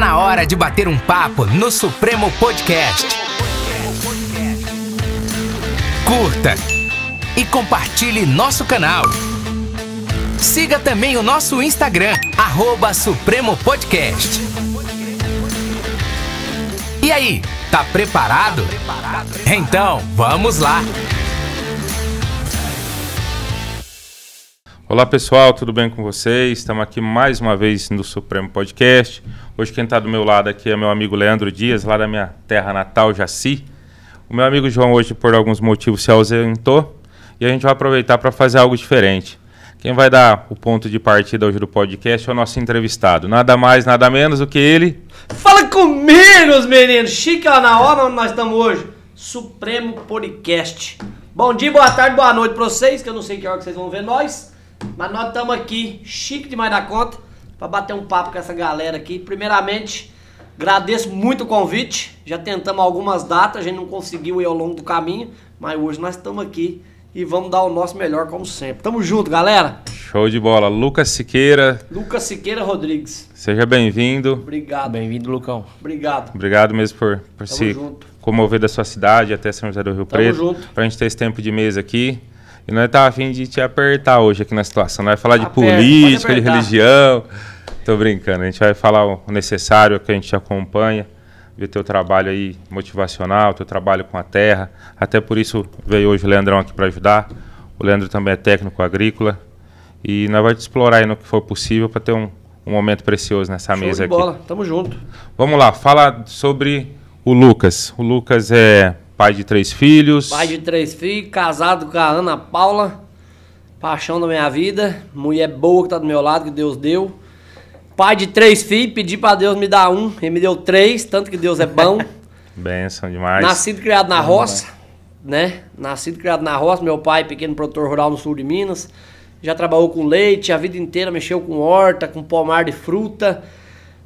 Tá na hora de bater um papo no Supremo Podcast. Curta e compartilhe nosso canal. Siga também o nosso Instagram, arroba Supremo Podcast. E aí, tá preparado? Então, vamos lá! Olá pessoal, tudo bem com vocês? Estamos aqui mais uma vez no Supremo Podcast, Hoje quem está do meu lado aqui é meu amigo Leandro Dias, lá da minha terra natal, Jaci. O meu amigo João hoje, por alguns motivos, se ausentou e a gente vai aproveitar para fazer algo diferente. Quem vai dar o ponto de partida hoje do podcast é o nosso entrevistado. Nada mais, nada menos do que ele. Fala com menos, meninos! Chique lá na hora onde nós estamos hoje. Supremo Podcast. Bom dia, boa tarde, boa noite para vocês, que eu não sei que hora que vocês vão ver nós, mas nós estamos aqui, chique demais da conta para bater um papo com essa galera aqui. Primeiramente, agradeço muito o convite. Já tentamos algumas datas, a gente não conseguiu ir ao longo do caminho, mas hoje nós estamos aqui e vamos dar o nosso melhor como sempre. Tamo junto, galera. Show de bola. Lucas Siqueira. Lucas Siqueira Rodrigues. Seja bem-vindo. Obrigado. Bem-vindo, Lucão. Obrigado. Obrigado mesmo por, por Tamo se junto. comover da sua cidade até São José do Rio Tamo Preto. Tamo junto. Pra gente ter esse tempo de mesa aqui. E nós a afim de te apertar hoje aqui na situação. Nós vai falar Aperta, de política, de religião. Tô brincando, a gente vai falar o necessário que a gente acompanha, ver teu trabalho aí motivacional, teu trabalho com a terra. Até por isso veio hoje o Leandrão aqui para ajudar. O Leandro também é técnico agrícola. E nós vamos explorar aí no que for possível para ter um, um momento precioso nessa Show mesa de aqui. bola, tamo junto. Vamos lá, fala sobre o Lucas. O Lucas é Pai de três filhos. Pai de três filhos, casado com a Ana Paula, paixão da minha vida, mulher boa que tá do meu lado, que Deus deu. Pai de três filhos, pedi para Deus me dar um, ele me deu três, tanto que Deus é bom. Benção demais. Nascido criado na roça, né? Nascido criado na roça, meu pai, pequeno produtor rural no sul de Minas. Já trabalhou com leite a vida inteira, mexeu com horta, com pomar de fruta.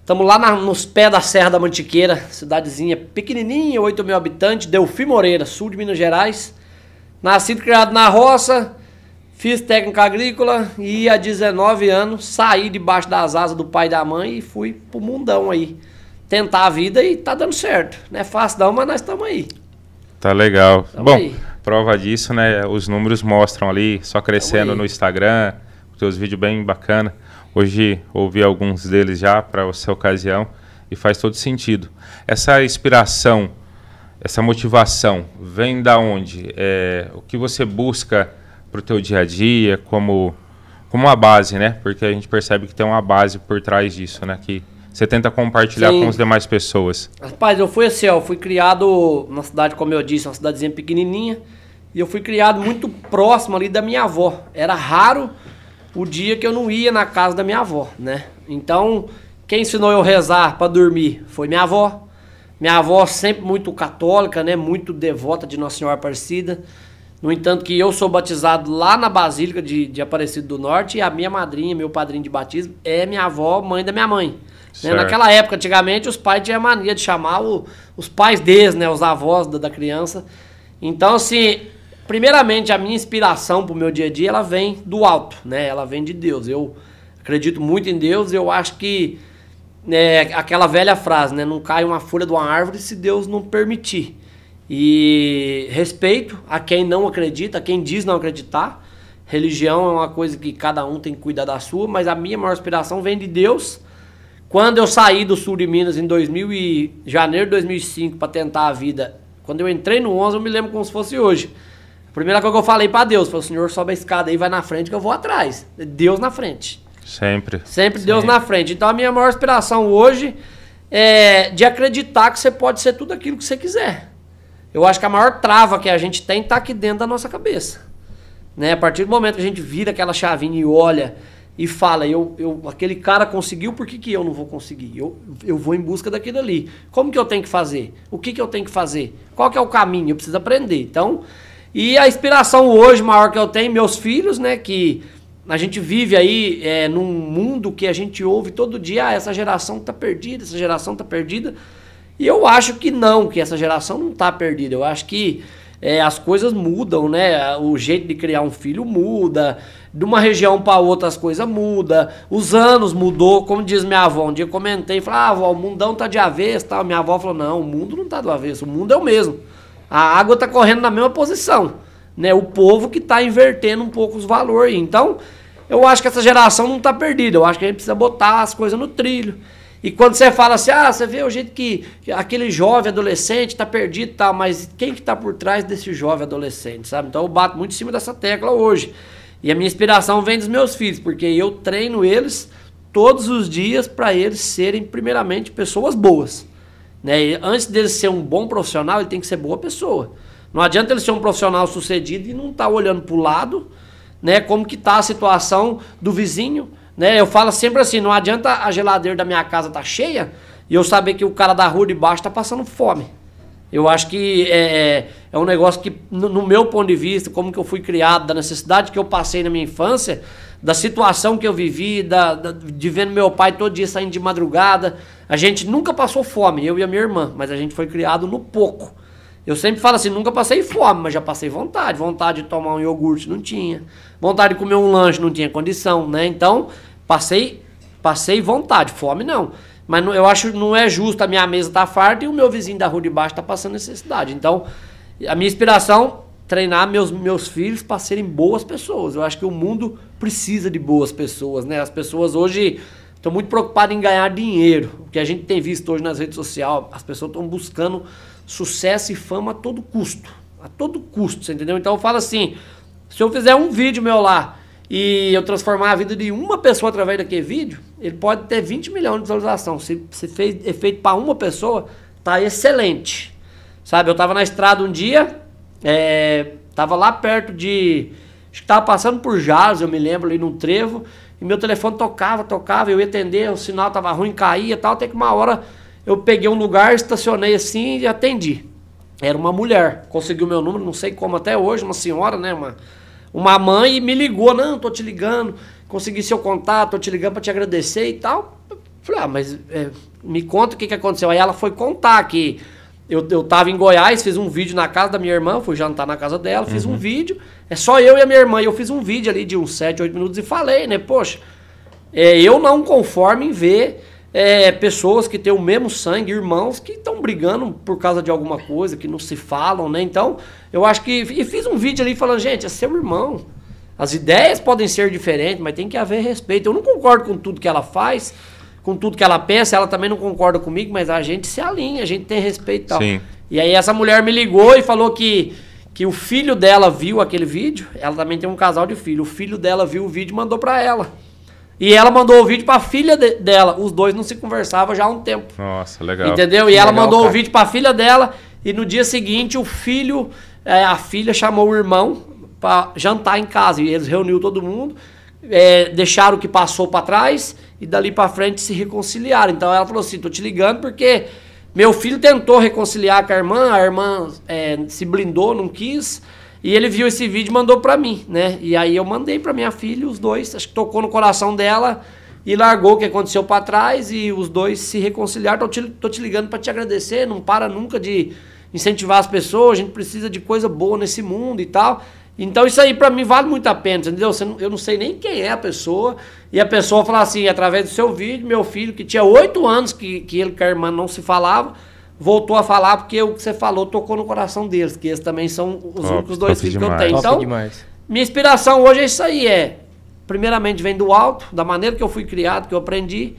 Estamos lá na, nos pés da Serra da Mantiqueira, cidadezinha pequenininha, 8 mil habitantes, Delfim Moreira, sul de Minas Gerais. Nascido criado na roça, fiz técnica agrícola e há 19 anos saí debaixo das asas do pai e da mãe e fui pro mundão aí. Tentar a vida e tá dando certo. Não é fácil não, mas nós estamos aí. Tá legal. Tamo Bom, aí. prova disso, né? Os números mostram ali, só crescendo no Instagram, os teus vídeos bem bacana. Hoje ouvi alguns deles já para essa ocasião e faz todo sentido. Essa inspiração, essa motivação vem da onde? É, o que você busca para o teu dia a dia como como uma base, né? Porque a gente percebe que tem uma base por trás disso, né? Que você tenta compartilhar Sim. com as demais pessoas. Rapaz, eu fui assim, ó, eu fui criado na cidade, como eu disse, uma cidadezinha pequenininha, e eu fui criado muito próximo ali da minha avó. Era raro o dia que eu não ia na casa da minha avó, né? Então, quem ensinou eu rezar para dormir foi minha avó. Minha avó sempre muito católica, né? Muito devota de Nossa Senhora Aparecida. No entanto, que eu sou batizado lá na Basílica de, de Aparecido do Norte e a minha madrinha, meu padrinho de batismo, é minha avó, mãe da minha mãe. Né? Naquela época, antigamente, os pais tinham a mania de chamar o, os pais deles, né? Os avós da, da criança. Então, assim, primeiramente, a minha inspiração para o meu dia a dia, ela vem do alto, né? Ela vem de Deus. Eu acredito muito em Deus, eu acho que é aquela velha frase, né? Não cai uma folha de uma árvore se Deus não permitir. E respeito a quem não acredita, a quem diz não acreditar. Religião é uma coisa que cada um tem que cuidar da sua, mas a minha maior inspiração vem de Deus. Quando eu saí do sul de Minas em 2000 e janeiro de 2005 para tentar a vida, quando eu entrei no 11, eu me lembro como se fosse hoje. Primeira coisa que eu falei para Deus, o Senhor sobe a escada e vai na frente que eu vou atrás. Deus na frente. Sempre. Sempre Deus na frente. Então a minha maior inspiração hoje é de acreditar que você pode ser tudo aquilo que você quiser. Eu acho que a maior trava que a gente tem está aqui dentro da nossa cabeça. Né? A partir do momento que a gente vira aquela chavinha e olha e fala, eu, eu, aquele cara conseguiu, por que, que eu não vou conseguir? Eu, eu vou em busca daquilo ali. Como que eu tenho que fazer? O que, que eu tenho que fazer? Qual que é o caminho? Eu preciso aprender. Então, e a inspiração hoje maior que eu tenho, meus filhos, né? Que a gente vive aí é, num mundo que a gente ouve todo dia, ah, essa geração tá perdida, essa geração tá perdida. E eu acho que não, que essa geração não tá perdida. Eu acho que é, as coisas mudam, né? O jeito de criar um filho muda, de uma região para outra as coisas mudam, os anos mudou, como diz minha avó, um dia eu comentei, falei, ah, avó, o mundão tá de avesso, tal. Minha avó falou, não, o mundo não tá do avesso, o mundo é o mesmo. A água está correndo na mesma posição, né? O povo que está invertendo um pouco os valores. Então, eu acho que essa geração não está perdida. Eu acho que a gente precisa botar as coisas no trilho. E quando você fala assim, ah, você vê o jeito que aquele jovem adolescente está perdido, tá, mas quem que está por trás desse jovem adolescente, sabe? Então eu bato muito em cima dessa tecla hoje. E a minha inspiração vem dos meus filhos, porque eu treino eles todos os dias para eles serem primeiramente pessoas boas. Né? E antes dele ser um bom profissional, ele tem que ser boa pessoa. Não adianta ele ser um profissional sucedido e não estar tá olhando para o lado, né? Como que está a situação do vizinho, né? Eu falo sempre assim, não adianta a geladeira da minha casa tá cheia e eu saber que o cara da rua de baixo está passando fome. Eu acho que é, é, é um negócio que, no, no meu ponto de vista, como que eu fui criado, da necessidade que eu passei na minha infância, da situação que eu vivi, da, da, de vendo meu pai todo dia saindo de madrugada. A gente nunca passou fome, eu e a minha irmã, mas a gente foi criado no pouco. Eu sempre falo assim, nunca passei fome, mas já passei vontade. Vontade de tomar um iogurte não tinha. Vontade de comer um lanche não tinha condição, né? Então, passei passei vontade, fome não. Mas não, eu acho que não é justo a minha mesa tá farta e o meu vizinho da rua de baixo tá passando necessidade. Então, a minha inspiração treinar meus, meus filhos para serem boas pessoas. Eu acho que o mundo precisa de boas pessoas, né? As pessoas hoje estão muito preocupadas em ganhar dinheiro. O que a gente tem visto hoje nas redes sociais, as pessoas estão buscando sucesso e fama a todo custo. A todo custo, você entendeu? Então eu falo assim, se eu fizer um vídeo meu lá e eu transformar a vida de uma pessoa através daquele vídeo, ele pode ter 20 milhões de visualização. Se, se fez efeito para uma pessoa, tá excelente. Sabe, eu tava na estrada um dia, é, tava lá perto de. Acho que tava passando por Jazz, eu me lembro, ali no trevo. E meu telefone tocava, tocava, eu ia atender, o sinal tava ruim, caía e tal. Até que uma hora eu peguei um lugar, estacionei assim e atendi. Era uma mulher, conseguiu meu número, não sei como até hoje, uma senhora, né? Uma, uma mãe me ligou, não, tô te ligando, consegui seu contato, tô te ligando para te agradecer e tal. Falei, ah, mas é, me conta o que, que aconteceu. Aí ela foi contar que eu, eu tava em Goiás, fiz um vídeo na casa da minha irmã, fui jantar na casa dela, fiz uhum. um vídeo. É só eu e a minha irmã. E eu fiz um vídeo ali de uns 7, 8 minutos e falei, né? Poxa, é, eu não conformo em ver é, pessoas que têm o mesmo sangue, irmãos, que estão brigando por causa de alguma coisa, que não se falam, né? Então, eu acho que. E fiz um vídeo ali falando, gente, é seu irmão. As ideias podem ser diferentes, mas tem que haver respeito. Eu não concordo com tudo que ela faz, com tudo que ela pensa, ela também não concorda comigo, mas a gente se alinha, a gente tem respeito e tal. Sim. E aí essa mulher me ligou e falou que, que o filho dela viu aquele vídeo, ela também tem um casal de filho, o filho dela viu o vídeo e mandou para ela. E ela mandou o vídeo pra filha de, dela. Os dois não se conversavam já há um tempo. Nossa, legal. Entendeu? E que ela legal, mandou cara. o vídeo pra filha dela. E no dia seguinte, o filho, é, a filha chamou o irmão pra jantar em casa. E eles reuniu todo mundo. É, deixaram o que passou para trás e dali para frente se reconciliaram. Então ela falou assim: tô te ligando porque meu filho tentou reconciliar com a irmã, a irmã é, se blindou, não quis. E ele viu esse vídeo e mandou para mim, né? E aí eu mandei para minha filha, os dois, acho que tocou no coração dela e largou o que aconteceu para trás e os dois se reconciliaram. Tô te, tô te ligando para te agradecer, não para nunca de incentivar as pessoas, a gente precisa de coisa boa nesse mundo e tal. Então isso aí para mim vale muito a pena, entendeu? eu não sei nem quem é a pessoa, e a pessoa fala assim, através do seu vídeo, meu filho, que tinha oito anos que, que ele com a irmã não se falava, voltou a falar porque o que você falou tocou no coração deles, que eles também são os top, únicos dois filhos que eu tenho. Então, demais. minha inspiração hoje é isso aí, é primeiramente vem do alto, da maneira que eu fui criado, que eu aprendi.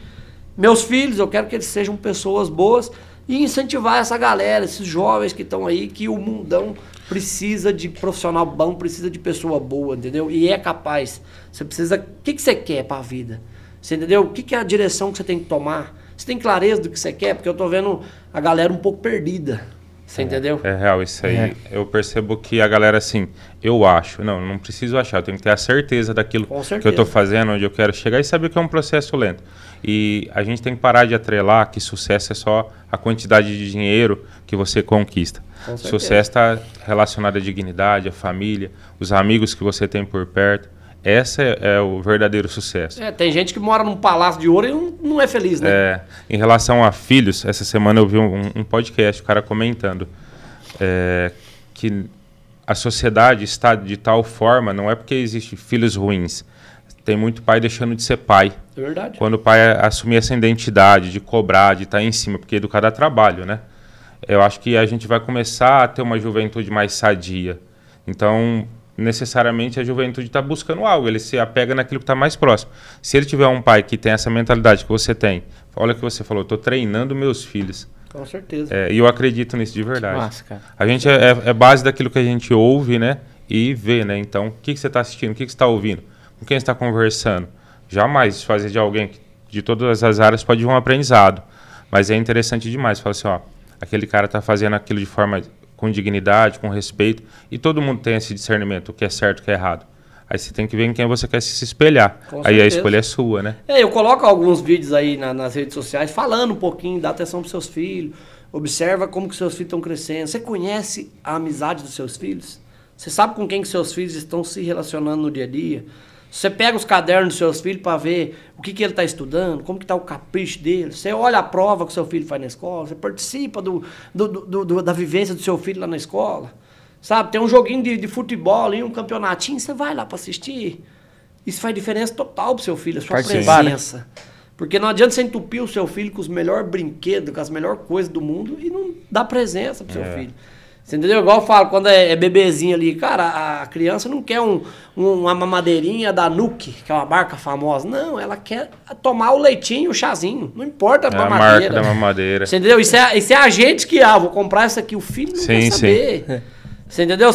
Meus filhos, eu quero que eles sejam pessoas boas, e incentivar essa galera, esses jovens que estão aí, que o mundão precisa de profissional bom, precisa de pessoa boa, entendeu? E é capaz. Você precisa. O que, que você quer para a vida? Você entendeu? O que, que é a direção que você tem que tomar? Você tem clareza do que você quer? Porque eu tô vendo a galera um pouco perdida. Você entendeu? É, é real isso aí. É. Eu percebo que a galera assim, eu acho, não, não preciso achar, eu tenho que ter a certeza daquilo certeza. que eu estou fazendo, onde eu quero chegar e saber que é um processo lento. E a gente tem que parar de atrelar que sucesso é só a quantidade de dinheiro que você conquista. Sucesso está relacionado à dignidade, à família, os amigos que você tem por perto. Essa é, é, o verdadeiro sucesso. É, tem gente que mora num palácio de ouro e não, não é feliz, né? É, em relação a filhos, essa semana eu vi um, um podcast, o cara comentando é, que a sociedade está de tal forma, não é porque existe filhos ruins. Tem muito pai deixando de ser pai. É verdade. Quando o pai assumir essa identidade de cobrar, de estar em cima, porque educar dá trabalho, né? Eu acho que a gente vai começar a ter uma juventude mais sadia. Então, necessariamente a juventude está buscando algo, ele se apega naquilo que está mais próximo. Se ele tiver um pai que tem essa mentalidade que você tem, olha o que você falou, estou treinando meus filhos. Com certeza. É, e eu acredito nisso de verdade. Massa, a gente é, é, é, base daquilo que a gente ouve, né? E vê, né? Então, o que, que você está assistindo? O que, que você está ouvindo? Com quem está conversando? Jamais fazer de alguém de todas as áreas pode vir um aprendizado. Mas é interessante demais. Falar assim, ó, aquele cara está fazendo aquilo de forma com dignidade, com respeito, e todo mundo tem esse discernimento, o que é certo, o que é errado. Aí você tem que ver em quem você quer se espelhar. Com aí certeza. a escolha é sua, né? É, eu coloco alguns vídeos aí na, nas redes sociais falando um pouquinho, dá atenção para seus filhos, observa como que seus filhos estão crescendo. Você conhece a amizade dos seus filhos? Você sabe com quem que seus filhos estão se relacionando no dia a dia? Você pega os cadernos dos seus filhos para ver o que, que ele está estudando, como que está o capricho dele. Você olha a prova que o seu filho faz na escola, você participa do, do, do, do, da vivência do seu filho lá na escola. Sabe, tem um joguinho de, de futebol e um campeonatinho, você vai lá para assistir. Isso faz diferença total o seu filho, a sua presença. Porque não adianta você entupir o seu filho com os melhores brinquedos, com as melhores coisas do mundo e não dar presença para é. seu filho. Você entendeu? Igual eu falo, quando é, é bebezinho ali, cara, a criança não quer um, um, uma mamadeirinha da Nuke, que é uma marca famosa. Não, ela quer tomar o leitinho, o chazinho. Não importa a é mamadeira. A marca da mamadeira. Você entendeu? Isso é, isso é a gente que, ah, vou comprar isso aqui, o filho não sim, quer saber. Sim. Você entendeu?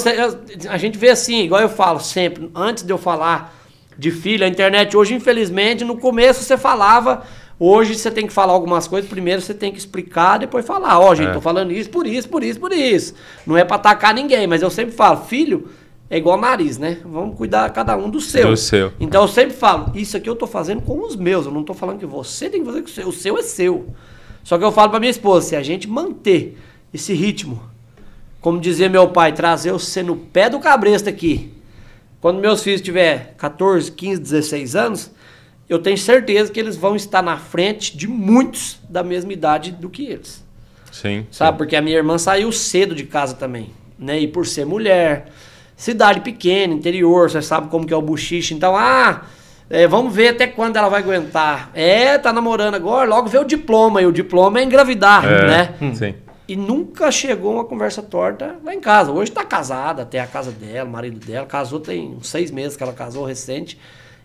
A gente vê assim, igual eu falo sempre, antes de eu falar de filho, a internet hoje, infelizmente, no começo você falava Hoje você tem que falar algumas coisas, primeiro você tem que explicar, depois falar. Ó, oh, gente, é. tô falando isso por isso, por isso, por isso. Não é para atacar ninguém, mas eu sempre falo, filho, é igual nariz, né? Vamos cuidar cada um do seu. Do seu. Então eu sempre falo, isso aqui eu tô fazendo com os meus, eu não tô falando que você tem que fazer com o seu, o seu é seu. Só que eu falo para minha esposa, se a gente manter esse ritmo, como dizia meu pai, trazer você no pé do cabresto aqui. Quando meus filhos tiver 14, 15, 16 anos, eu tenho certeza que eles vão estar na frente de muitos da mesma idade do que eles. Sim. Sabe? Sim. Porque a minha irmã saiu cedo de casa também, né? E por ser mulher, cidade pequena, interior, você sabe como que é o buchiche. Então, ah, é, vamos ver até quando ela vai aguentar. É, tá namorando agora, logo vê o diploma. E o diploma é engravidar, é, né? Hum. Sim. E nunca chegou uma conversa torta lá em casa. Hoje tá casada, tem a casa dela, o marido dela. Casou tem uns seis meses que ela casou recente.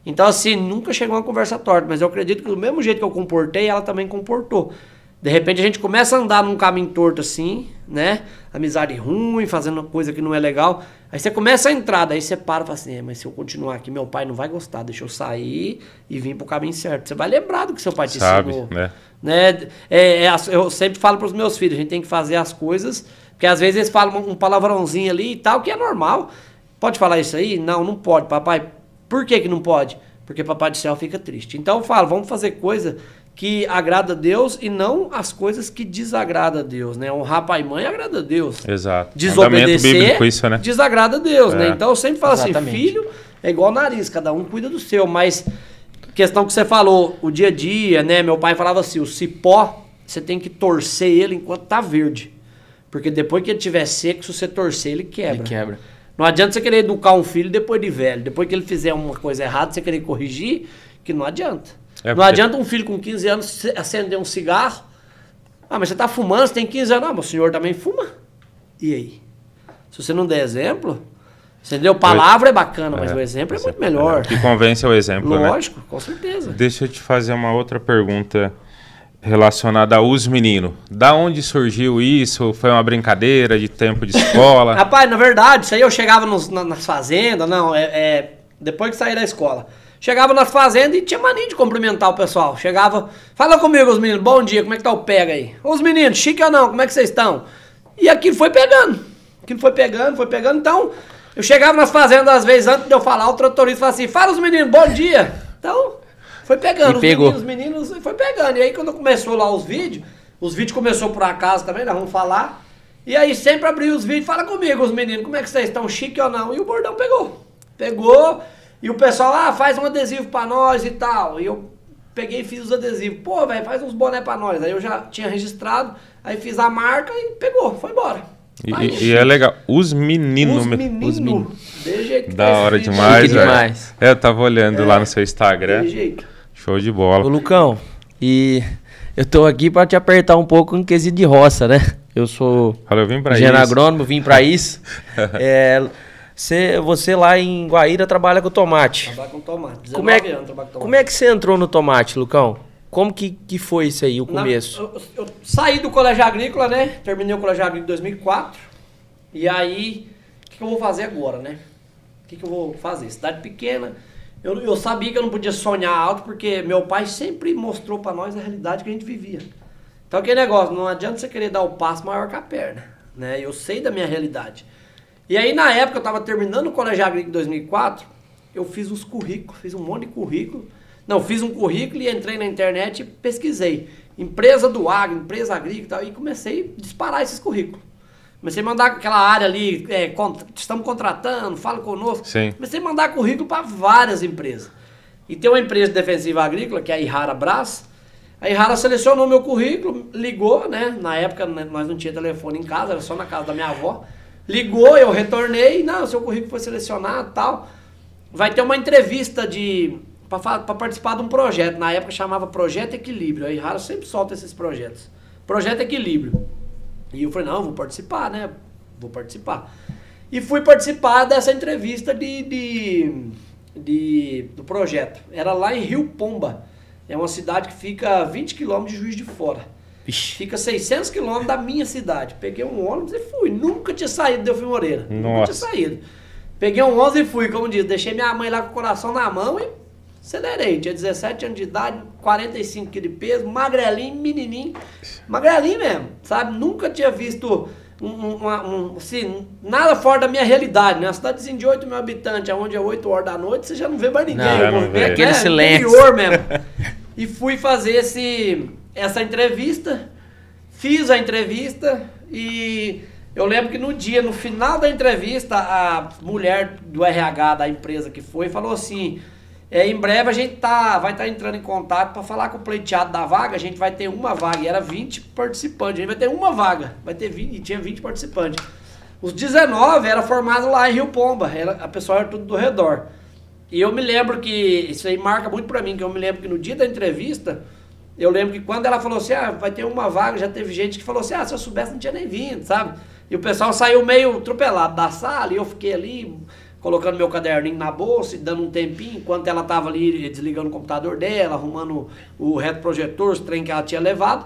Então, assim, nunca chegou uma conversa torta, mas eu acredito que do mesmo jeito que eu comportei, ela também comportou. De repente a gente começa a andar num caminho torto assim, né? Amizade ruim, fazendo uma coisa que não é legal. Aí você começa a entrar, daí você para e fala assim: é, mas se eu continuar aqui, meu pai não vai gostar, deixa eu sair e vir pro caminho certo. Você vai lembrar do que seu pai te Sabe, ensinou. Né? né? É, é, eu sempre falo pros meus filhos: a gente tem que fazer as coisas, porque às vezes eles falam um palavrãozinho ali e tal, que é normal. Pode falar isso aí? Não, não pode. Papai, por que, que não pode? Porque papai do céu fica triste. Então eu falo, vamos fazer coisa que agrada a Deus e não as coisas que desagrada a Deus, né? Honrar pai e mãe agrada a Deus. Exato. Desobedecer isso, né? desagrada a Deus, né? é. né? Então eu sempre falo assim, Exatamente. assim, filho é igual nariz, cada um cuida do seu, mas questão que você falou, o dia a dia, né? Meu pai falava assim, o cipó, você tem que torcer ele enquanto tá verde. Porque depois que ele tiver seco, se você torcer, ele quebra. Ele quebra. Não adianta você querer educar um filho depois de velho. Depois que ele fizer uma coisa errada, você querer corrigir, que não adianta. É não adianta um filho com 15 anos acender um cigarro. Ah, mas você está fumando, você tem 15 anos. Ah, mas o senhor também fuma. E aí? Se você não der exemplo, Entendeu? Palavra é bacana, mas é, o exemplo é muito é melhor. É, que convence é o exemplo, né? Lógico, né? com certeza. Deixa eu te fazer uma outra pergunta relacionada a Os menino. Da onde surgiu isso? Foi uma brincadeira de tempo de escola? Rapaz, na verdade, isso aí eu chegava nos, na, nas fazendas, não, é, é, depois que saí da escola. Chegava nas fazendas e tinha mania de cumprimentar o pessoal. Chegava, fala comigo, os meninos, bom dia, como é que tá o pega aí? Os meninos, chique ou não, como é que vocês estão? E aquilo foi pegando. Aquilo foi pegando, foi pegando. Então, eu chegava nas fazendas, às vezes, antes de eu falar, o tratorista falava assim, fala os meninos, bom dia. Então, foi pegando, e os pegou. meninos, meninos, foi pegando. E aí quando começou lá os vídeos, os vídeos começou por acaso também, nós vamos falar. E aí sempre abri os vídeos, fala comigo, os meninos, como é que vocês estão, chique ou não? E o bordão pegou. Pegou, e o pessoal, ah, faz um adesivo pra nós e tal. E eu peguei e fiz os adesivos. Pô, velho, faz uns boné pra nós. Aí eu já tinha registrado, aí fiz a marca e pegou, foi embora. E, tá e é legal, os meninos. Os meninos. Menino. Da é hora demais, velho. É, eu tava olhando é, lá no seu Instagram. De jeito. Show de bola. Ô, Lucão, e eu tô aqui para te apertar um pouco em quesito de roça, né? Eu sou Olha, engenheiro agrônomo, vim para isso. é, você, você lá em Guaíra trabalha com tomate. Trabalha com tomate. Como é, anos, com tomate. como é que você é entrou no tomate, Lucão? Como que, que foi isso aí, o começo? Na, eu, eu, saí do colégio agrícola, né? Terminei o colégio agrícola em 2004. E aí, o que, que eu vou fazer agora, né? O que, que eu vou fazer? Cidade pequena, eu, eu sabia que eu não podia sonhar alto, porque meu pai sempre mostrou para nós a realidade que a gente vivia. Então aquele negócio, não adianta você querer dar o um passo maior que a perna, né? Eu sei da minha realidade. E aí na época eu estava terminando o Colégio Agrícola em 2004, eu fiz uns currículos, fiz um monte de currículo. Não, fiz um currículo e entrei na internet e pesquisei. Empresa do agro, empresa agrícola e tal, e comecei a disparar esses currículos mas você mandar aquela área ali, é, estamos contratando, fala conosco. Sim. você mandar currículo para várias empresas. E tem uma empresa defensiva agrícola, que é a Ihara Brás. A Ihara selecionou meu currículo, ligou, né? Na época né, nós não tinha telefone em casa, era só na casa da minha avó. Ligou, eu retornei, não, seu currículo foi selecionado tal. Vai ter uma entrevista de para participar de um projeto. Na época chamava Projeto Equilíbrio. A Ihara sempre solta esses projetos. Projeto Equilíbrio. E eu falei, não, vou participar, né? Vou participar. E fui participar dessa entrevista de, de, de do projeto. Era lá em Rio Pomba. É uma cidade que fica 20 quilômetros de Juiz de Fora. Ixi. Fica 600 quilômetros da minha cidade. Peguei um ônibus e fui. Nunca tinha saído de Delfim Moreira. Nossa. Nunca tinha saído. Peguei um ônibus e fui, como diz. Deixei minha mãe lá com o coração na mão e Acelerei, tinha 17 anos de idade, 45 quilos de peso, magrelinho, menininho, magrelinho mesmo, sabe? Nunca tinha visto um, um, um, assim, nada fora da minha realidade, né? Uma cidadezinha de 8 mil habitantes, onde é 8 horas da noite, você já não vê mais ninguém. Não, não É aquele é silêncio. interior mesmo. e fui fazer esse, essa entrevista, fiz a entrevista e eu lembro que no dia, no final da entrevista, a mulher do RH da empresa que foi falou assim é, em breve a gente tá, vai estar tá entrando em contato para falar com o pleiteado da vaga. A gente vai ter uma vaga, e era 20 participantes. A gente vai ter uma vaga, vai ter 20, e tinha 20 participantes. Os 19 era formado lá em Rio Pomba, era, a pessoa era tudo do redor. E eu me lembro que, isso aí marca muito para mim, que eu me lembro que no dia da entrevista, eu lembro que quando ela falou assim, ah, vai ter uma vaga, já teve gente que falou assim, ah, se eu soubesse não tinha nem vindo, sabe? E o pessoal saiu meio atropelado da sala e eu fiquei ali colocando meu caderninho na bolsa e dando um tempinho, enquanto ela estava ali desligando o computador dela, arrumando o projetor, os trem que ela tinha levado,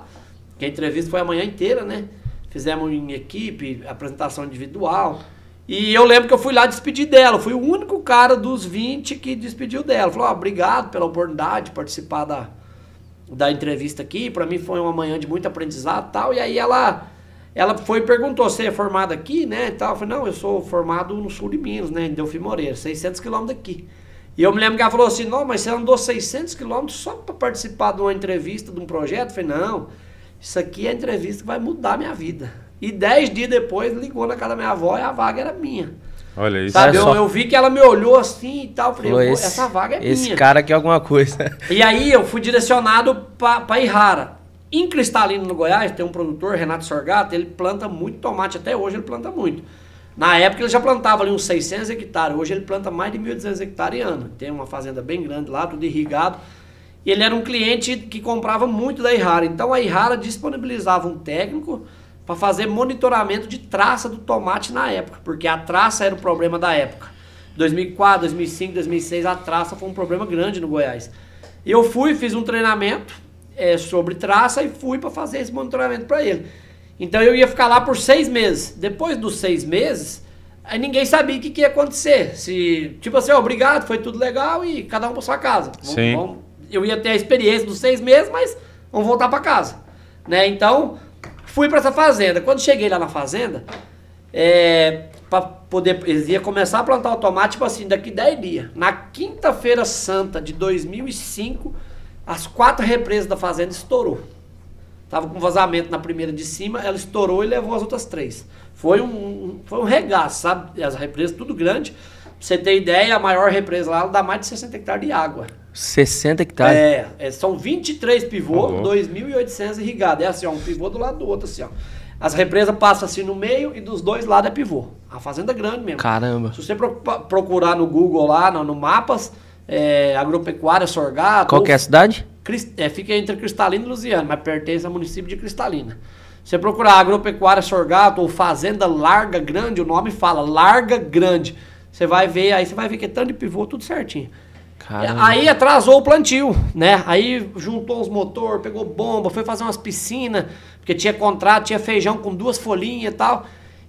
que a entrevista foi a manhã inteira, né? Fizemos em equipe, apresentação individual. E eu lembro que eu fui lá despedir dela, fui o único cara dos 20 que despediu dela. Falou, oh, obrigado pela oportunidade de participar da, da entrevista aqui, para mim foi uma manhã de muito aprendizado e tal. E aí ela ela foi e perguntou, você é formado aqui, né? E tal. Eu falei, não, eu sou formado no sul de Minas, né? Em Delfim Moreira, 600 quilômetros daqui. E eu me lembro que ela falou assim, não, mas você andou 600 quilômetros só para participar de uma entrevista, de um projeto? Eu falei, não, isso aqui é entrevista que vai mudar a minha vida. E dez dias depois ligou na casa da minha avó e a vaga era minha. Olha isso. Sabe, é eu, só... eu, vi que ela me olhou assim e tal. Falei, Pô, essa vaga é esse minha. Esse cara aqui é alguma coisa. E aí eu fui direcionado para Irrara. Em Cristalino, no Goiás, tem um produtor, Renato Sorgato, ele planta muito tomate, até hoje ele planta muito. Na época ele já plantava ali uns 600 hectares, hoje ele planta mais de 1.200 hectares ano. Tem uma fazenda bem grande lá, tudo irrigado. E ele era um cliente que comprava muito da Irrara. Então a Irrara disponibilizava um técnico para fazer monitoramento de traça do tomate na época, porque a traça era o problema da época. 2004, 2005, 2006, a traça foi um problema grande no Goiás. Eu fui, fiz um treinamento, é, sobre traça e fui para fazer esse monitoramento para ele. Então eu ia ficar lá por seis meses. Depois dos seis meses, aí ninguém sabia o que, que ia acontecer. Se, tipo assim, ó, obrigado, foi tudo legal e cada um para sua casa. Sim. Vamos, vamos, eu ia ter a experiência dos seis meses, mas vamos voltar para casa. Né? Então, fui para essa fazenda. Quando cheguei lá na fazenda, é, para poder, eles iam começar a plantar o tomate, tipo assim, daqui 10 dias. Na quinta-feira santa de 2005 as quatro represas da fazenda estourou. Tava com vazamento na primeira de cima, ela estourou e levou as outras três. Foi um, foi um regaço, sabe? As represas tudo grande. Pra você ter ideia, a maior represa lá dá mais de 60 hectares de água. 60 hectares? É, é são 23 pivôs, uhum. 2.800 irrigados. É assim, ó, um pivô do lado do outro, assim, ó. As represas passam assim no meio e dos dois lados é pivô. A fazenda é grande mesmo. Caramba. Se você procurar no Google lá, no, no Mapas, é, agropecuária Sorgato. Qual que é a cidade? É, fica entre Cristalina e Lusiana, mas pertence ao município de Cristalina. Você procurar agropecuária Sorgato ou Fazenda Larga Grande, o nome fala Larga Grande. Você vai ver, aí você vai ver que é tanto de pivô, tudo certinho. Caramba. Aí atrasou o plantio, né? Aí juntou os motor, pegou bomba, foi fazer umas piscinas, porque tinha contrato, tinha feijão com duas folhinhas e tal.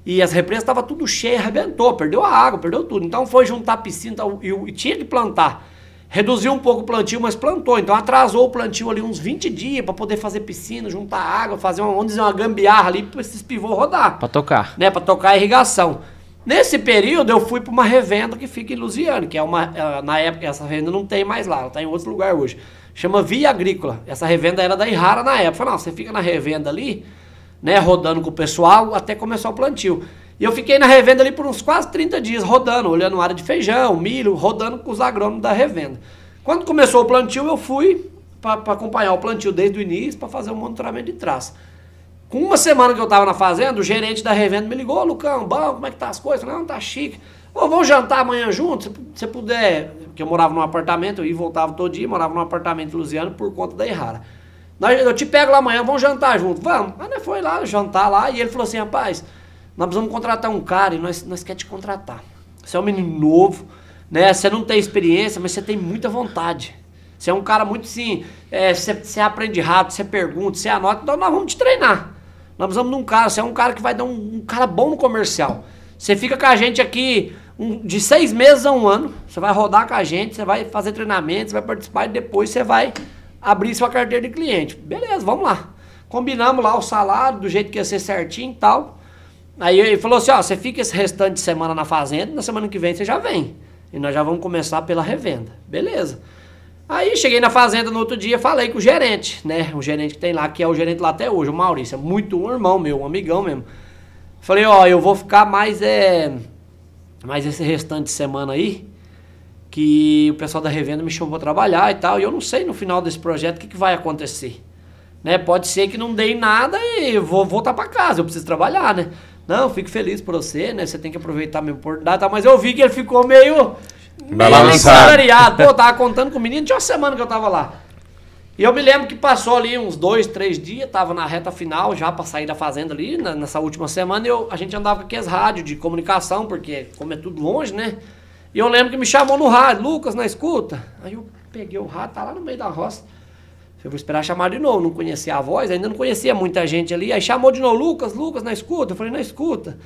E as represas estavam tudo cheias, arrebentou, perdeu a água, perdeu tudo. Então foi juntar a piscina e, e tinha que plantar. Reduziu um pouco o plantio, mas plantou. Então atrasou o plantio ali uns 20 dias para poder fazer piscina, juntar água, fazer uma, vamos dizer, uma gambiarra ali para esses pivôs rodar. Para tocar. Né, para tocar a irrigação. Nesse período eu fui para uma revenda que fica em Lusiana, que é uma é, na época essa revenda não tem mais lá, ela está em outro lugar hoje. Chama Via Agrícola. Essa revenda era da Irrara na época. Falei, não, você fica na revenda ali, né, rodando com o pessoal até começar o plantio. E eu fiquei na revenda ali por uns quase 30 dias, rodando, olhando área de feijão, milho, rodando com os agrônomos da revenda. Quando começou o plantio, eu fui para acompanhar o plantio desde o início para fazer o monitoramento de traça. Com uma semana que eu estava na fazenda, o gerente da revenda me ligou, Lucão, bom, como é que tá as coisas? Não, tá chique. Ô, vamos jantar amanhã junto, se você puder. Porque eu morava num apartamento, eu ia e voltava todo dia, morava num apartamento em Luziano por conta da Errara. Nós, eu te pego lá amanhã, vamos jantar junto. Vamos. Aí nós foi lá jantar lá e ele falou assim, rapaz, nós precisamos contratar um cara e nós, nós queremos te contratar. Você é um menino novo, né? Você não tem experiência, mas você tem muita vontade. Você é um cara muito sim, é, você, você aprende rápido, você pergunta, você anota, então nós vamos te treinar. Nós precisamos de um cara, você é um cara que vai dar um, um cara bom no comercial. Você fica com a gente aqui um, de seis meses a um ano, você vai rodar com a gente, você vai fazer treinamento, você vai participar e depois você vai abrir sua carteira de cliente. Beleza, vamos lá. Combinamos lá o salário, do jeito que ia ser certinho e tal. Aí ele falou assim: ó, você fica esse restante de semana na fazenda, na semana que vem você já vem. E nós já vamos começar pela revenda. Beleza. Aí cheguei na fazenda no outro dia, falei com o gerente, né? O gerente que tem lá, que é o gerente lá até hoje, o Maurício, é muito um irmão meu, um amigão mesmo. Falei, ó, eu vou ficar mais é mais esse restante de semana aí que o pessoal da revenda me chamou para trabalhar e tal, e eu não sei no final desse projeto o que, que vai acontecer. Né? Pode ser que não dê nada e vou voltar para casa, eu preciso trabalhar, né? Não, fico feliz por você, né? Você tem que aproveitar a minha oportunidade, tá? mas eu vi que ele ficou meio contrariado. Pô, eu tava contando com o menino, tinha uma semana que eu tava lá. E eu me lembro que passou ali uns dois, três dias, tava na reta final já para sair da fazenda ali, na, nessa última semana, eu, a gente andava com aqueles rádios de comunicação, porque como é tudo longe, né? E eu lembro que me chamou no rádio, Lucas, na escuta. Aí eu peguei o rádio, tá lá no meio da roça. Eu vou esperar chamar de novo, não conhecia a voz, ainda não conhecia muita gente ali. Aí chamou de novo, Lucas, Lucas, na escuta. Eu falei, na escuta.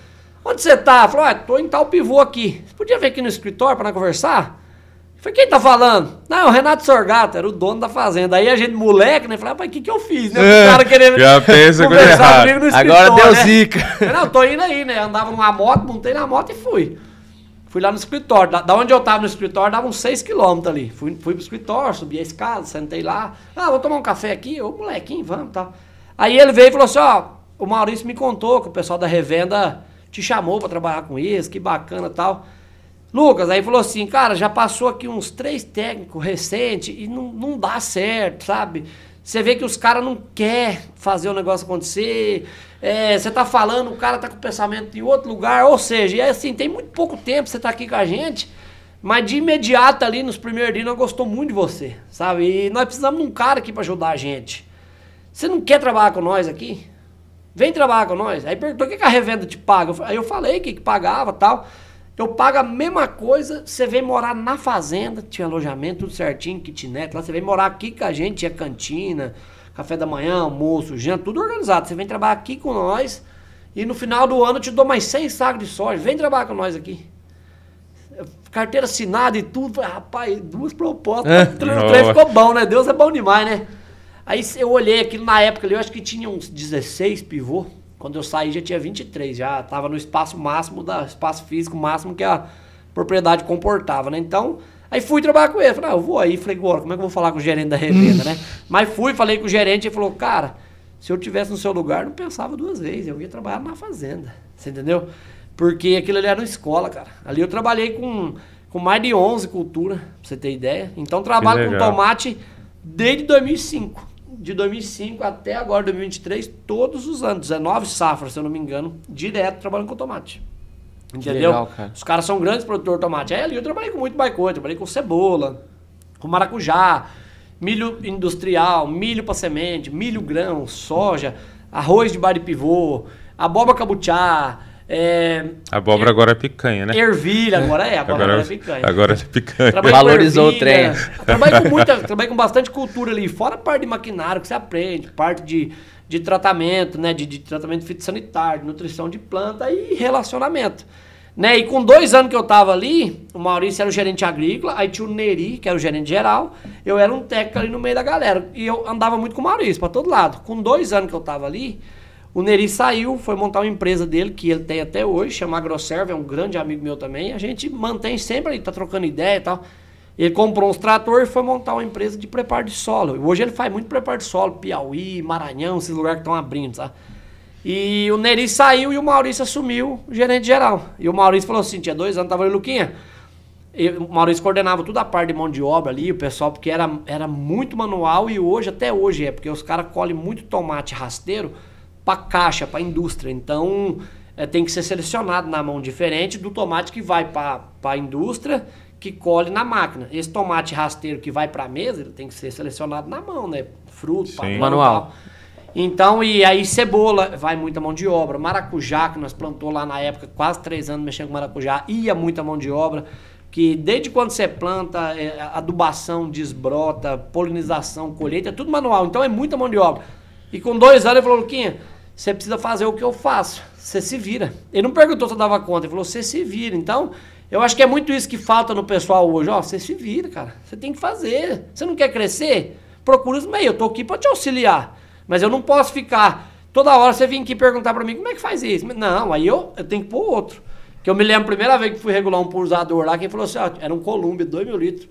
Onde você tá? Falou, ah, tô em tal pivô aqui. Você podia vir aqui no escritório para conversar? Eu falei, quem tá falando? Não, é o Renato Sorgato, era o dono da fazenda. Aí a gente, moleque, né? Falei, ah, o que que eu fiz, né? É, o cara querendo Já pensa conversar comigo no escritório, Agora deu né? zica. Não, tô indo aí, né? Andava numa moto, montei na moto e fui. Fui lá no escritório. Da, da onde eu estava no escritório, dava uns 6 quilômetros ali. Fui, fui pro escritório, subi a escada, sentei lá. Ah, vou tomar um café aqui. Ô, molequinho, vamos, tal. Tá. Aí ele veio e falou assim, ó, o Maurício me contou que o pessoal da revenda te chamou para trabalhar com eles, que bacana tal. Lucas, aí falou assim, cara, já passou aqui uns três técnicos recentes e não, não dá certo, sabe? Você vê que os caras não quer fazer o negócio acontecer. É, você tá falando, o cara tá com o pensamento em outro lugar. Ou seja, é assim, tem muito pouco tempo você tá aqui com a gente. Mas de imediato ali, nos primeiros dias, nós gostou muito de você, sabe? E nós precisamos de um cara aqui para ajudar a gente. Você não quer trabalhar com nós aqui? Vem trabalhar com nós. Aí perguntou o que, que a revenda te paga. Aí eu falei que, que pagava tal. Eu pago a mesma coisa, você vem morar na fazenda, tinha alojamento, tudo certinho, kitnet, lá você vem morar aqui com a gente, tinha cantina, café da manhã, almoço, janta, tudo organizado. Você vem trabalhar aqui com nós e no final do ano eu te dou mais 100 sacos de soja, vem trabalhar com nós aqui. Carteira assinada e tudo, rapaz, duas propostas, é, o trem ficou bom, né? Deus é bom demais, né? Aí eu olhei aquilo na época, eu acho que tinha uns 16 pivô, quando eu saí já tinha 23, já estava no espaço máximo, da, espaço físico máximo que a propriedade comportava, né? Então, aí fui trabalhar com ele. Falei, ah, eu vou aí. Falei, agora, como é que eu vou falar com o gerente da revenda, né? Mas fui, falei com o gerente, ele falou, cara, se eu tivesse no seu lugar, não pensava duas vezes, eu ia trabalhar na fazenda, você entendeu? Porque aquilo ali era uma escola, cara. Ali eu trabalhei com, com mais de 11 culturas, pra você ter ideia. Então, trabalho com tomate desde 2005 de 2005 até agora, 2023, todos os anos, 19 safras, se eu não me engano, direto trabalhando com tomate. Entendeu? Legal, cara. Os caras são grandes produtores de tomate. Aí é, ali eu trabalhei com muito baicô, trabalhei com cebola, com maracujá, milho industrial, milho para semente, milho grão, soja, arroz de bar de pivô, abóbora cabuchá, é, abóbora é, agora é picanha, né? Ervilha, agora é, abóbora agora, agora é, é picanha. Agora é picanha. Trabalho Valorizou o trem. Trabalhei Trabalho com, muita, trabalho com bastante cultura ali, fora a parte de maquinário que você aprende, parte de, de tratamento, né? De, de tratamento fitossanitário, nutrição de planta e relacionamento. Né? E com dois anos que eu tava ali, o Maurício era o gerente agrícola, aí tinha o Neri, que era o gerente geral, eu era um técnico ali no meio da galera. E eu andava muito com o Maurício, para todo lado. Com dois anos que eu tava ali, o Neri saiu, foi montar uma empresa dele, que ele tem até hoje, chama AgroServe, é um grande amigo meu também. A gente mantém sempre, ele tá trocando ideia e tal. Ele comprou uns tratores e foi montar uma empresa de preparo de solo. Hoje ele faz muito preparo de solo, Piauí, Maranhão, esses lugares que estão abrindo, sabe? E o Neri saiu e o Maurício assumiu gerente geral. E o Maurício falou assim: tinha dois anos, tava ali, Luquinha. E o Maurício coordenava toda a parte de mão de obra ali, o pessoal, porque era, era muito manual e hoje, até hoje é, porque os caras colhem muito tomate rasteiro para caixa, para indústria. Então é, tem que ser selecionado na mão diferente do tomate que vai para a indústria que colhe na máquina. Esse tomate rasteiro que vai para a mesa, ele tem que ser selecionado na mão, né? Fruto, manual. Então, e aí cebola, vai muita mão de obra. Maracujá, que nós plantou lá na época, quase três anos mexendo com maracujá, ia muita mão de obra. Que desde quando você planta, é, adubação, desbrota, polinização, colheita, é tudo manual. Então é muita mão de obra. E com dois anos ele falou, Luquinha, você precisa fazer o que eu faço. Você se vira. Ele não perguntou se eu dava conta, ele falou: você se vira. Então, eu acho que é muito isso que falta no pessoal hoje. Ó, você se vira, cara. Você tem que fazer. Você não quer crescer? Procura os meios. Eu tô aqui para te auxiliar. Mas eu não posso ficar. Toda hora você vem aqui perguntar para mim como é que faz isso. Não, aí eu, eu tenho que pôr outro. Que eu me lembro a primeira vez que fui regular um pulsador lá, quem falou assim: ó, era um Columbia, 2 mil litros.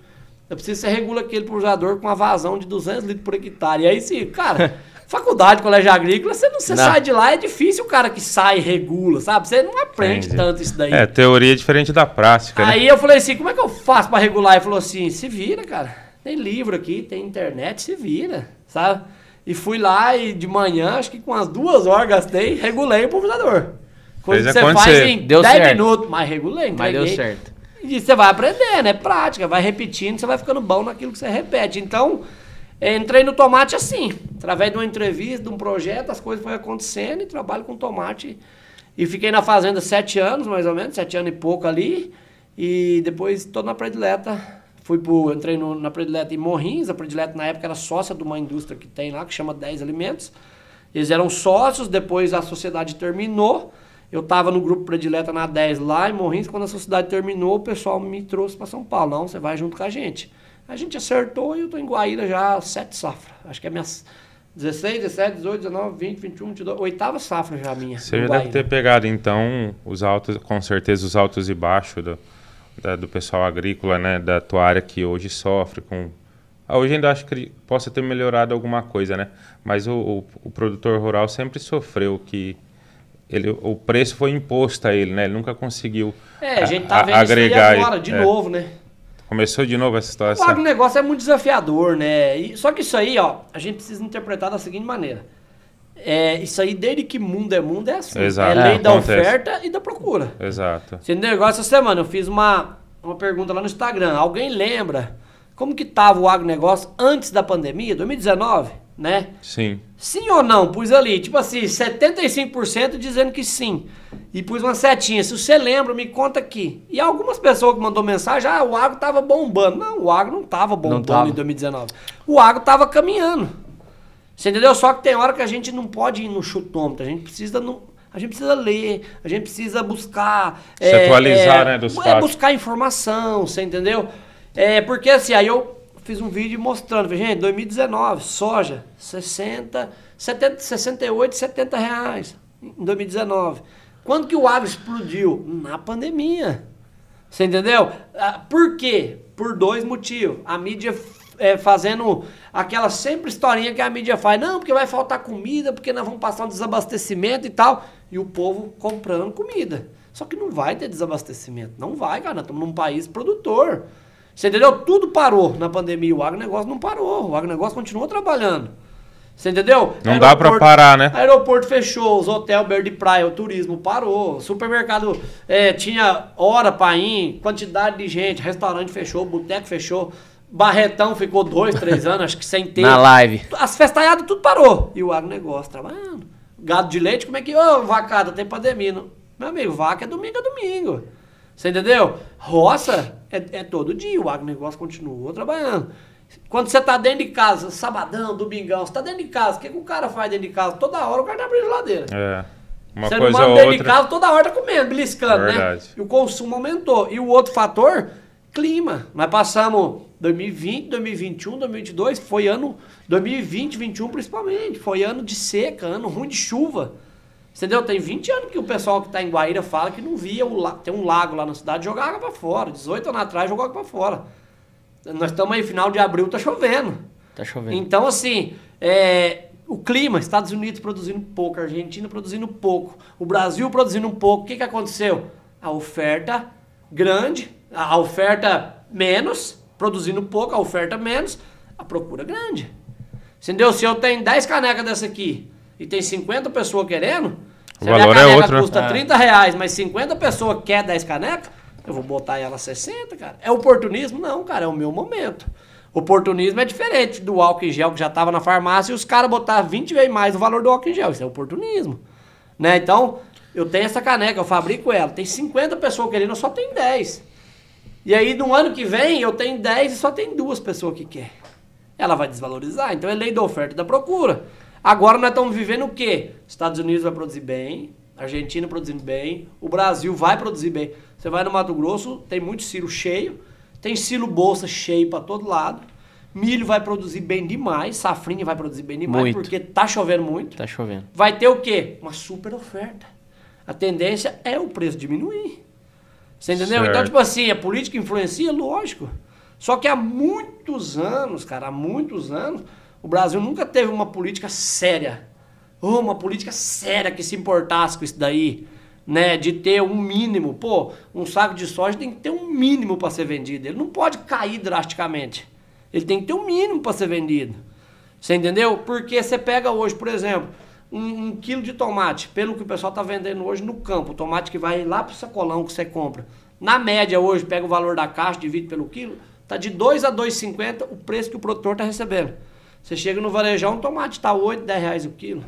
Eu preciso que você regula aquele pulsador com uma vazão de 200 litros por hectare. E aí sim, cara. Faculdade, colégio agrícola, você não você não. sai de lá, é difícil o cara que sai e regula, sabe? Você não aprende Entendi. tanto isso daí. É, teoria é diferente da prática. Né? Aí né? eu falei assim: como é que eu faço para regular? Ele falou assim: se vira, cara. Tem livro aqui, tem internet, se vira, sabe? E fui lá e de manhã, acho que com as duas horas gastei, regulei o pulverizador. Coisa que você faz em deu 10 certo. minutos, mas regulei, entreguei. Mas deu certo. E você vai aprendendo, é prática, vai repetindo, você vai ficando bom naquilo que você repete. Então, é, entrei no tomate assim, através de uma entrevista, de um projeto, as coisas foram acontecendo e trabalho com tomate. E fiquei na fazenda sete anos, mais ou menos, sete anos e pouco ali. E depois estou na predileta. Fui pro, entrei no, na predileta em Morrins, a predileta na época era sócia de uma indústria que tem lá, que chama 10 Alimentos. Eles eram sócios, depois a sociedade terminou. Eu estava no grupo predileta na 10 lá em Morrins, quando a sociedade terminou, o pessoal me trouxe para São Paulo. Não, você vai junto com a gente. A gente acertou e eu estou em Guaíra já sete safras. Acho que é minhas 16, 17, 18, 19, 20, 21, 22, oitava safra já minha. Você já deve ter pegado então os altos, com certeza os altos e baixos do, da, do pessoal agrícola, né, da tua área que hoje sofre com ah, hoje ainda acho que possa ter melhorado alguma coisa, né? Mas o, o, o produtor rural sempre sofreu que ele, o preço foi imposto a ele, né? Ele nunca conseguiu agregar. é, a, gente tá vendo isso aí agora, de é. novo, né? Começou de novo essa história. O negócio é muito desafiador, né? E, só que isso aí, ó, a gente precisa interpretar da seguinte maneira. É, isso aí, desde que mundo é mundo, é assim. Exato. É lei é, da acontece. oferta e da procura. Exato. Esse negócio, essa semana, eu fiz uma, uma pergunta lá no Instagram. Alguém lembra como que estava o agronegócio antes da pandemia, 2019? né? Sim. Sim ou não? Pus ali, tipo assim, 75% dizendo que sim. E pus uma setinha. Se você lembra, me conta aqui. E algumas pessoas que mandou mensagem, ah, o agro tava bombando. Não, o agro não tava bombando não tava. em 2019. O agro tava caminhando. Você entendeu? Só que tem hora que a gente não pode ir no chutômetro, a gente precisa no, a gente precisa ler, a gente precisa buscar. Se é, atualizar, é, né? Dos é, buscar informação, você entendeu? É, porque assim, aí eu fiz um vídeo mostrando, gente, 2019, soja, 60, 70, 68, 70 reais em 2019. Quando que o agro explodiu? Na pandemia. Você entendeu? Ah, por quê? Por dois motivos. A mídia é, fazendo aquela sempre historinha que a mídia faz. Não, porque vai faltar comida, porque nós vamos passar um desabastecimento e tal. E o povo comprando comida. Só que não vai ter desabastecimento. Não vai, cara. Nós estamos num país produtor. Você entendeu? Tudo parou na pandemia. O agronegócio não parou. O agronegócio continuou trabalhando. Você entendeu? Não dá para parar, né? Aeroporto fechou, os hotéis, beira de praia, o turismo parou, supermercado é, tinha hora para ir, quantidade de gente, restaurante fechou, boteco fechou, Barretão ficou dois, três anos, acho que sem ter. Na live. As festalhadas tudo parou. E o agronegócio trabalhando. Gado de leite, como é que. Ô, oh, vacada, tem pandemia. Não. Meu amigo, vaca é domingo, é domingo. Você entendeu? Roça, é, é todo dia, o agronegócio continua trabalhando. Quando você está dentro de casa, sabadão, domingão, você está dentro de casa, o que, que, o cara faz dentro de casa? Toda hora o cara está abrindo geladeira. É. Uma você coisa não manda dentro de casa, toda hora tá comendo, beliscando, é né? E o consumo aumentou. E o outro fator, clima. Nós passamos 2020, 2021, 2022, foi ano 2020, 2021 principalmente, foi ano de seca, ano ruim de chuva. Entendeu? Tem 20 anos que o pessoal que está em Guaíra fala que não via o la... tem um lago lá na cidade, jogar água para fora. 18 anos atrás jogou água para fora. Nós estamos aí final de abril, tá chovendo. Tá chovendo. Então assim, é... o clima, Estados Unidos produzindo pouco, Argentina produzindo pouco, o Brasil produzindo um pouco. O que que aconteceu? A oferta grande, a oferta menos, produzindo pouco, a oferta menos, a procura grande. Entendeu? Se eu tenho 10 canecas dessa aqui, e tem 50 pessoas querendo, o valor é outro. Né? custa é. 30 reais, mas 50 pessoas quer 10 canecas, eu vou botar ela 60, cara. É oportunismo? Não, cara, é o meu momento. Oportunismo é diferente do álcool em gel que já estava na farmácia e os caras botaram 20 vezes mais o valor do álcool em gel. Isso é oportunismo. Né? Então, eu tenho essa caneca, eu fabrico ela. Tem 50 pessoas querendo, eu só tenho 10. E aí, no ano que vem, eu tenho 10 e só tem duas pessoas que quer. Ela vai desvalorizar. Então, é lei da oferta e da procura. Agora nós estamos vivendo o quê? Estados Unidos vai produzir bem, Argentina produzindo bem, o Brasil vai produzir bem. Você vai no Mato Grosso, tem muito silo cheio, tem silo bolsa cheio para todo lado. Milho vai produzir bem demais, safrinha vai produzir bem demais, muito. porque tá chovendo muito. Tá chovendo. Vai ter o quê? Uma super oferta. A tendência é o preço diminuir. Você entendeu? Então, certo. Então, tipo assim, a política influencia? Lógico. Só que há muitos anos, cara, há muitos anos, o Brasil nunca teve uma política séria, uma política séria que se importasse com isso daí, né? De ter um mínimo, pô, um saco de soja tem que ter um mínimo para ser vendido. Ele não pode cair drasticamente. Ele tem que ter um mínimo para ser vendido. Você entendeu? Porque você pega hoje, por exemplo, um, um, quilo de tomate, pelo que o pessoal está vendendo hoje no campo, o tomate que vai lá para o sacolão que você compra. Na média hoje, pega o valor da caixa, divide pelo quilo, tá de 2 a 2,50 o preço que o produtor está recebendo. Você chega no varejão, tomate tá 8, 10 reais o quilo.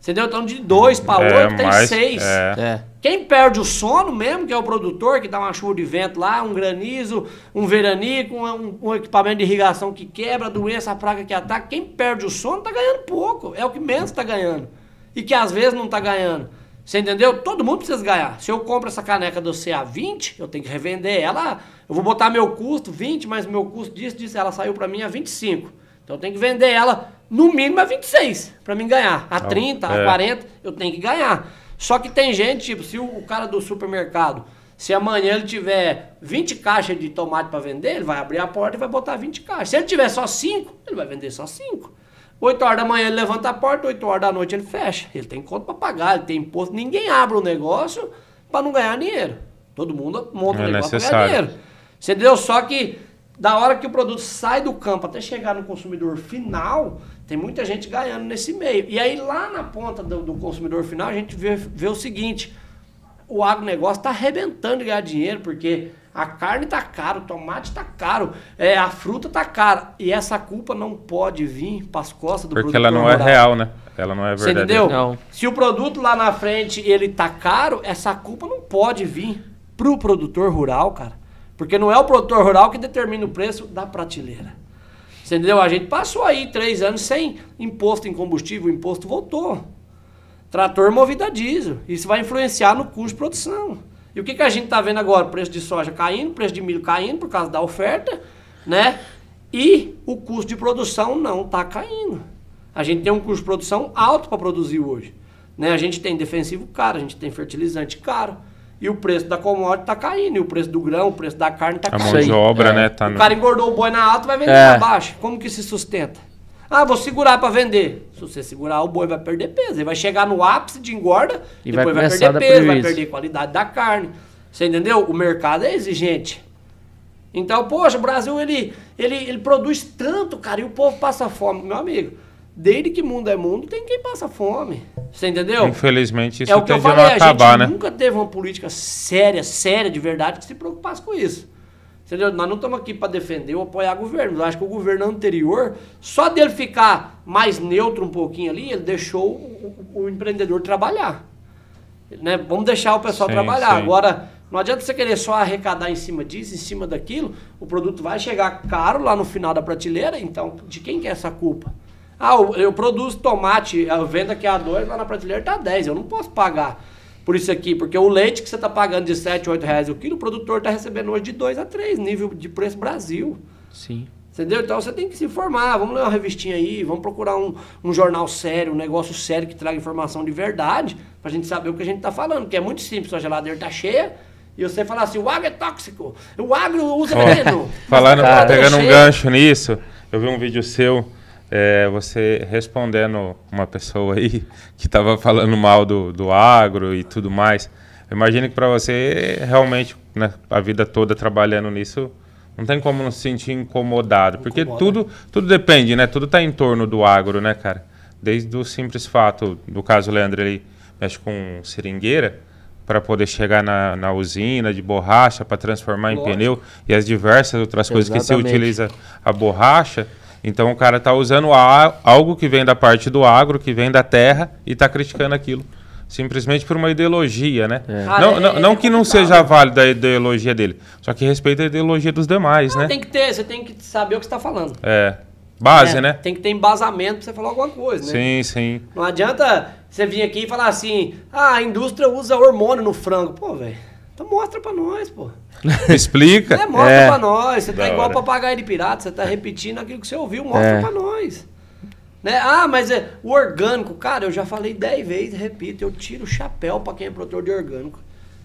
Você deu tanto de 2 para 8, é, tem 6. É. é. Quem perde o sono mesmo, que é o produtor, que dá uma chuva de vento lá, um granizo, um veranico, um, um equipamento de irrigação que quebra, doença, praga que ataca, quem perde o sono tá ganhando pouco. É o que menos tá ganhando. E que às vezes não tá ganhando. Você entendeu? Todo mundo precisa ganhar. Se eu compro essa caneca do CA 20, eu tenho que revender ela. Eu vou botar meu custo 20, mas meu custo disso, disso, ela saiu para mim a 25. Então eu tenho que vender ela no mínimo a 26 para mim ganhar. A 30, é. a 40, é. eu tenho que ganhar. Só que tem gente, tipo, se o cara do supermercado, se amanhã ele tiver 20 caixas de tomate para vender, ele vai abrir a porta e vai botar 20 caixas. Se ele tiver só 5, ele vai vender só 5. 8 horas da manhã ele levanta a porta, 8 horas da noite ele fecha. Ele tem conta para pagar, ele tem imposto. Ninguém abre o um negócio para não ganhar dinheiro. Todo mundo monta é um negócio para ganhar dinheiro. Você deu só que da hora que o produto sai do campo até chegar no consumidor final, tem muita gente ganhando nesse meio. E aí lá na ponta do, do consumidor final a gente vê, vê o seguinte, o agronegócio está arrebentando de ganhar dinheiro, porque a carne está cara, o tomate está caro, é, a fruta está cara. E essa culpa não pode vir para as costas do porque Porque ela não é rural. é real, né? Ela não é verdadeira. Você entendeu? Não. Se o produto lá na frente ele está caro, essa culpa não pode vir para o produtor rural, cara. Porque não é o produtor rural que determina o preço da prateleira. Você entendeu? A gente passou aí três anos sem imposto em combustível, o imposto voltou. Trator movido a diesel. Isso vai influenciar no custo de produção. E o que, que a gente está vendo agora? Preço de soja caindo, preço de milho caindo por causa da oferta, né? E o custo de produção não está caindo. A gente tem um custo de produção alto para produzir hoje. Né? A gente tem defensivo caro, a gente tem fertilizante caro. E o preço da commodity está caindo, e o preço do grão, o preço da carne está caindo. A mão de obra, é. né? Tá o cara engordou o boi na alta, vai vender é. na baixa. Como que se sustenta? Ah, vou segurar para vender. Se você segurar, o boi vai perder peso. Ele vai chegar no ápice de engorda, e depois vai, vai perder peso, vai perder qualidade da carne. Você entendeu? O mercado é exigente. Então, poxa, o Brasil ele, ele, ele produz tanto, cara, e o povo passa fome, meu amigo desde que mundo é mundo, tem quem passa fome. Você entendeu? Infelizmente, isso é o que eu falei, a acabar, gente né? nunca teve uma política séria, séria, de verdade, que se preocupasse com isso. Entendeu? Nós não estamos aqui para defender ou apoiar governo. Eu acho que o governo anterior, só dele ficar mais neutro um pouquinho ali, ele deixou o, o, o empreendedor trabalhar. Né? Vamos deixar o pessoal sim, trabalhar. Sim. Agora, não adianta você querer só arrecadar em cima disso, em cima daquilo. O produto vai chegar caro lá no final da prateleira, então de quem que é essa culpa? Ah, eu produzo tomate, a venda que é a 2, lá na prateleira tá 10, eu não posso pagar por isso aqui, porque o leite que você está pagando de 7, 8 reais o quilo, o produtor está recebendo hoje de 2 a 3, nível de preço Brasil. Sim. Entendeu? Então você tem que se informar, vamos ler uma revistinha aí, vamos procurar um, um jornal sério, um negócio sério que traga informação de verdade, para a gente saber o que a gente está falando, porque é muito simples, sua geladeira está cheia, e você falar assim, o agro é tóxico, o agro usa veneno. Oh, falando, pegando tá um gancho nisso, eu vi um vídeo seu é, você respondendo uma pessoa aí que estava falando mal do, do agro e tudo mais, eu imagino que para você, realmente, né, a vida toda trabalhando nisso, não tem como não se sentir incomodado. Porque Incomoda. Né? tudo, tudo depende, né? Tudo está em torno do agro, né, cara? Desde o simples fato, do caso Leandro, ele mexe com seringueira, para poder chegar na, na, usina de borracha para transformar Lógico. em pneu e as diversas outras Exatamente. coisas que se utiliza a borracha. Então o cara tá usando a, algo que vem da parte do agro, que vem da terra, e tá criticando aquilo. Simplesmente por uma ideologia, né? É. Ah, não, é, não, é não que não seja válida a ideologia dele, só que respeita a ideologia dos demais, não, né? Tem que ter, você tem que saber o que está falando. É. Base, é, né? Tem que ter embasamento para você falar alguma coisa, né? Sim, sim. Não adianta você vir aqui e falar assim: ah, a indústria usa hormônio no frango. Pô, velho. Então mostra pra nós, pô. Explica. É, mostra é. pra nós. Você tá da igual hora. papagaio de pirata, você tá é. repetindo aquilo que você ouviu, mostra é. pra nós. Né? Ah, mas é, o orgânico, cara, eu já falei dez vezes, repito, eu tiro o chapéu pra quem é produtor de orgânico.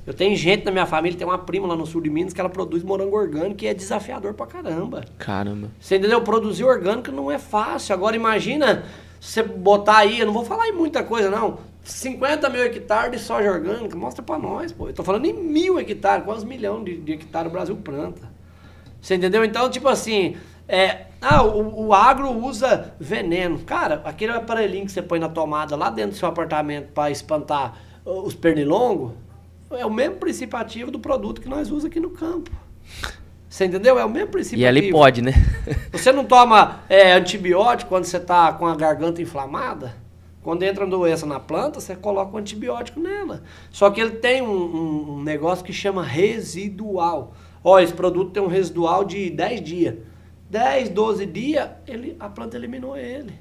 Eu tenho gente na minha família, tem uma prima lá no sul de Minas que ela produz morango orgânico e é desafiador pra caramba. Caramba. Você entendeu? Produzir orgânico não é fácil. Agora imagina você botar aí, eu não vou falar em muita coisa não, 50 mil hectares de soja orgânica, mostra para nós, pô. Eu tô falando em mil hectares, quase milhões milhão de, de hectares o Brasil planta. Você entendeu? Então, tipo assim, é, ah, o, o, agro usa veneno. Cara, aquele aparelhinho que você põe na tomada lá dentro do seu apartamento para espantar os pernilongos, é o mesmo princípio ativo do produto que nós usamos aqui no campo. Você entendeu? É o mesmo princípio. E ali pode, né? você não toma é, antibiótico quando você tá com a garganta inflamada? Quando entra uma doença na planta, você coloca um antibiótico nela. Só que ele tem um, um negócio que chama residual. Ó, esse produto tem um residual de 10 dias. 10, 12 dias, ele, a planta eliminou ele.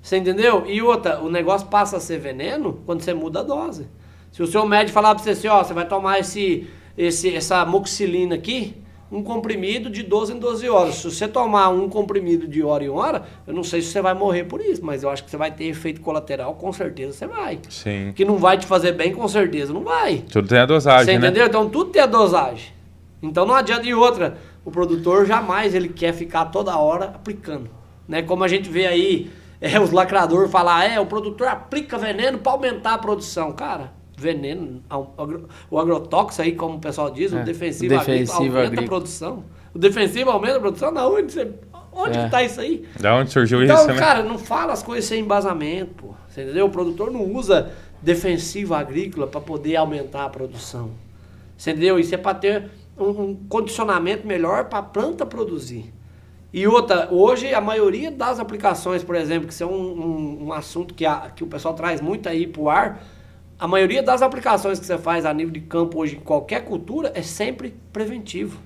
Você entendeu? E outra, o negócio passa a ser veneno quando você muda a dose. Se o seu médico falar para você assim, ó, você vai tomar esse, esse, essa moxilina aqui, um comprimido de 12 em 12 horas. Se você tomar um comprimido de hora em hora, eu não sei se você vai morrer por isso, mas eu acho que você vai ter efeito colateral, com certeza você vai. Sim. Que não vai te fazer bem, com certeza não vai. Tudo tem a dosagem, você né? entendeu? Né? Então tudo tem a dosagem. Então não adianta e outra. O produtor jamais ele quer ficar toda hora aplicando, né? Como a gente vê aí, é, os lacradores falar, é, o produtor aplica veneno para aumentar a produção, cara veneno, o agrotóxico aí, como o pessoal diz, é. o defensivo, o defensivo agrícola, aumenta agrícola. a produção. O defensivo aumenta a produção, da onde você... Onde é. que tá isso aí? Da onde surgiu então, isso? Então, cara, né? não fala as coisas sem embasamento, pô. Você entendeu? O produtor não usa defensivo agrícola para poder aumentar a produção. Você entendeu? Isso é para ter um, um, condicionamento melhor para a planta produzir. E outra, hoje a maioria das aplicações, por exemplo, que são um, um, um assunto que, a, que o pessoal traz muito aí para o ar, a maioria das aplicações que você faz a nível de campo hoje em qualquer cultura é sempre preventivo.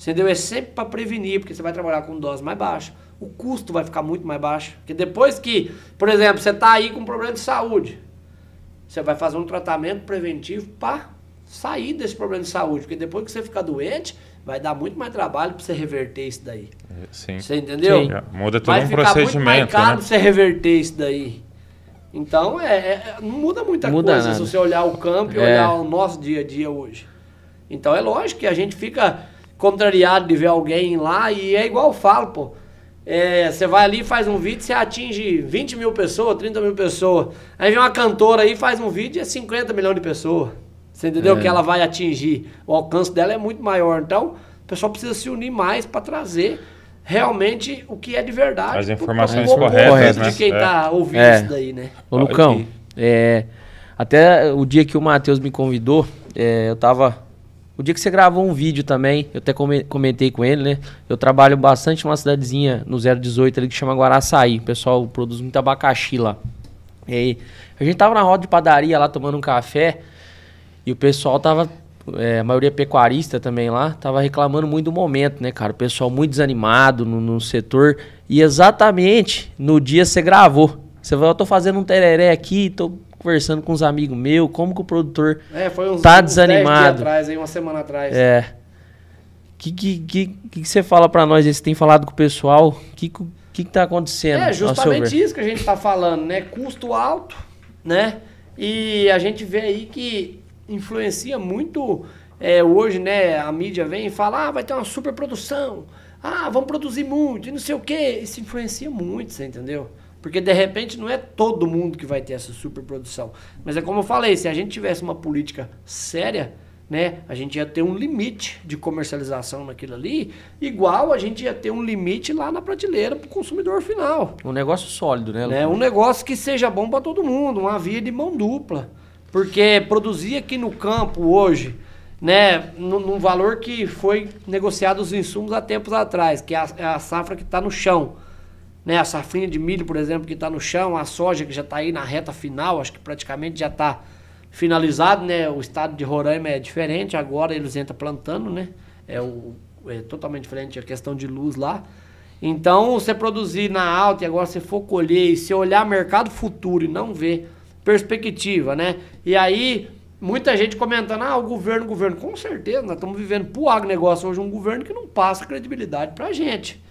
Entendeu? É sempre para prevenir, porque você vai trabalhar com dose mais baixa. O custo vai ficar muito mais baixo. Porque depois que, por exemplo, você está aí com um problema de saúde, você vai fazer um tratamento preventivo para sair desse problema de saúde. Porque depois que você ficar doente, vai dar muito mais trabalho para você reverter isso daí. É, sim. Você entendeu? Sim. É, muda todo vai um procedimento. É ficar muito mais caro né? você reverter isso daí. Então, é, é não muda muita muda coisa nada. se você olhar o campo e é. olhar o nosso dia a dia hoje. Então, é lógico que a gente fica contrariado de ver alguém lá e é igual eu falo, pô. É, você vai ali, faz um vídeo, você atinge 20 mil pessoas, 30 mil pessoas. Aí vem uma cantora aí, faz um vídeo e é 50 milhões de pessoas. Você entendeu? É. Que ela vai atingir. O alcance dela é muito maior. Então, o pessoal precisa se unir mais para trazer realmente o que é de verdade. As informações pro, pro corretas, né? De quem está é. ouvindo é. isso daí, né? Ô, Lucão, é, até o dia que o Matheus me convidou, é, eu estava O dia que você gravou um vídeo também, eu até comentei com ele, né? Eu trabalho bastante numa cidadezinha no 018 ali que chama Guaraçaí. O pessoal produz muito abacaxi lá. E aí, a gente tava na roda de padaria lá tomando um café e o pessoal tava é, a maioria pecuarista também lá, tava reclamando muito do momento, né, cara? O pessoal muito desanimado no, no setor. E exatamente no dia você gravou. Você falou, eu tô fazendo um tereré aqui, tô conversando com uns amigos meus, como que o produtor é, foi uns, tá uns desanimado. atrás, aí, uma semana atrás. É. O que, que, que, que, você fala para nós? Você tem falado com o pessoal? O que, que, que tá acontecendo? É justamente isso que a gente tá falando, né? Custo alto, né? E a gente vê aí que influencia muito é, hoje, né? A mídia vem e fala, ah, vai ter uma super produção, ah, vamos produzir muito, e não sei o quê. Isso influencia muito, você entendeu? Porque de repente não é todo mundo que vai ter essa super produção. Mas é como eu falei, se a gente tivesse uma política séria, né, a gente ia ter um limite de comercialização naquilo ali, igual a gente ia ter um limite lá na prateleira para o consumidor final. Um negócio sólido, né? né? Um negócio que seja bom para todo mundo, uma via de mão dupla. Porque produzir aqui no campo hoje, né, num, valor que foi negociado os insumos há tempos atrás, que é a, é a safra que está no chão. Né, a safrinha de milho, por exemplo, que está no chão, a soja que já está aí na reta final, acho que praticamente já está finalizado, né? O estado de Roraima é diferente, agora eles entram plantando, né? É, o, é totalmente diferente a questão de luz lá. Então, você produzir na alta e agora você for colher e se olhar mercado futuro e não ver perspectiva, né? E aí, muita gente comentando, ah, o governo, o governo. Com certeza, nós estamos vivendo pro agronegócio hoje um governo que não passa credibilidade pra gente.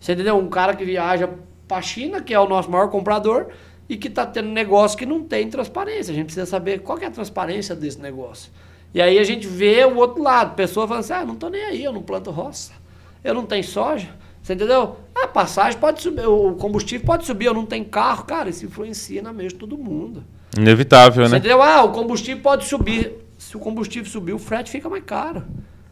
Você entendeu? Um cara que viaja pra China, que é o nosso maior comprador, e que está tendo negócio que não tem transparência. A gente precisa saber qual é a transparência desse negócio. E aí a gente vê o outro lado, pessoa falando assim, ah, não tô nem aí, eu não planto roça, eu não tenho soja, você entendeu? A passagem pode subir, o combustível pode subir, eu não tenho carro, cara, isso influencia na mesa de todo mundo. Inevitável, Você né? Entendeu? Ah, o combustível pode subir. Se o combustível subir, o frete fica mais caro.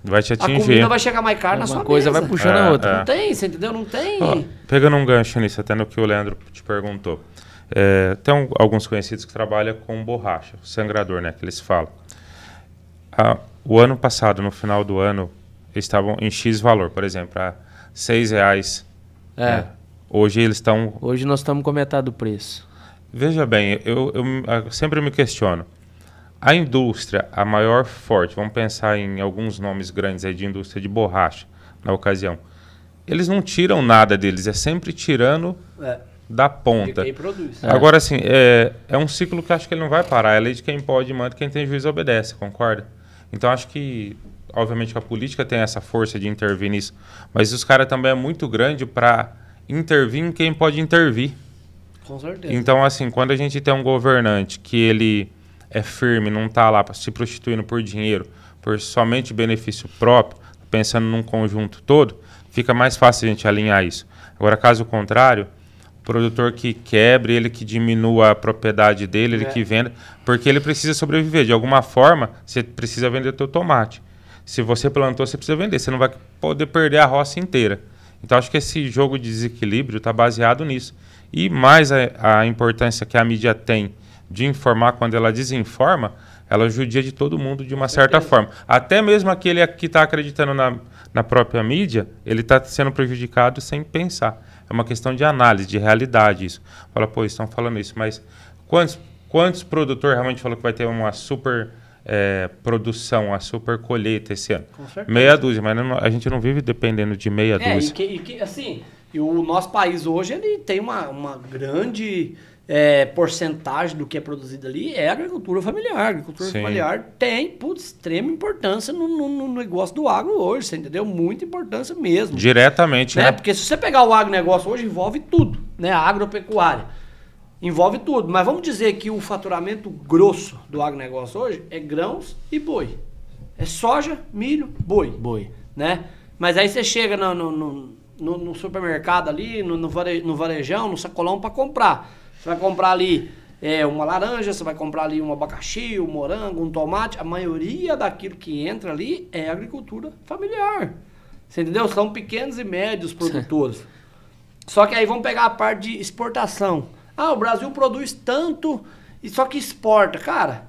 Vai te atingir. A comida vai chegar mais caro na sua mesa. Uma coisa vai puxando é, a outra. É. Não tem, você entendeu? Não tem. Ó, pegando um gancho nisso, até no que o Leandro te perguntou. É, tem um, alguns conhecidos que trabalham com borracha, sangrador, né? Que eles falam. Ah, o ano passado, no final do ano, eles estavam em X valor, por exemplo. A, seis reais. É. é. Hoje eles estão. Hoje nós estamos com metade do preço. Veja bem, eu, eu, eu sempre me questiono. A indústria, a maior forte, vamos pensar em alguns nomes grandes aí de indústria de borracha, na ocasião. Eles não tiram nada deles, é sempre tirando é. da ponta. quem produz. É. Agora, assim, é, é um ciclo que acho que ele não vai parar. É a lei de quem pode manda, quem tem juízo obedece, concorda? Então, acho que obviamente que a política tem essa força de intervir nisso, mas os caras também é muito grande para intervir em quem pode intervir. Com certeza. Então, assim, quando a gente tem um governante que ele é firme, não está lá se prostituindo por dinheiro, por somente benefício próprio, pensando num conjunto todo, fica mais fácil a gente alinhar isso. Agora, caso contrário, o produtor que quebre, ele que diminua a propriedade dele, ele é. que venda, porque ele precisa sobreviver. De alguma forma, você precisa vender teu tomate se você plantou, você precisa vender. Você não vai poder perder a roça inteira. Então, acho que esse jogo de desequilíbrio está baseado nisso. E mais a, a, importância que a mídia tem de informar quando ela desinforma, ela judia de todo mundo de uma certa forma. Até mesmo aquele que está acreditando na, na própria mídia, ele está sendo prejudicado sem pensar. É uma questão de análise, de realidade isso. Fala, pô, estão falando isso, mas quantos, quantos realmente falou que vai ter uma super é, produção, a super colheita esse ano. Meia dúzia, mas não, a gente não vive dependendo de meia é, dúzia. E que, e que, assim, e o nosso país hoje ele tem uma, uma grande é, porcentagem do que é produzido ali é agricultura familiar. A agricultura Sim. familiar tem putz, extrema importância no, no, no, negócio do agro hoje, você entendeu? Muita importância mesmo. Diretamente, né? né? Porque se você pegar o agronegócio hoje, envolve tudo, né? A agropecuária. Envolve tudo, mas vamos dizer que o faturamento grosso do agronegócio hoje é grãos e boi. É soja, milho, boi. Boi. Né? Mas aí você chega no, no, no, no supermercado ali, no, no, vare, no varejão, no sacolão para comprar. Você vai comprar ali é, uma laranja, você vai comprar ali um abacaxi, um morango, um tomate. A maioria daquilo que entra ali é agricultura familiar. Você entendeu? São pequenos e médios produtores. Só que aí vamos pegar a parte de exportação. Ah, o Brasil produz tanto e só que exporta. Cara,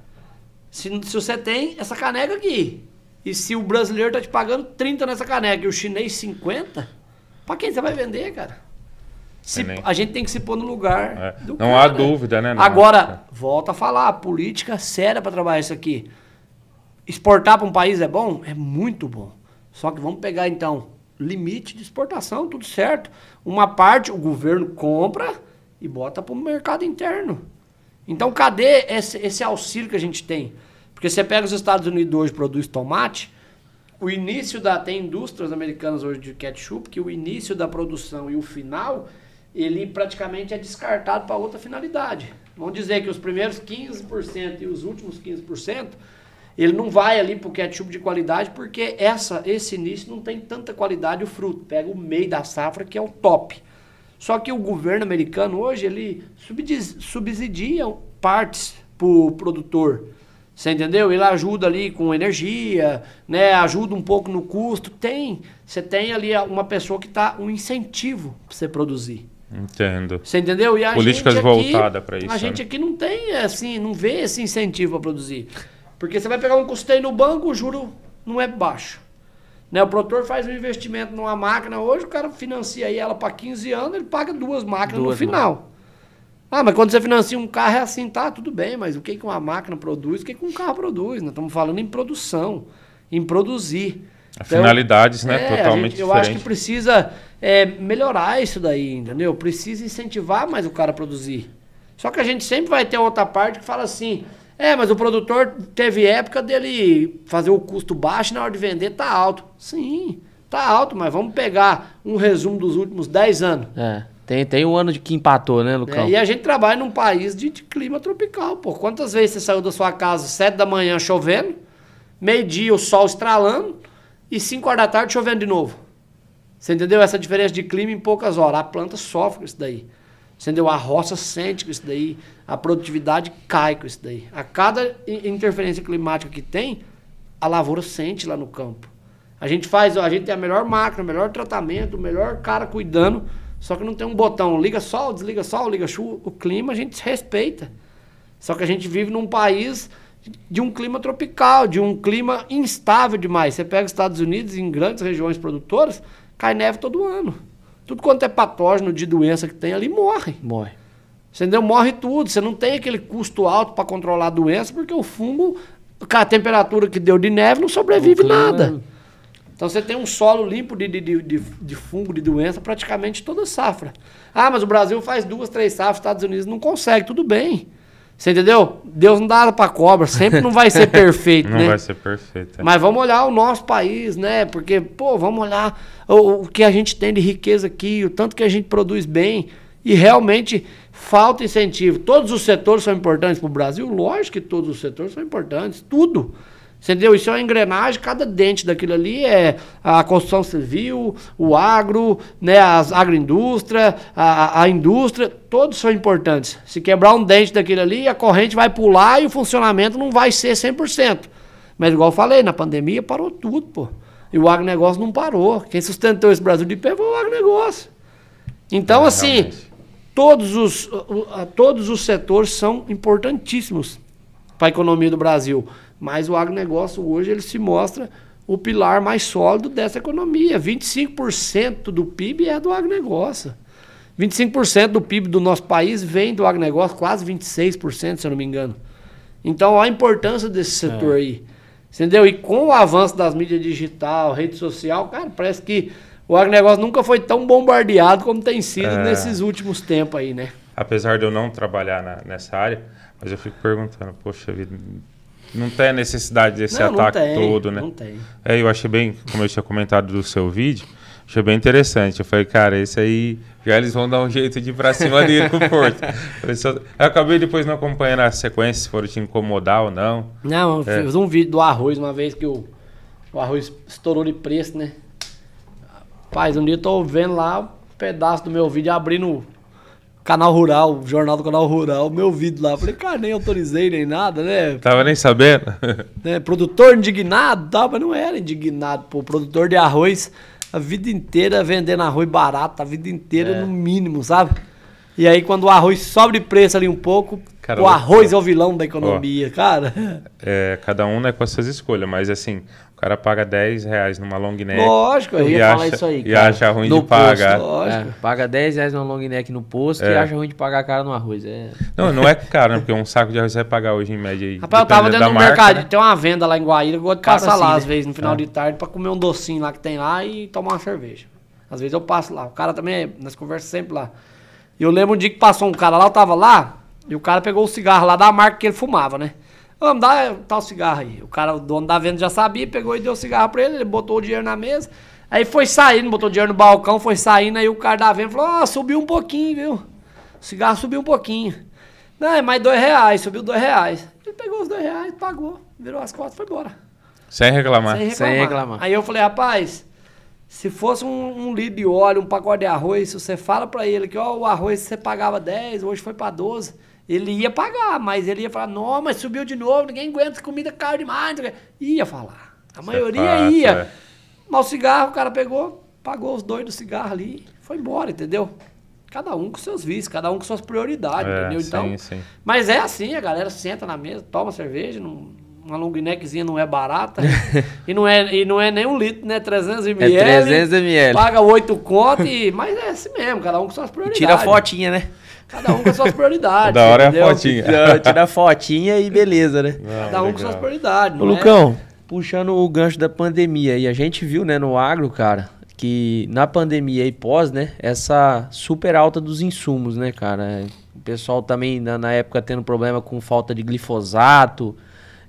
se, se você tem essa caneca aqui, e se o brasileiro tá te pagando 30 nessa caneca e o chinês 50, para quem você vai vender, cara? Se, é a gente tem que se pôr no lugar é. do Não cara, há né? dúvida, né? Não Agora, é. volta a falar, política séria para trabalhar isso aqui. Exportar para um país é bom? É muito bom. Só que vamos pegar então limite de exportação, tudo certo. Uma parte o governo compra, e bota para o mercado interno. Então, cadê esse, esse auxílio que a gente tem? Porque você pega os Estados Unidos hoje produz tomate, o início da tem indústrias americanas hoje de ketchup que o início da produção e o final ele praticamente é descartado para outra finalidade. Vamos dizer que os primeiros 15% e os últimos 15%, ele não vai ali para o ketchup de qualidade porque essa esse início não tem tanta qualidade o fruto. Pega o meio da safra que é o top. Só que o governo americano hoje ele subsidia partes para o produtor. Você entendeu? Ele ajuda ali com energia, né? ajuda um pouco no custo. Tem, você tem ali uma pessoa que está um incentivo para você produzir. Entendo. Você entendeu? E a Políticas gente aqui, voltada para isso. A gente né? aqui não tem assim, não vê esse incentivo a produzir. Porque você vai pegar um custeio no banco, o juro não é baixo. Né? O produtor faz um investimento numa máquina hoje, o cara financia aí ela para 15 anos, ele paga duas máquinas duas no final. Máquinas. Ah, mas quando você financia um carro é assim, tá, tudo bem, mas o que, que uma máquina produz, o que, que um carro produz? Nós estamos falando em produção, em produzir. Então, Finalidades, né? É, totalmente gente, eu diferente. Eu acho que precisa é, melhorar isso daí, entendeu? Precisa incentivar mais o cara a produzir. Só que a gente sempre vai ter outra parte que fala assim: é, mas o produtor teve época dele fazer o custo baixo e na hora de vender tá alto. Sim, tá alto, mas vamos pegar um resumo dos últimos 10 anos. É. Tem, tem um ano de que empatou, né, Lucão? É, e a gente trabalha num país de, de, clima tropical, pô. Quantas vezes você saiu da sua casa sete da manhã chovendo, meio-dia o sol estralando e cinco horas da tarde chovendo de novo? Você entendeu essa diferença de clima em poucas horas? A planta sofre isso daí. Entendeu? A roça sente com isso daí, a produtividade cai com isso daí. A cada interferência climática que tem, a lavoura sente lá no campo. A gente faz, a gente tem a melhor máquina, o melhor tratamento, o melhor cara cuidando, só que não tem um botão, liga sol, desliga sol, liga chuva, o clima a gente se respeita. Só que a gente vive num país de um clima tropical, de um clima instável demais. Você pega os Estados Unidos em grandes regiões produtoras, cai neve todo ano. Tudo quanto é patógeno de doença que tem ali morre. Morre. entendeu? Morre tudo. Você não tem aquele custo alto para controlar a doença, porque o fungo, com a temperatura que deu de neve, não sobrevive nada. Então você tem um solo limpo de, de, de, de, fungo, de doença, praticamente toda safra. Ah, mas o Brasil faz duas, três safras, Estados Unidos não consegue, tudo bem. Você entendeu? Deus não dá para cobra, sempre não vai ser perfeito, não né? Não vai ser perfeito. É. Mas vamos olhar o nosso país, né? Porque, pô, vamos olhar o, o, que a gente tem de riqueza aqui, o tanto que a gente produz bem. E realmente falta incentivo. Todos os setores são importantes para o Brasil? Lógico que todos os setores são importantes, tudo. Entendeu? Isso é uma engrenagem, cada dente daquilo ali é a construção civil, o agro, né, as agroindústria, a, a indústria, todos são importantes. Se quebrar um dente daquilo ali, a corrente vai pular e o funcionamento não vai ser 100%. Mas igual eu falei, na pandemia parou tudo, pô. E o agronegócio não parou. Quem sustentou esse Brasil de pé foi o agronegócio. Então, é, assim, todos os, todos os setores são importantíssimos para a economia do Brasil. Mas o agronegócio hoje ele se mostra o pilar mais sólido dessa economia. 25% do PIB é do agronegócio. 25% do PIB do nosso país vem do agronegócio, quase 26%, se eu não me engano. Então, olha a importância desse setor é. aí. Entendeu? E com o avanço das mídias digitais, rede social, cara, parece que o agronegócio nunca foi tão bombardeado como tem sido é. nesses últimos tempos aí, né? Apesar de eu não trabalhar na, nessa área, mas eu fico perguntando, poxa vida, não tem necessidade desse não, ataque não tem, todo, né? Não tem. É, eu achei bem, como eu tinha comentado do seu vídeo, achei bem interessante. Eu falei, cara, esse aí já eles vão dar um jeito de ir pra cima dele com o Porto. Eu acabei depois não acompanhando a sequência, se for te incomodar ou não. Não, é. fiz um vídeo do arroz uma vez que o, o arroz estourou de preço, né? Rapaz, um dia eu tô vendo lá um pedaço do meu vídeo abrindo Canal Rural, jornal do Canal Rural, meu vídeo lá. Falei, cara, nem autorizei nem nada, né? Tava nem sabendo. Né? Produtor indignado, tá? mas não era indignado, pô. Produtor de arroz, a vida inteira vendendo arroz barato, a vida inteira é. no mínimo, sabe? E aí, quando o arroz sobe de preço ali um pouco, cara, o arroz é o vilão da economia, Ó, cara. É, cada um né, com as suas escolhas, mas assim, cara paga 10 reais numa long neck. Lógico, eu ia falar isso aí. Cara. E acha ruim no de posto, pagar. Lógico. É, paga 10 reais numa long neck no posto é. e acha ruim de pagar caro no arroz. É. Não, não é caro, né? Porque um saco de arroz vai pagar hoje em média. aí Rapaz, eu tava dentro do mercado, né? tem uma venda lá em Guaíra, eu gosto de passar assim, lá né? às vezes no final ah. de tarde pra comer um docinho lá que tem lá e tomar uma cerveja. Às vezes eu passo lá. O cara também, é, nós conversamos sempre lá. E eu lembro um dia que passou um cara lá, eu tava lá, e o cara pegou o cigarro lá da marca que ele fumava, né? Oh, me dá tal cigarro aí. O cara, o dono da venda já sabia, pegou e deu o cigarro pra ele, ele botou o dinheiro na mesa. Aí foi saindo, botou o dinheiro no balcão, foi saindo, aí o cara da venda falou, ó, oh, subiu um pouquinho, viu? O cigarro subiu um pouquinho. Não, é mais dois reais, subiu dois reais. Ele pegou os dois reais, pagou, virou as costas, foi embora. Sem reclamar. Sem reclamar. Sem reclamar. Aí eu falei, rapaz, se fosse um, um litro de óleo, um pacote de arroz, se você fala para ele que ó, o arroz você pagava 10, hoje foi para 12 ele ia pagar, mas ele ia falar, não, mas subiu de novo, ninguém aguenta comida cara demais. Ia falar. A é maioria é ia. mal Mas o cigarro, o cara pegou, pagou os dois do cigarro ali, foi embora, entendeu? Cada um com seus vícios, cada um com suas prioridades, é, entendeu? Então, sim, sim. Mas é assim, a galera senta na mesa, toma cerveja, não, uma long neckzinha não é barata. e, não é, e não é nem um litro, né? 300 é ml. É 300 ml. Paga oito contas e, mas é assim mesmo, cada um com suas prioridades. E tira a fotinha, né? Cada um com suas prioridades. da hora entendeu? é a fotinha. Tira, a fotinha e beleza, né? Não, ah, Cada um legal. com suas prioridades. Ô, é? Lucão. Puxando o gancho da pandemia. E a gente viu, né, no agro, cara, que na pandemia e pós, né, essa super alta dos insumos, né, cara? O pessoal também, na, na época, tendo problema com falta de glifosato.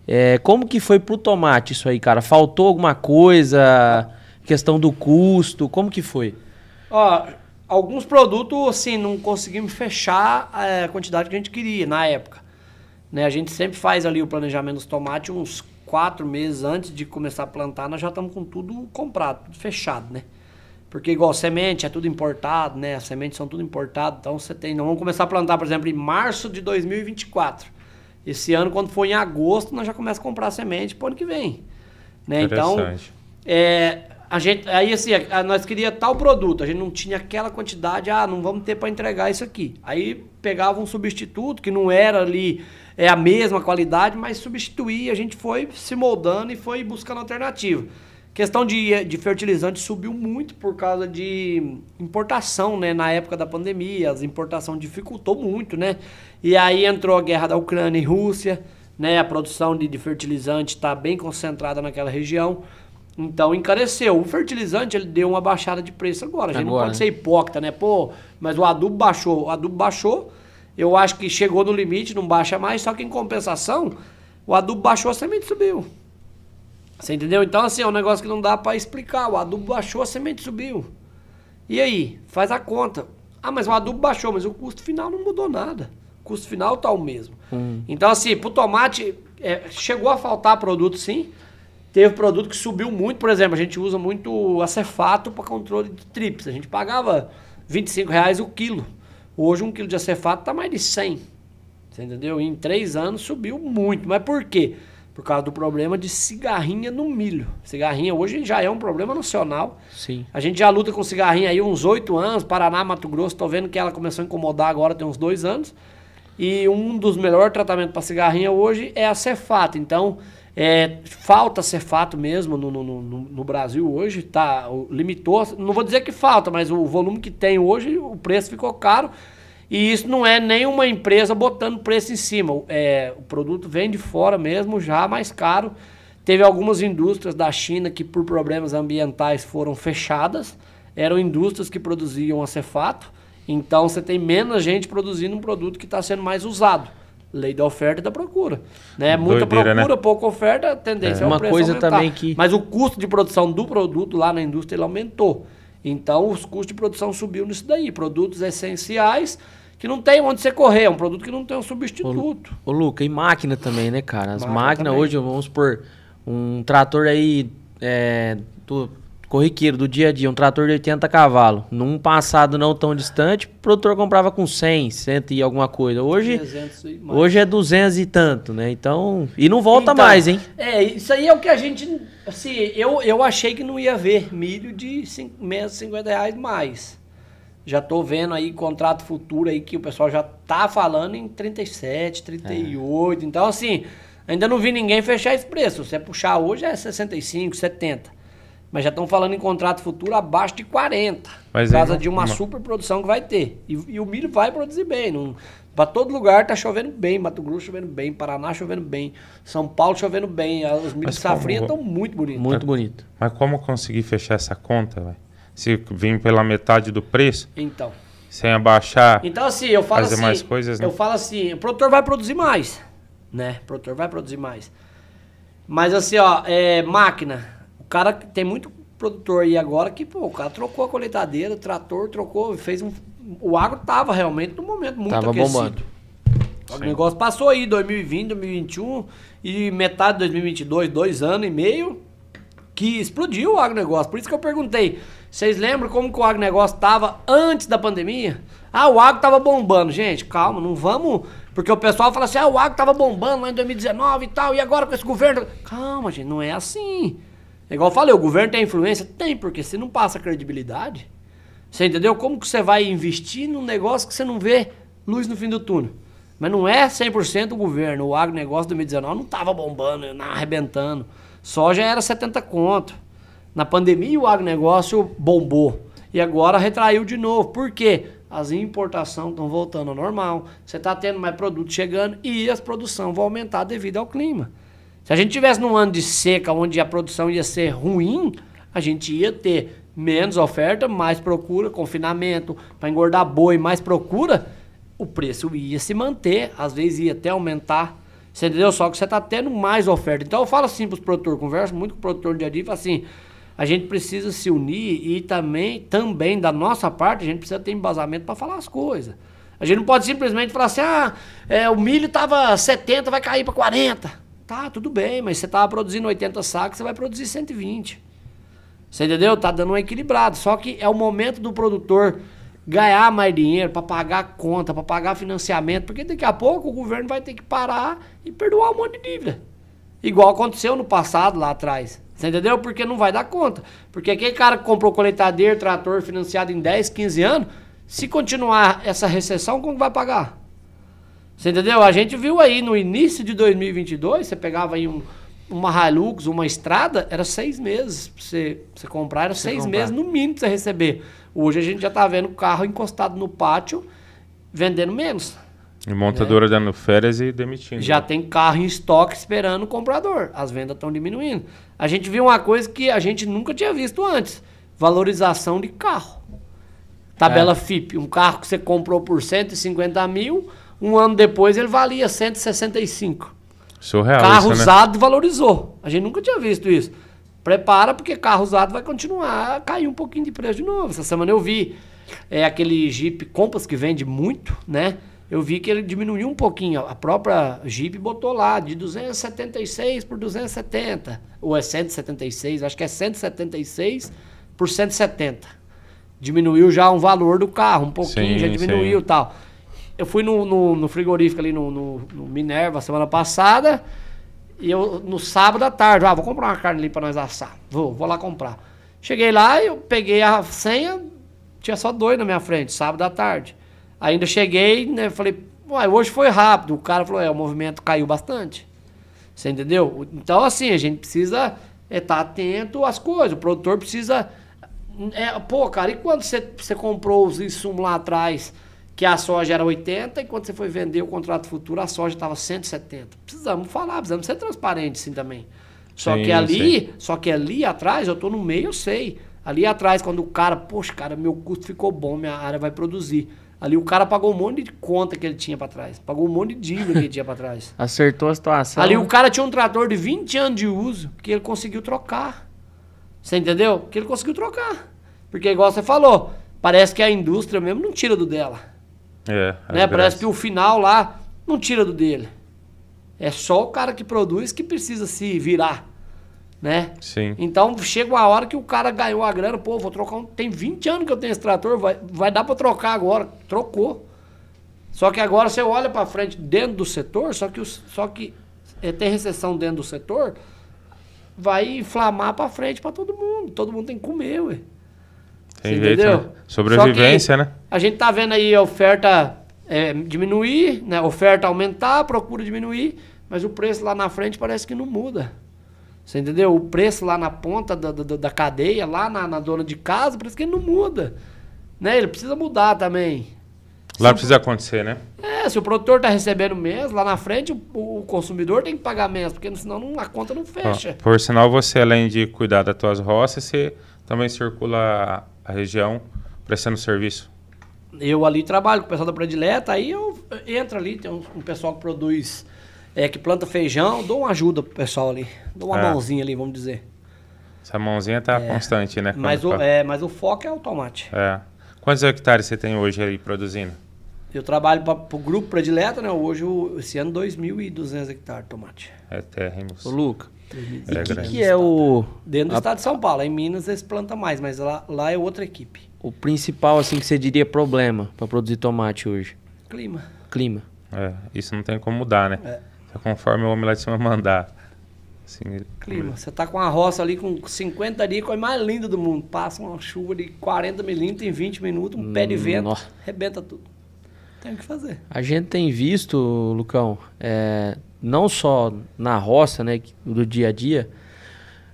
É, como que foi pro tomate isso aí, cara? Faltou alguma coisa? Questão do custo? Como que foi? Ó, alguns produtos, assim, não conseguimos fechar eh, a quantidade que a gente queria na época. Né? A gente sempre faz ali o planejamento dos tomates uns quatro meses antes de começar a plantar, nós já estamos com tudo comprado, tudo fechado, né? Porque igual semente é tudo importado, né? As sementes são tudo importado, então você tem, nós vamos começar a plantar, por exemplo, em março de 2024. Esse ano, quando for em agosto, nós já começamos a comprar semente para o ano que vem, né? Então, é, a gente, aí assim, a, nós queria tal produto, a gente não tinha aquela quantidade, ah, não vamos ter para entregar isso aqui. Aí pegava um substituto que não era ali é a mesma qualidade, mas substituía, a gente foi se moldando e foi buscando alternativa. Questão de, de fertilizante subiu muito por causa de importação, né? Na época da pandemia, as importação dificultou muito, né? E aí entrou a guerra da Ucrânia e Rússia, né? A produção de, de fertilizante está bem concentrada naquela região. Então encareceu. O fertilizante ele deu uma baixada de preço agora. A gente agora, não pode né? ser hipócrita, né? Pô, mas o adubo baixou. O adubo baixou. Eu acho que chegou no limite, não baixa mais. Só que em compensação, o adubo baixou, a semente subiu. Você entendeu? Então, assim, é um negócio que não dá para explicar. O adubo baixou, a semente subiu. E aí? Faz a conta. Ah, mas o adubo baixou, mas o custo final não mudou nada. O custo final tá o mesmo. Hum. Então, assim, pro tomate, é, chegou a faltar produto, sim. Teve produto que subiu muito, por exemplo, a gente usa muito acefato para controle de trips. A gente pagava 25 reais o quilo. Hoje um quilo de acefato está mais de 100. Você entendeu? E em três anos subiu muito. Mas por quê? Por causa do problema de cigarrinha no milho. Cigarrinha hoje já é um problema nacional. Sim. A gente já luta com cigarrinha aí uns oito anos. Paraná, Mato Grosso, estou vendo que ela começou a incomodar agora, tem uns dois anos. E um dos melhores tratamentos para cigarrinha hoje é acefato. Então, é, falta Cefato mesmo no, no, no, no, Brasil hoje, tá? Limitou, não vou dizer que falta, mas o volume que tem hoje, o preço ficou caro. E isso não é nenhuma empresa botando preço em cima. É, o produto vem de fora mesmo, já mais caro. Teve algumas indústrias da China que, por problemas ambientais, foram fechadas. Eram indústrias que produziam acefato. Então, você tem menos gente produzindo um produto que está sendo mais usado lei da oferta e da procura. Né? Muita Doideira, né? procura, né? pouca oferta, a tendência é, é uma coisa aumentar. também que. Mas o custo de produção do produto lá na indústria ele aumentou. Então os custos de produção subiu nisso daí. Produtos essenciais que não tem onde você correr, é um produto que não tem um substituto. Ô, Luca, e máquina também, né, cara? As máquinas máquina hoje, vamos por um trator aí. É, corriqueiro do dia a dia, um trator de 80 cavalos, num passado não tão distante, o produtor comprava com 100, 100 e alguma coisa. Hoje, hoje é 200 e tanto, né? Então, e não volta então, mais, hein? É, isso aí é o que a gente, assim, eu, eu achei que não ia ver milho de 5, menos 50 reais mais. Já tô vendo aí contrato futuro aí que o pessoal já tá falando em 37, 38. É. Então, assim, ainda não vi ninguém fechar esse preço. Se é puxar hoje é 65, 70. Mas já estão falando em contrato futuro abaixo de 40. Mas por causa de uma, uma produção que vai ter. E, e, o milho vai produzir bem. Para todo lugar está chovendo bem. Mato Grosso chovendo bem. Paraná chovendo bem. São Paulo chovendo bem. Os milhos de safrinha estão muito bonitos. Muito bonito. Mas como conseguir fechar essa conta, Se vir pela metade do preço. Então. Sem abaixar. Então, assim, eu falo fazer assim. Mais coisas, né? Eu falo assim, o produtor vai produzir mais. Né? O produtor vai produzir mais. Mas assim, ó, é, máquina cara tem muito produtor aí agora que, pô, o cara trocou a coletadeira o trator trocou, fez um. O agro tava realmente no momento muito tava aquecido. bombando. O negócio passou aí 2020, 2021 e metade de 2022, dois anos e meio, que explodiu o agronegócio. Por isso que eu perguntei, vocês lembram como que o agronegócio estava antes da pandemia? Ah, o agro estava bombando. Gente, calma, não vamos... Porque o pessoal fala assim, ah, o agro estava bombando lá em 2019 e tal, e agora com esse governo... Calma, gente, não é assim. É igual eu falei, o governo tem influência? Tem, porque se não passa credibilidade, você entendeu? Como que você vai investir num negócio que você não vê luz no fim do túnel? Mas não é 100% o governo. O agronegócio de 2019 não estava bombando, não arrebentando. Soja era 70 conto. Na pandemia o agronegócio bombou. E agora retraiu de novo. Por quê? As importações estão voltando ao normal. Você está tendo mais produto chegando e as produções vão aumentar devido ao clima. Se a gente tivesse num ano de seca, onde a produção ia ser ruim, a gente ia ter menos oferta, mais procura, confinamento, para engordar boi, mais procura, o preço ia se manter, às vezes ia até aumentar. Você entendeu? Só que você está tendo mais oferta. Então eu falo assim para os produtores, converso muito com o produtor dia a dia e falo assim, a gente precisa se unir e também, também da nossa parte, a gente precisa ter embasamento para falar as coisas. A gente não pode simplesmente falar assim, ah, é, o milho estava 70, vai cair para 40. Tá, tudo bem, mas você estava produzindo 80 sacos, você vai produzir 120. Você entendeu? Tá dando um equilibrado. Só que é o momento do produtor ganhar mais dinheiro para pagar conta, para pagar financiamento, porque daqui a pouco o governo vai ter que parar e perdoar um monte de dívida. Igual aconteceu no passado lá atrás. Você entendeu? Porque não vai dar conta. Porque aquele cara que comprou coletadeira, trator financiado em 10, 15 anos, se continuar essa recessão, como vai pagar? Você entendeu? A gente viu aí no início de 2022, você pegava aí um, uma Hilux, uma estrada, era seis meses pra você, você comprar, era você seis comprar. meses no mínimo pra você receber. Hoje a gente já tá vendo carro encostado no pátio, vendendo menos. E montadora né? dando férias e demitindo. Já né? tem carro em estoque esperando o comprador. As vendas estão diminuindo. A gente viu uma coisa que a gente nunca tinha visto antes: valorização de carro. Tabela é. FIP, um carro que você comprou por 150 mil, um ano depois ele valia 165. Surreal. Carro isso, né? usado né? valorizou. A gente nunca tinha visto isso. Prepara, porque carro usado vai continuar a cair um pouquinho de preço de novo. Essa semana eu vi é, aquele Jeep Compass que vende muito, né? Eu vi que ele diminuiu um pouquinho. A própria Jeep botou lá de 276 por 270. Ou é 176, acho que é 176 por 170. Diminuiu já um valor do carro, um pouquinho, sim, já diminuiu sim. tal eu fui no, no, no frigorífico ali no, no, no, Minerva semana passada. E eu, no sábado à tarde, ah, vou comprar uma carne ali pra nós assar. Vou, vou lá comprar. Cheguei lá, eu peguei a senha, tinha só dois na minha frente, sábado à tarde. Ainda cheguei, né? Falei, uai, hoje foi rápido. O cara falou, é, o movimento caiu bastante. Você entendeu? Então, assim, a gente precisa estar é, tá atento às coisas. O produtor precisa. É, pô, cara, e quando você, você comprou os insumos lá atrás? que a soja era 80 e quando você foi vender o contrato futuro a soja estava 170. Precisamos falar, precisamos ser transparentes sim também. Só sim, que ali, sim. só que ali atrás, eu estou no meio, eu sei. Ali atrás, quando o cara, poxa, cara, meu custo ficou bom, minha área vai produzir. Ali o cara pagou um monte de conta que ele tinha para trás. Pagou um monte de dívida que ele tinha para trás. Acertou a situação. Ali o cara tinha um trator de 20 anos de uso que ele conseguiu trocar. Você entendeu? Que ele conseguiu trocar. Porque igual você falou, parece que a indústria mesmo não tira do dela. É, é, né? Parece que o final lá não tira do dele. É só o cara que produz que precisa se virar, né? Sim. Então chega uma hora que o cara ganhou a grana, pô, vou trocar um... Tem 20 anos que eu tenho esse trator, vai, vai dar para trocar agora. Trocou. Só que agora você olha para frente dentro do setor, só que, os, só que é, tem recessão dentro do setor, vai inflamar para frente para todo mundo. Todo mundo tem que comer, ué. Tem jeito, entendeu? Né? Sobrevivência, que, né? A gente está vendo aí a oferta é, diminuir, né? oferta aumentar, procura diminuir, mas o preço lá na frente parece que não muda. Você entendeu? O preço lá na ponta da, da, da cadeia, lá na, na, dona de casa, parece que ele não muda. Né? Ele precisa mudar também. Lá se precisa o... acontecer, né? É, se o produtor está recebendo menos, lá na frente o, o, consumidor tem que pagar menos, porque senão não, a conta não fecha. por sinal, você além de cuidar das tuas roças, você também circula a região prestando serviço eu ali trabalho com o pessoal da predileta, aí eu entro ali, tem um, um pessoal que produz, é, que planta feijão, dou uma ajuda pro pessoal ali. Dou uma é. mãozinha ali, vamos dizer. Essa mãozinha tá é, constante, né? Mas o, é, mas o foco é o tomate. É. Quantos hectares você tem hoje aí produzindo? Eu trabalho para o grupo predileto, né? Hoje, esse ano, 2.200 hectares de tomate. É terrimos. Ô, Luca, é e o é que, que, é o... Dentro do a... estado de São Paulo. Em Minas eles plantam mais, mas lá, lá é outra equipe o principal, assim, que você diria problema para produzir tomate hoje? Clima. Clima. É, isso não tem como mudar, né? É. conforme o homem lá de cima mandar. Assim, Clima. Você tá com a roça ali com 50 dias, coisa mais linda do mundo. Passa uma chuva de 40 milímetros em 20 minutos, um pé de hum, vento, nossa. tudo. Tem o que fazer. A gente tem visto, Lucão, é, não só na roça, né, do dia a dia,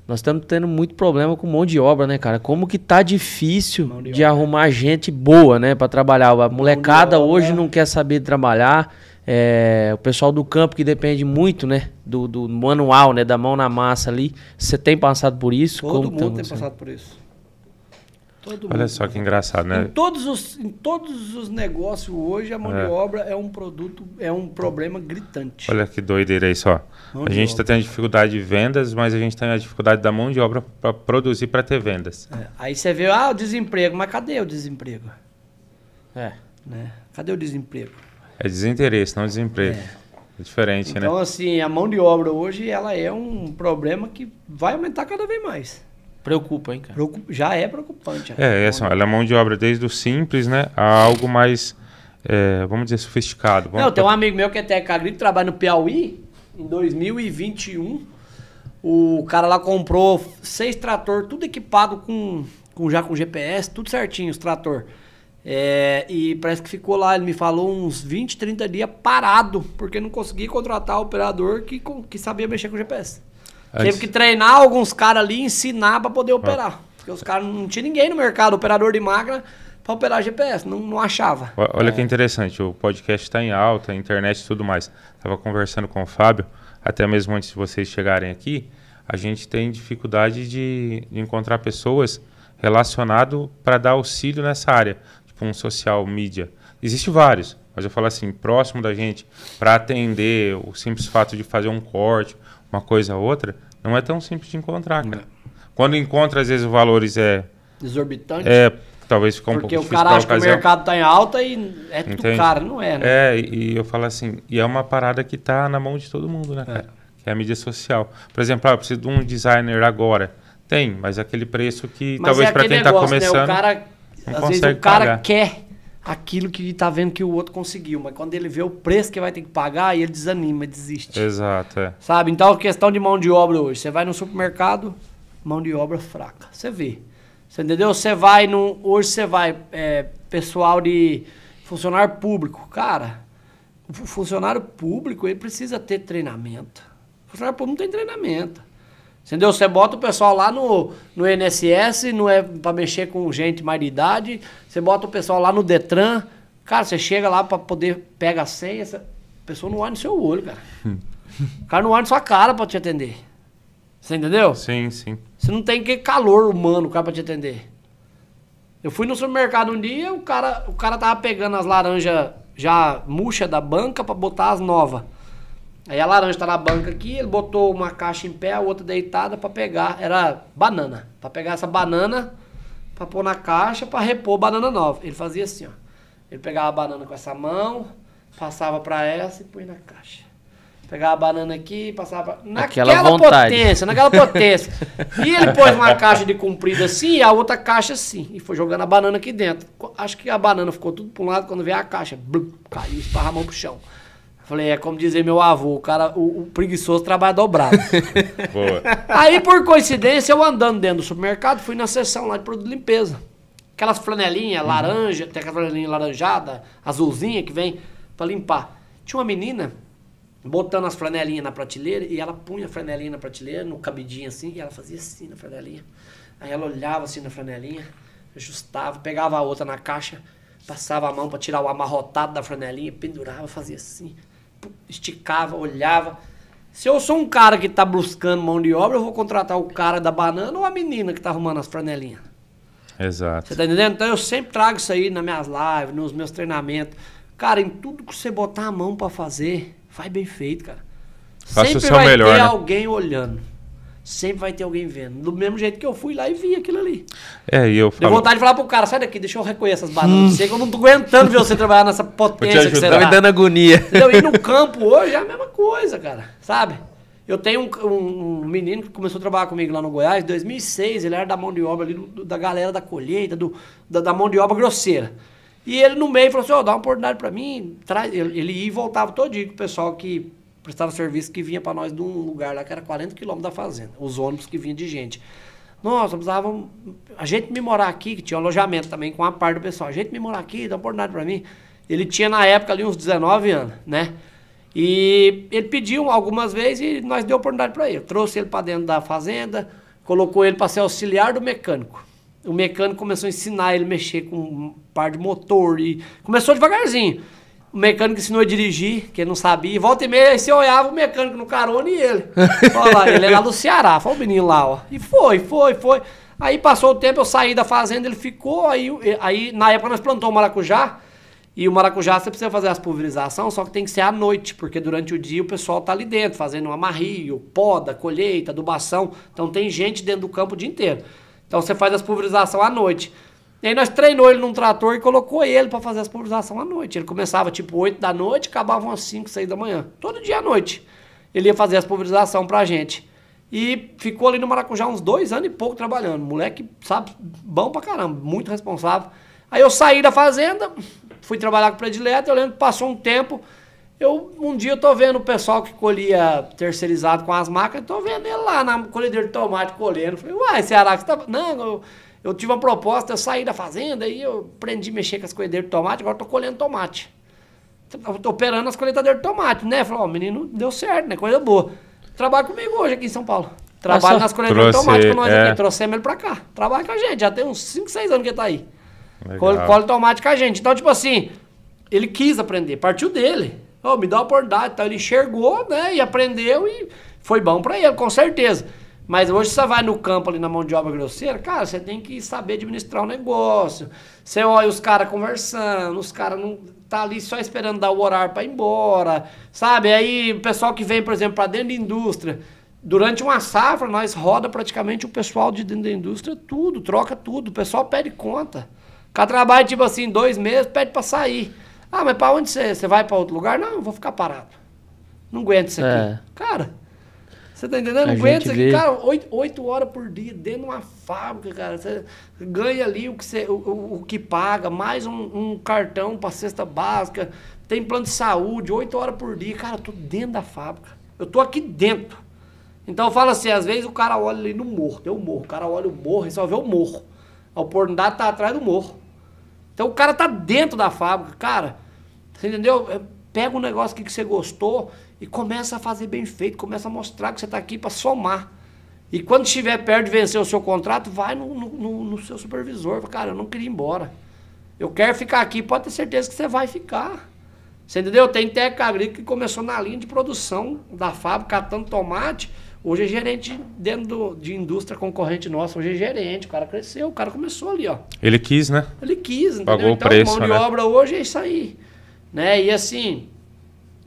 nós estamos tendo muito problema com mão de obra, né, cara? Como que tá difícil de, de arrumar gente boa, né, para trabalhar. A molecada hoje não quer saber trabalhar. É, o pessoal do campo que depende muito, né, do, do manual, né, da mão na massa ali. Você tem passado por isso? Todo Como tá mundo tem passado por isso. Todo Olha mundo. só que né? engraçado, né? Em todos os, em todos os negócios hoje, a mão é. de obra é um produto, é um problema gritante. Olha que doideira isso, ó. Mão a gente está tendo dificuldade de vendas, mas a gente tem a dificuldade da mão de obra para produzir para ter vendas. É. Aí você vê, ah, o desemprego, mas cadê o desemprego? É. Né? Cadê o desemprego? É desinteresse, não desemprego. É. É diferente, então, né? Então, assim, a mão de obra hoje ela é um problema que vai aumentar cada vez mais. Preocupa, hein, cara? Preocupa, já é preocupante. Né? É, essa, é assim, ela é mão de obra desde o simples, né, a algo mais, é, vamos dizer, sofisticado. Vamos não, tem um amigo meu que é técnico agrícola, trabalha no Piauí, em 2021, o cara lá comprou seis trator, tudo equipado com, com já com GPS, tudo certinho, os trator. É, e parece que ficou lá, ele me falou, uns 20, 30 dias parado, porque não conseguia contratar o operador que, que sabia mexer com o GPS. Antes... Teve que treinar alguns caras ali, ensinar para poder operar. Ah. Porque os caras não tinha ninguém no mercado, operador de máquina, para operar GPS, não, não achava. Olha é. que interessante, o podcast está em alta, a internet e tudo mais. Estava conversando com o Fábio, até mesmo antes de vocês chegarem aqui, a gente tem dificuldade de, encontrar pessoas relacionado para dar auxílio nessa área, tipo um social media. Existem vários, mas eu falo assim, próximo da gente, para atender o simples fato de fazer um corte, uma coisa ou outra, não é tão simples de encontrar, cara. Quando encontra, às vezes, os valores é... Exorbitante. É, talvez ficou um Porque pouco difícil. Porque o cara acha que o mercado está em alta e é tudo caro, não é, né? É, e eu falo assim, e é uma parada que está na mão de todo mundo, né, é. cara? É. Que é a mídia social. Por exemplo, ah, eu preciso de um designer agora. Tem, mas é aquele preço que mas talvez é para quem está começando... Né? O cara, às vezes o cara pagar. quer aquilo que está vendo que o outro conseguiu. Mas quando ele vê o preço que vai ter que pagar, aí ele desanima, desiste. Exato. É. Sabe? Então, questão de mão de obra hoje. Você vai no supermercado, mão de obra fraca. Você vê. Você entendeu? Você vai no. Hoje você vai, é, pessoal de funcionário público. Cara, o funcionário público ele precisa ter treinamento. O funcionário público não tem treinamento. Entendeu? Você bota o pessoal lá no, no INSS, não é para mexer com gente mais de idade. Você bota o pessoal lá no Detran. Cara, você chega lá para poder pega a senha, essa pessoa não olha no seu olho, cara. o cara não olha na sua cara para te atender. Você entendeu? Sim, sim. Você não tem que calor humano, cara, para te atender. Eu fui no supermercado um dia, o cara, o cara tava pegando as laranjas já murcha da banca para botar as novas. Aí a laranja tá na banca aqui, ele botou uma caixa em pé, a outra deitada para pegar, era banana, para pegar essa banana, para pôr na caixa, para repor banana nova. Ele fazia assim, ó. Ele pegava a banana com essa mão, passava para essa e põe na caixa. Pegava a banana aqui, passava naquela potência, naquela potência. e ele pôs uma caixa de comprida assim e a outra caixa assim. E foi jogando a banana aqui dentro. Acho que a banana ficou tudo para um lado, quando veio a caixa, blum, caiu, esparramou pro chão. Falei, é como dizer meu avô, o cara, o, o preguiçoso trabalha dobrado. Boa. Aí, por coincidência, eu andando dentro do supermercado, fui na seção lá de produto de limpeza. Aquelas flanelinhas uhum. laranja, tem aquela flanelinha laranjada, azulzinha que vem para limpar. Tinha uma menina botando as flanelinhas na prateleira e ela punha a flanelinha na prateleira, no cabidinho assim, e ela fazia assim na flanelinha. Aí ela olhava assim na flanelinha, ajustava, pegava a outra na caixa, passava a mão para tirar o amarrotado da flanelinha, pendurava, fazia assim esticava, olhava. Se eu sou um cara que está buscando mão de obra, eu vou contratar o cara da banana ou a menina que está arrumando as franelinhas. Exato. Você está entendendo? Então eu sempre trago isso aí nas minhas lives, nos meus treinamentos. Cara, em tudo que você botar a mão para fazer, faz bem feito, cara. Faça sempre o seu vai melhor, ter né? alguém olhando sempre vai ter alguém vendo. Do mesmo jeito que eu fui lá e vi aquilo ali. É, e eu falo... Deu vontade de falar pro cara, sai daqui, deixa eu recolher essas bananas hum. que eu não tô aguentando ver você trabalhar nessa potência que você tá. me dando agonia. Então ir no campo hoje é a mesma coisa, cara, sabe? Eu tenho um, um, menino que começou a trabalhar comigo lá no Goiás em 2006, ele era da mão de obra ali, do, da galera da colheita, do, da, da, mão de obra grosseira. E ele no meio falou assim, ó, oh, dá uma oportunidade para mim, traz... ele ia e voltava todo dia com o pessoal que prestava serviço que vinha para nós de um lugar lá que era 40 quilômetros da fazenda, os ônibus que vinha de gente. Nós precisavam a gente me morar aqui, que tinha alojamento também com a parte do pessoal, a gente me morar aqui, dá oportunidade para mim. Ele tinha na época ali uns 19 anos, né? E ele pediu algumas vezes e nós deu oportunidade para ele. Trouxe ele para dentro da fazenda, colocou ele para ser auxiliar do mecânico. O mecânico começou a ensinar ele a mexer com um par de motor e começou devagarzinho. O mecânico ensinou a dirigir, que ele não sabia. Volta e meia, aí você olhava o mecânico no carona e ele. Olha ele é lá do Ceará. Fala o menino lá, ó. E foi, foi, foi. Aí passou o tempo, eu saí da fazenda, ele ficou. Aí, aí na época nós plantamos maracujá. E o maracujá você precisa fazer as pulverizações, só que tem que ser à noite, porque durante o dia o pessoal tá ali dentro, fazendo amarrio, poda, colheita, adubação. Então tem gente dentro do campo o dia inteiro. Então você faz as pulverizações à noite. E aí nós treinou ele num trator e colocou ele para fazer as pulverizações à noite. Ele começava tipo 8 da noite, acabava umas 5, 6 da manhã. Todo dia à noite. Ele ia fazer as pulverizações pra gente. E ficou ali no Maracujá uns dois anos e pouco trabalhando. Moleque, sabe, bom pra caramba, muito responsável. Aí eu saí da fazenda, fui trabalhar com o predileto, eu lembro que passou um tempo. Eu, um dia eu tô vendo o pessoal que colhia terceirizado com as máquinas, tô vendo ele lá na colhedeira de tomate colhendo. Falei, uai, Ceará, que você tá. Não, eu eu tive uma proposta, eu saí da fazenda e eu aprendi a mexer com as colhedeiras de tomate, agora estou colhendo tomate. Tô operando as colheitadeiras de tomate, né? Falou, oh, menino, deu certo, né? Coisa boa. Trabalha comigo hoje aqui em São Paulo. Trabalha nas colheitadeiras de tomate com nós é. aqui. Trouxemos ele para cá. Trabalha com a gente, já tem uns 5, 6 anos que ele tá aí. Legal. tomate com a gente. Então, tipo assim, ele quis aprender, partiu dele. Oh, me dá uma oportunidade. Então, ele enxergou, né? E aprendeu e foi bom para ele, com certeza. Mas hoje você vai no campo ali na mão de obra grosseira, cara, você tem que saber administrar o um negócio. Você olha os caras conversando, os caras não tá ali só esperando dar o horário para ir embora, sabe? Aí o pessoal que vem, por exemplo, para dentro da indústria, durante uma safra nós roda praticamente o pessoal de dentro da indústria tudo, troca tudo, o pessoal pede conta. O cara trabalha tipo assim dois meses, pede para sair. Ah, mas para onde você? Você vai para outro lugar? Não, eu vou ficar parado. Não aguento isso aqui. É. Cara, você tá entendendo? Não Aguenta, aqui. cara, oito, oito horas por dia dentro de uma fábrica, cara. Você ganha ali o que, você, o, o, o que paga, mais um, um cartão para cesta básica, tem plano de saúde, oito horas por dia. Cara, eu tô dentro da fábrica. Eu tô aqui dentro. Então fala assim, às vezes o cara olha ali no morro, tem o morro, o cara olha o morro e só vê o morro. A oportunidade tá atrás do morro. Então o cara tá dentro da fábrica, cara. Você entendeu? Pega um negócio que você gostou e começa a fazer bem feito, começa a mostrar que você está aqui para somar. E quando estiver perto de vencer o seu contrato, vai no, no, no seu supervisor. Fala, cara, eu não queria ir embora. Eu quero ficar aqui, pode ter certeza que você vai ficar. Você entendeu? Tem técnico agrícola que começou na linha de produção da fábrica, catando tomate. Hoje é gerente dentro do, de indústria concorrente nossa, hoje é gerente, o cara cresceu, o cara começou ali, ó. Ele quis, né? Ele quis, entendeu? Pagou então, o preço, mão de né? obra hoje é isso aí. Né? E assim,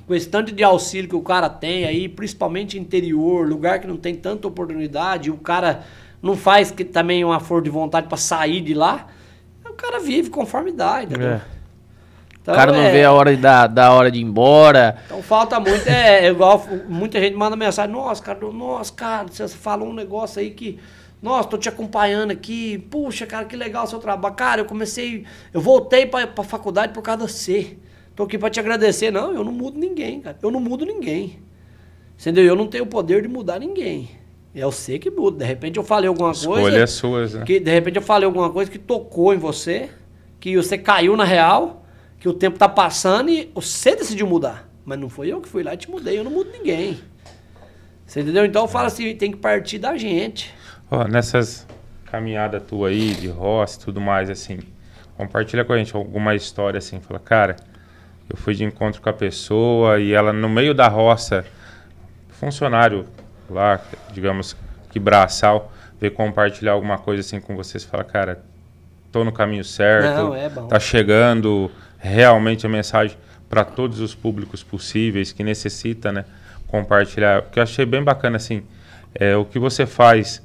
com esse tanto de auxílio que o cara tem aí, principalmente interior, lugar que não tem tanta oportunidade, o cara não faz que também uma força de vontade para sair de lá, o cara vive conforme dá, né? entendeu? É. Então, o cara não é... vê a hora da, da hora de ir embora. Então falta muito, é, é igual muita gente manda mensagem, nossa, cara, nossa, cara, você falou um negócio aí que nossa, tô te acompanhando aqui. Puxa, cara, que legal o seu trabalho. Cara, eu comecei. Eu voltei pra, pra faculdade por causa de C Tô aqui para te agradecer. Não, eu não mudo ninguém, cara. Eu não mudo ninguém. Entendeu? Eu não tenho o poder de mudar ninguém. É você que muda. De repente eu falei alguma Escolha coisa. Escolha é suas, né? Que, de repente eu falei alguma coisa que tocou em você, que você caiu na real, que o tempo tá passando e você decidiu mudar. Mas não foi eu que fui lá e te mudei. Eu não mudo ninguém. Você entendeu? Então eu falo assim, tem que partir da gente. Oh, nessas caminhada tua aí, de roça tudo mais, assim, compartilha com a gente alguma história assim. Fala, cara eu fui de encontro com a pessoa e ela, no meio da roça, funcionário lá, digamos que braçal, veio compartilhar alguma coisa assim com vocês, fala, cara, tô no caminho certo, Não, é tá chegando realmente a mensagem para todos os públicos possíveis que necessita, né, compartilhar. O que eu achei bem bacana assim, é o que você faz,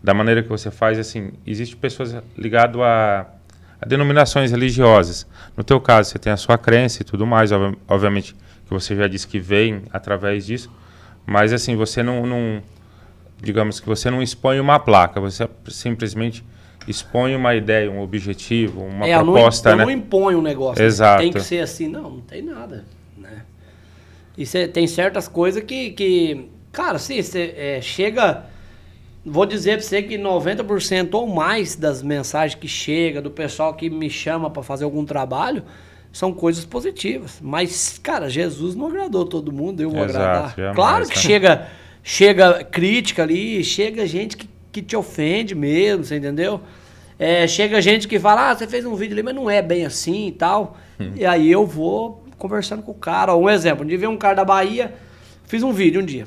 da maneira que você faz, assim, existe pessoas ligado a denominações religiosas. No teu caso, você tem a sua crença e tudo mais, ob obviamente que você já disse que vem através disso, mas assim, você não, não digamos que você não expõe uma placa, você simplesmente expõe uma ideia, um objetivo, uma é, proposta, eu né? não, né? Eu não impõe um negócio. Né? Exato. Tem que ser assim, não, não tem nada, né? E cê, tem certas coisas que, que, cara, se assim, você é, chega vou dizer para você que 90% ou mais das mensagens que chega do pessoal que me chama para fazer algum trabalho são coisas positivas. Mas, cara, Jesus não agradou todo mundo, eu vou Exato, agradar. Jamais, claro que né? chega, chega crítica ali, chega gente que, que te ofende mesmo, você entendeu? É, chega gente que fala, ah, você fez um vídeo ali, mas não é bem assim e tal. Hum. E aí eu vou conversando com o cara. Um exemplo, um dia veio um cara da Bahia, fiz um vídeo um dia.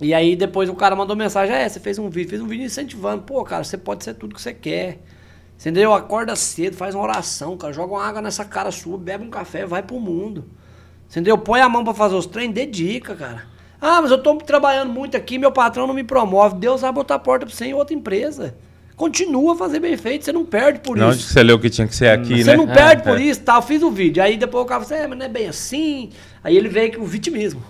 E aí depois o cara mandou mensagem, é, você fez um vídeo, fez um vídeo incentivando. Pô, cara, você pode ser tudo que você quer. Você entendeu? Acorda cedo, faz uma oração, cara, joga uma água nessa cara sua, bebe um café, vai pro mundo. Você entendeu? Põe a mão para fazer os treinos, dedica, cara. Ah, mas eu tô trabalhando muito aqui, meu patrão não me promove. Deus botar a porta pra você em outra empresa. Continua a fazer bem feito, você não perde por não, isso. Não, você leu que tinha que ser aqui, você né? Você não perde é, por é. isso, tá? Eu fiz o um vídeo. Aí depois o cara falou assim, é, mas não é bem assim. Aí ele veio com o vitimismo.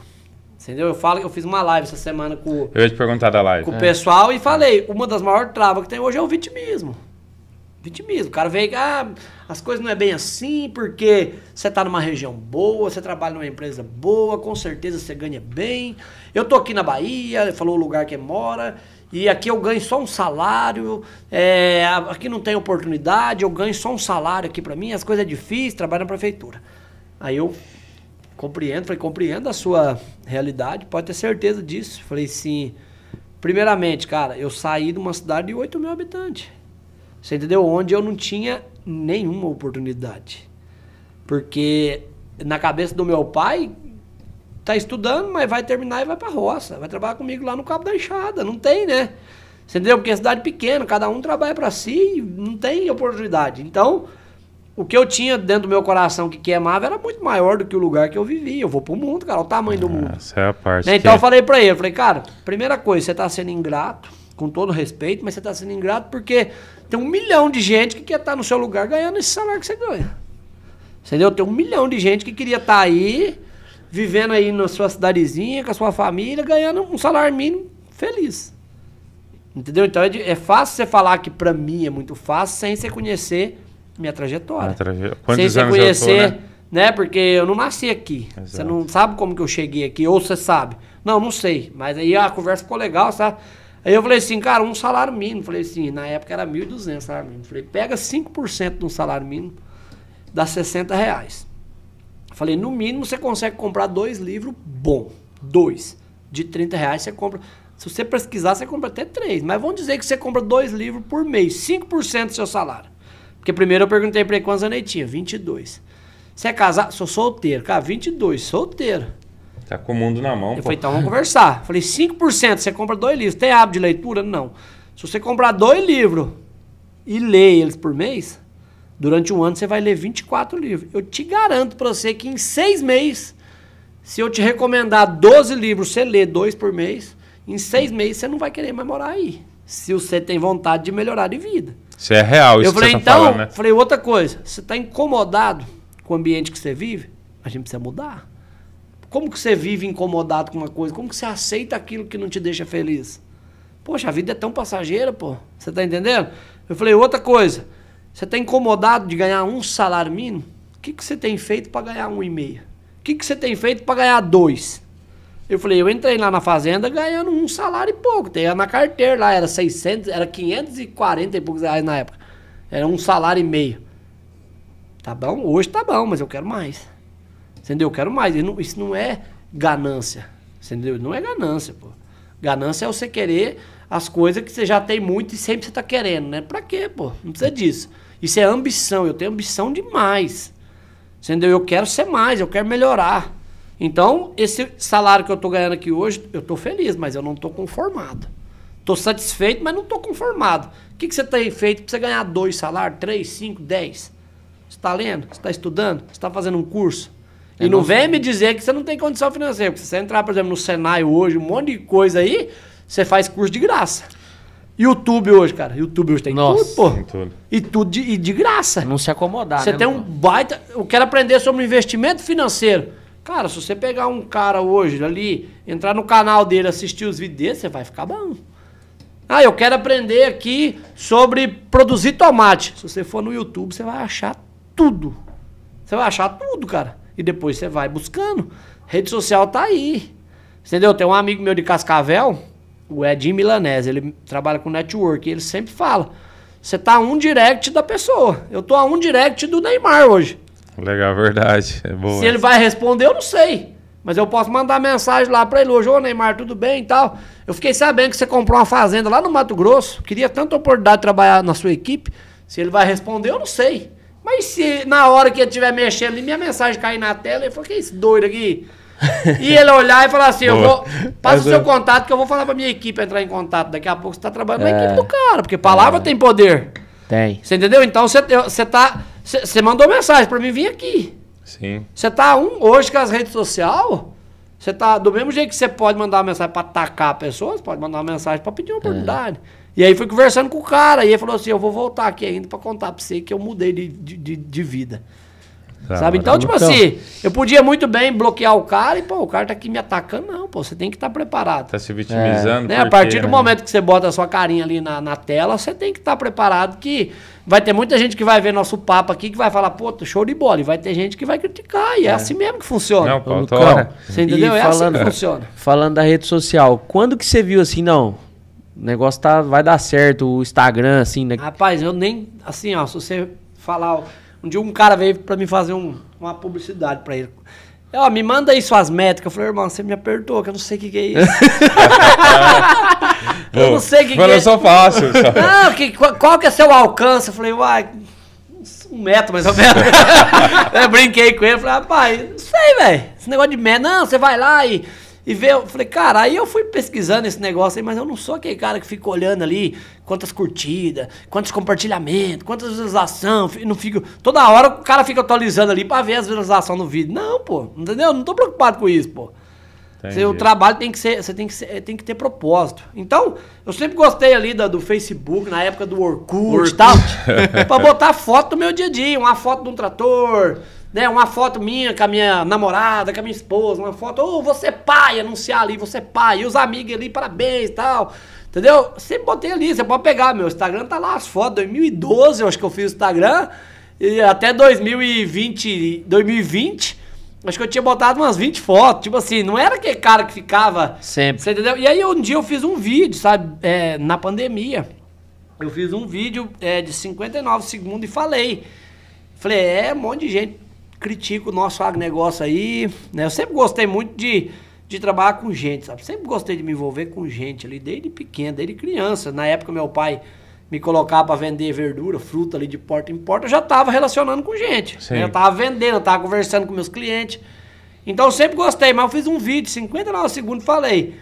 Entendeu? Eu falo eu fiz uma live essa semana com, eu ia te perguntar da live. com é. o pessoal e falei, uma das maiores travas que tem hoje é o vitimismo. Vitimismo. O cara veio, ah, as coisas não é bem assim, porque você tá numa região boa, você trabalha numa empresa boa, com certeza você ganha bem. Eu tô aqui na Bahia, falou o lugar que mora, e aqui eu ganho só um salário, é, aqui não tem oportunidade, eu ganho só um salário aqui para mim, as coisas é difícil, trabalho na prefeitura. Aí eu Compreendo, falei, compreendo a sua realidade, pode ter certeza disso. Falei, sim. Primeiramente, cara, eu saí de uma cidade de 8 mil habitantes. Você entendeu? Onde eu não tinha nenhuma oportunidade. Porque na cabeça do meu pai, tá estudando, mas vai terminar e vai pra roça. Vai trabalhar comigo lá no Cabo da Enxada. Não tem, né? Você entendeu? Porque é cidade pequena, cada um trabalha para si, não tem oportunidade. Então, o que eu tinha dentro do meu coração que queimava era muito maior do que o lugar que eu vivia. Eu vou pro mundo, cara, o tamanho do ah, mundo. Essa é a parte. Né? Então que... eu falei pra ele, eu falei, cara, primeira coisa, você tá sendo ingrato, com todo respeito, mas você tá sendo ingrato porque tem um milhão de gente que quer estar tá no seu lugar ganhando esse salário que você ganha. Entendeu? Tem um milhão de gente que queria estar tá aí, vivendo aí na sua cidadezinha, com a sua família, ganhando um salário mínimo feliz. Entendeu? Então é, de, é fácil você falar que pra mim é muito fácil sem você conhecer minha trajetória. Traje... Sem você conhecer, tô, né? né? Porque eu não nasci aqui. Exato. Você não sabe como que eu cheguei aqui, ou você sabe. Não, não sei. Mas aí a conversa ficou legal, sabe? Aí eu falei assim, cara, um salário mínimo. Falei assim, na época era 1.200 salário mínimo. Falei, pega 5% de um salário mínimo, dá 60 reais. Falei, no mínimo você consegue comprar dois livros bom. Dois. De 30 reais você compra. Se você pesquisar, você compra até três. Mas vamos dizer que você compra dois livros por mês, 5% do seu salário. Porque primeiro eu perguntei pra ele quantos anos ele tinha, 22. Você é casado? Sou solteiro. Cara, 22, solteiro. Tá com o mundo na mão, eu pô. falei, então vamos conversar. Falei, 5% você compra dois livros. Tem hábito de leitura? Não. Se você comprar dois livros e ler eles por mês, durante um ano você vai ler 24 livros. Eu te garanto pra você que em seis meses, se eu te recomendar 12 livros, você lê dois por mês, em seis meses você não vai querer mais morar aí. Se você tem vontade de melhorar de vida. Isso é real, isso eu falei, que você tá então, falando, né? falei outra coisa. Você está incomodado com o ambiente que você vive? A gente precisa mudar. Como que você vive incomodado com uma coisa? Como que você aceita aquilo que não te deixa feliz? Poxa, a vida é tão passageira, pô. Você está entendendo? Eu falei outra coisa. Você está incomodado de ganhar um salário mínimo? O que, que você tem feito para ganhar um e meio? O que, que você tem feito para ganhar dois? Eu falei, eu entrei lá na fazenda ganhando um salário e pouco. Tem na carteira lá, era 600, era 540 e poucos reais na época. Era um salário e meio. Tá bom? Hoje tá bom, mas eu quero mais. Entendeu? Eu quero mais. Não, isso não é ganância. Entendeu? Não é ganância, pô. Ganância é você querer as coisas que você já tem muito e sempre você tá querendo, né? Pra quê, pô? Não precisa disso. Isso é ambição. Eu tenho ambição demais. Entendeu? Eu quero ser mais, eu quero melhorar. Então, esse salário que eu estou ganhando aqui hoje, eu estou feliz, mas eu não estou conformado. Estou satisfeito, mas não estou conformado. O que, que você tem feito para você ganhar dois salários, três, cinco, dez? Você está lendo? Você está estudando? Você está fazendo um curso? É e não vem me dizer que você não tem condição financeira. Porque se você entrar, por exemplo, no Senai hoje, um monte de coisa aí, você faz curso de graça. YouTube hoje, cara. YouTube hoje tem Nossa, tudo, pô. Tem tudo. E tudo de, e de graça. Não se acomodar, Você né, tem mano? um baita... Eu quero aprender sobre investimento financeiro. Cara, se você pegar um cara hoje ali, entrar no canal dele, assistir os vídeos dele, você vai ficar bom. Ah, eu quero aprender aqui sobre produzir tomate. Se você for no YouTube, você vai achar tudo. Você vai achar tudo, cara. E depois você vai buscando. Rede social tá aí. Entendeu? Tem um amigo meu de Cascavel, o Edinho Milanese, ele trabalha com network, ele sempre fala: você tá a um direct da pessoa. Eu tô a um direct do Neymar hoje. Legal, é verdade. É boa. Se ele vai responder, eu não sei. Mas eu posso mandar mensagem lá para ele hoje, ô Neymar, tudo bem e tal. Eu fiquei sabendo que você comprou uma fazenda lá no Mato Grosso. Queria tanta oportunidade de trabalhar na sua equipe. Se ele vai responder, eu não sei. Mas se na hora que ele estiver mexendo e minha mensagem cair na tela, ele falou, que é esse doido aqui? e ele olhar e falar assim: Boa. eu vou. Passa o seu contato que eu vou falar pra minha equipe entrar em contato. Daqui a pouco você tá trabalhando é. na equipe do cara, porque palavra é. tem poder. Tem. Você entendeu? Então você, você tá. Você mandou mensagem para mim vir aqui. Sim. Você tá um, hoje com as redes sociais, você tá do mesmo jeito que você pode mandar uma mensagem para atacar pessoas, pode mandar uma mensagem para pedir uma é. oportunidade. É. E aí fui conversando com o cara, e ele falou assim: "Eu vou voltar aqui ainda para contar para você que eu mudei de, de, de vida". Tá, sabe? Então, tipo então- assim, eu podia muito bem bloquear o cara e, pô, o cara tá aqui me atacando. Não, pô, você tem que estar tá preparado. Tá se vitimizando. É. Né? a partir do é. momento que você bota a sua carinha ali na, na tela, você tem que estar tá preparado que vai ter muita gente que vai ver nosso papo aqui que vai falar, pô, show de bola. E vai ter gente que vai criticar. E é, é assim mesmo que funciona. Não, pô, tô... cara, Você entendeu? E é falando, assim que funciona. Falando da rede social, quando que você viu assim, não, o negócio tá, vai dar certo, o Instagram, assim, né? Rapaz, eu nem, assim, ó, se você falar... Um dia um cara veio pra me fazer um, uma publicidade pra ele. ó, me manda aí suas métricas. Eu falei, irmão, você me apertou, que eu não sei o que, que é isso. eu não sei o que, que, que é. Mas eu sou fácil. Não, que, qual, qual, que é seu alcance? Eu falei, uai, um metro mais ou menos. eu brinquei com ele, falei, rapaz, não sei, velho. Esse negócio de metro. Não, você vai lá e e ver, eu falei, cara, aí eu fui pesquisando esse negócio aí, mas eu não sou aquele cara que fica olhando ali quantas curtidas, quantos compartilhamentos, quantas visualizações, não fico. Toda hora o cara fica atualizando ali pra ver as visualizações no vídeo. Não, pô, entendeu? Não tô preocupado com isso, pô. Você, o trabalho tem que ser, você tem que ser, tem que ter propósito. Então, eu sempre gostei ali da, do Facebook, na época do Orkut, Orkut. e tal, pra botar foto do meu dia a dia, uma foto de um trator, né, uma foto minha com a minha namorada, com a minha esposa, uma foto, ou oh, você é pai, anunciar ali, você é pai, e os amigos ali, parabéns e tal. Entendeu? Sempre botei ali, você pode pegar, meu Instagram tá lá as fotos, 2012 eu acho que eu fiz o Instagram, e até 2020, 2020, acho que eu tinha botado umas 20 fotos, tipo assim, não era aquele cara que ficava... Sempre. Você entendeu? E aí um dia eu fiz um vídeo, sabe, é, na pandemia, eu fiz um vídeo é, de 59 segundos e falei, falei, é, um monte de gente critico o nosso agronegócio aí, né? Eu sempre gostei muito de, de trabalhar com gente, sabe? Sempre gostei de me envolver com gente ali, desde pequeno, desde criança. Na época, meu pai me colocava para vender verdura, fruta ali de porta em porta, eu já estava relacionando com gente. Né? Eu estava vendendo, eu estava conversando com meus clientes. Então eu sempre gostei, mas eu fiz um vídeo, 59 segundos, falei.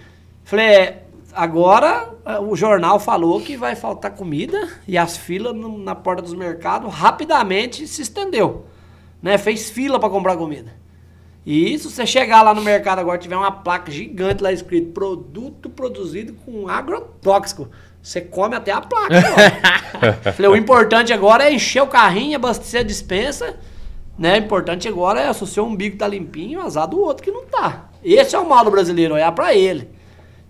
Falei, é, agora é, o jornal falou que vai faltar comida e as filas na porta dos mercados rapidamente se estendeu né? Fez fila para comprar comida. E se você chegar lá no mercado agora tiver uma placa gigante lá escrito produto produzido com agrotóxico, você come até a placa. Falei, o importante agora é encher o carrinho, abastecer a dispensa, né? O importante agora é se o seu umbigo tá limpinho, azar do outro que não tá. Esse é o mal do brasileiro, olhar para ele.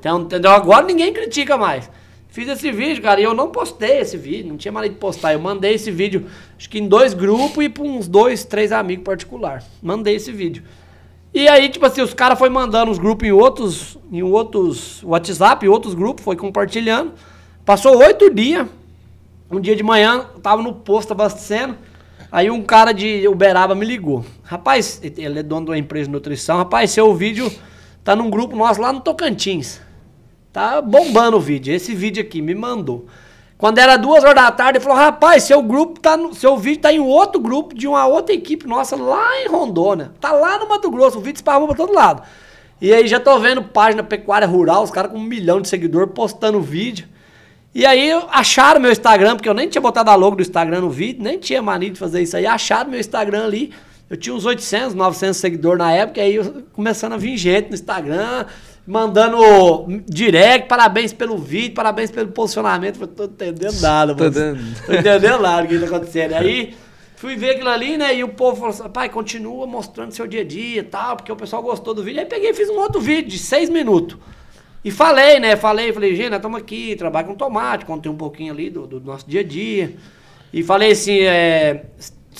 Então, entendeu? Agora ninguém critica mais. Fiz esse vídeo, cara, e eu não postei esse vídeo, não tinha maneira de postar. Eu mandei esse vídeo, acho que em dois grupos e pra uns dois, três amigos particular. Mandei esse vídeo. E aí, tipo assim, os caras foi mandando os grupos em outros, em outros WhatsApp, em outros grupos, foi compartilhando. Passou oito dias. Um dia de manhã, tava no posto abastecendo. Aí um cara de Uberaba me ligou. Rapaz, ele é dono de uma empresa de nutrição. Rapaz, seu vídeo tá num grupo nosso lá no Tocantins. Tá bombando o vídeo. Esse vídeo aqui me mandou. Quando era duas horas da tarde, ele falou: rapaz, seu grupo tá no, seu vídeo tá em outro grupo de uma outra equipe nossa lá em Rondônia. Tá lá no Mato Grosso, o vídeo espalhou pra todo lado. E aí já tô vendo página Pecuária Rural, os caras com um milhão de seguidor postando vídeo. E aí acharam meu Instagram, porque eu nem tinha botado a logo do Instagram no vídeo, nem tinha mania de fazer isso aí. Acharam meu Instagram ali. Eu tinha uns 800, 900 seguidores na época, aí eu, começando a vir gente no Instagram, mandando direct, parabéns pelo vídeo, parabéns pelo posicionamento. Falei, tô entendendo nada, mano. tô entendendo nada o que tá acontecendo. Aí fui ver aquilo ali, né? E o povo falou assim: pai, continua mostrando seu dia a dia e tal, porque o pessoal gostou do vídeo. Aí peguei e fiz um outro vídeo de seis minutos. E falei, né? Falei, falei, gente, estamos aqui, trabalho com tomate, contei um pouquinho ali do, do nosso dia a dia. E falei assim, é,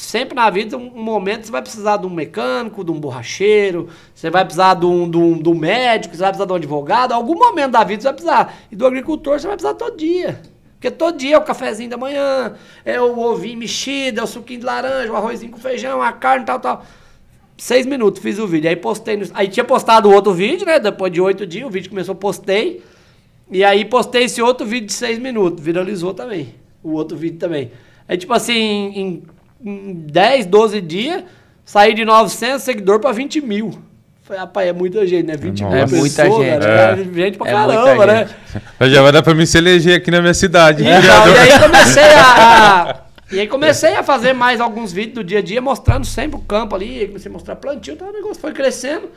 sempre na vida, um momento, você vai precisar de um mecânico, de um borracheiro, você vai precisar de um, de um, de um médico, você vai precisar de um advogado, algum momento da vida você vai precisar. E do agricultor você vai precisar todo dia. Porque todo dia é o cafezinho da manhã, é o ovinho mexido, é o suquinho de laranja, o arrozinho com feijão, a carne, tal, tal. Seis minutos fiz o vídeo, aí postei. No... Aí tinha postado outro vídeo, né? Depois de oito dias, o vídeo começou, postei. E aí postei esse outro vídeo de seis minutos, viralizou também. O outro vídeo também. Aí, tipo assim, em em 10, 12 dias, saí de 900 seguidor para 20 mil. Falei, rapaz, é muita gente, né? 20 Nossa. É mil é muita gente. Cara, é. Gente pra é caramba, né? Mas já vai dar pra me se eleger aqui na minha cidade. Né, então, e aí comecei a, E aí comecei a fazer mais alguns vídeos do dia a dia, mostrando sempre o campo ali, comecei a mostrar plantio, então o negócio foi crescendo.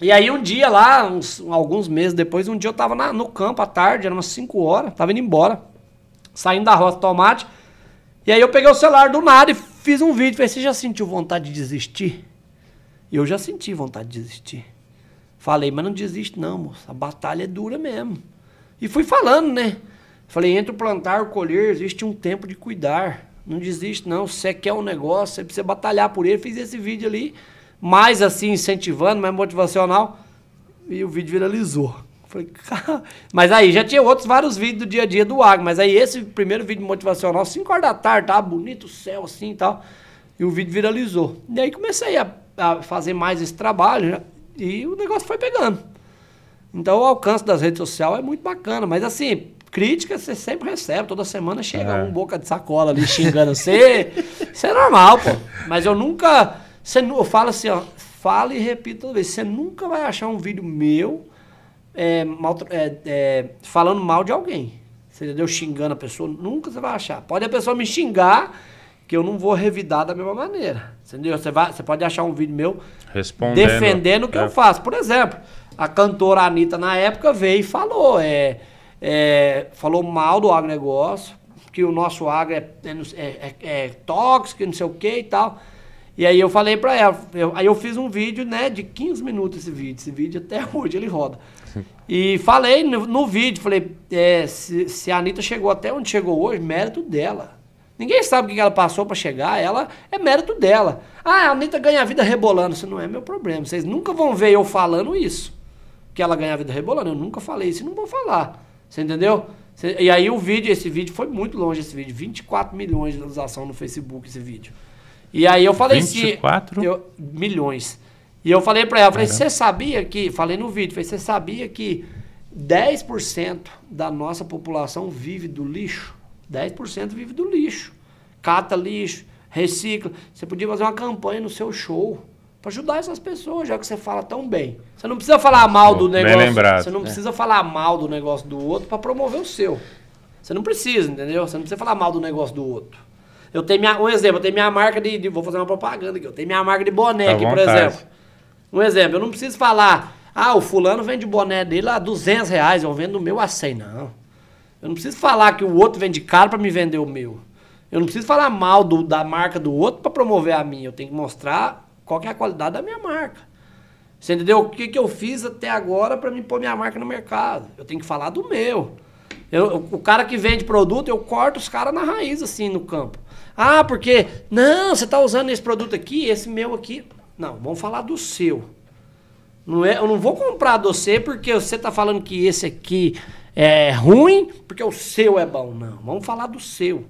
E aí um dia lá, uns, alguns meses depois, um dia eu tava na, no campo à tarde, eram umas 5 horas, tava indo embora, saindo da roça tomate, e aí eu peguei o celular do nada e fiz um vídeo. Falei, você já sentiu vontade de desistir? E eu já senti vontade de desistir. Falei, mas não desiste não, moça. A batalha é dura mesmo. E fui falando, né? Falei, entre o plantar e o colher, existe um tempo de cuidar. Não desiste não. Se você quer um negócio, você precisa batalhar por ele. Fiz esse vídeo ali, mais assim, incentivando, mais motivacional. E o vídeo viralizou. Falei, cara. Mas aí já tinha outros vários vídeos do dia a dia do Agro, mas aí esse primeiro vídeo motivacional, 5 horas da tarde, tá bonito o céu assim e tal. E o vídeo viralizou. E aí comecei a, a fazer mais esse trabalho né, e o negócio foi pegando. Então o alcance das redes sociais é muito bacana, mas assim, crítica você sempre recebe, toda semana chega é. um boca de sacola ali xingando você. Isso é normal, pô. Mas eu nunca. Você, eu falo assim, ó, e repito toda vez. Você nunca vai achar um vídeo meu é, mal, é, é, falando mal de alguém. Você entendeu? Xingando a pessoa, nunca você vai achar. Pode a pessoa me xingar, que eu não vou revidar da mesma maneira. Entendeu? Você, vai, você pode achar um vídeo meu defendendo o que eu é. faço. Por exemplo, a cantora Anitta, na época, veio e falou. É, é, falou mal do agronegócio, que o nosso agro é, é, é, é tóxico, não sei o que e tal. E aí eu falei pra ela, eu, aí eu fiz um vídeo, né, de 15 minutos esse vídeo, esse vídeo até hoje ele roda. E falei no, no vídeo, falei, é, se, se, a Anitta chegou até onde chegou hoje, mérito dela. Ninguém sabe o que ela passou para chegar, ela é mérito dela. Ah, a Anitta ganha a vida rebolando, isso não é meu problema. Vocês nunca vão ver eu falando isso. Que ela ganha a vida rebolando, eu nunca falei isso e não vou falar. Você entendeu? E aí o vídeo, esse vídeo foi muito longe, esse vídeo, 24 milhões de visualização no Facebook, esse vídeo. E aí eu falei 24 assim, se, eu, milhões. E eu falei para ela, falei, você sabia que, falei no vídeo, falei, você sabia que 10% da nossa população vive do lixo? 10% vive do lixo. Cata lixo, recicla. Você podia fazer uma campanha no seu show para ajudar essas pessoas, já que você fala tão bem. Você não precisa falar mal do bem negócio. Lembrado, você não né? precisa falar mal do negócio do outro para promover o seu. Você não precisa, entendeu? Você não precisa falar mal do negócio do outro. Eu tenho minha, um exemplo, eu tenho minha marca de, de vou fazer uma propaganda aqui. Eu tenho minha marca de boné aqui, por exemplo. Um exemplo, eu não preciso falar, ah, o fulano vende boné dele a 200 reais, eu vendo o meu a 100, não. Eu não preciso falar que o outro vende caro para me vender o meu. Eu não preciso falar mal do, da marca do outro para promover a minha. Eu tenho que mostrar qual que é a qualidade da minha marca. Você entendeu? O que, que eu fiz até agora para me pôr minha marca no mercado? Eu tenho que falar do meu. Eu, o cara que vende produto, eu corto os caras na raiz, assim, no campo. Ah, porque, não, você está usando esse produto aqui, esse meu aqui. Não, vamos falar do seu. Não é, eu não vou comprar do você porque você está falando que esse aqui é ruim, porque o seu é bom. Não, vamos falar do seu.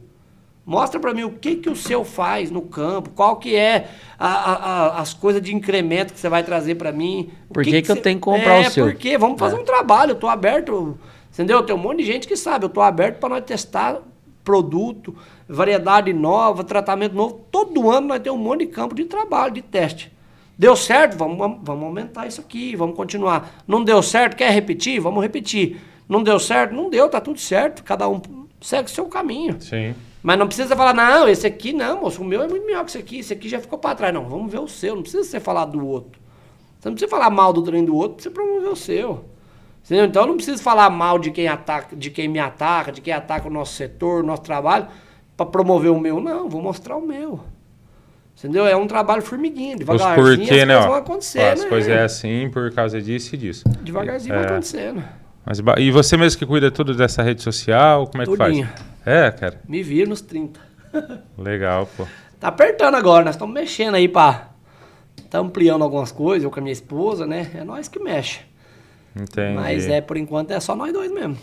Mostra para mim o que, que o seu faz no campo, qual que é a, a, as coisas de incremento que você vai trazer para mim. Por que, que, que eu tenho que comprar é, o seu? É Porque vamos fazer é. um trabalho, eu tô aberto, entendeu? Tem um monte de gente que sabe, eu tô aberto para nós testar produto, variedade nova, tratamento novo. Todo ano nós temos um monte de campo de trabalho, de teste. Deu certo? Vamos, vamos, aumentar isso aqui, vamos continuar. Não deu certo? Quer repetir? Vamos repetir. Não deu certo? Não deu, tá tudo certo. Cada um segue o seu caminho. Sim. Mas não precisa falar, não, esse aqui não, moço, o meu é muito melhor que esse aqui, esse aqui já ficou para trás. Não, vamos ver o seu, não precisa você falar do outro. Você não precisa falar mal do trem do outro, você promover o seu. Entendeu? Então eu não preciso falar mal de quem ataca, de quem me ataca, de quem ataca o nosso setor, o nosso trabalho, para promover o meu, não, vou mostrar o meu. Entendeu? É um trabalho formiguinha, devagarzinho, Os porquê, né, ó, As né? coisas é assim por causa disso e disso. Devagarzinho é. vai acontecendo. Mas, e você mesmo que cuida tudo dessa rede social, como é Tudinho. que faz? É, cara. Me vira nos 30. Legal, pô. Tá apertando agora, nós estamos mexendo aí pra. Tá ampliando algumas coisas, eu com a minha esposa, né? É nós que mexe. Entendi. Mas é, por enquanto é só nós dois mesmo.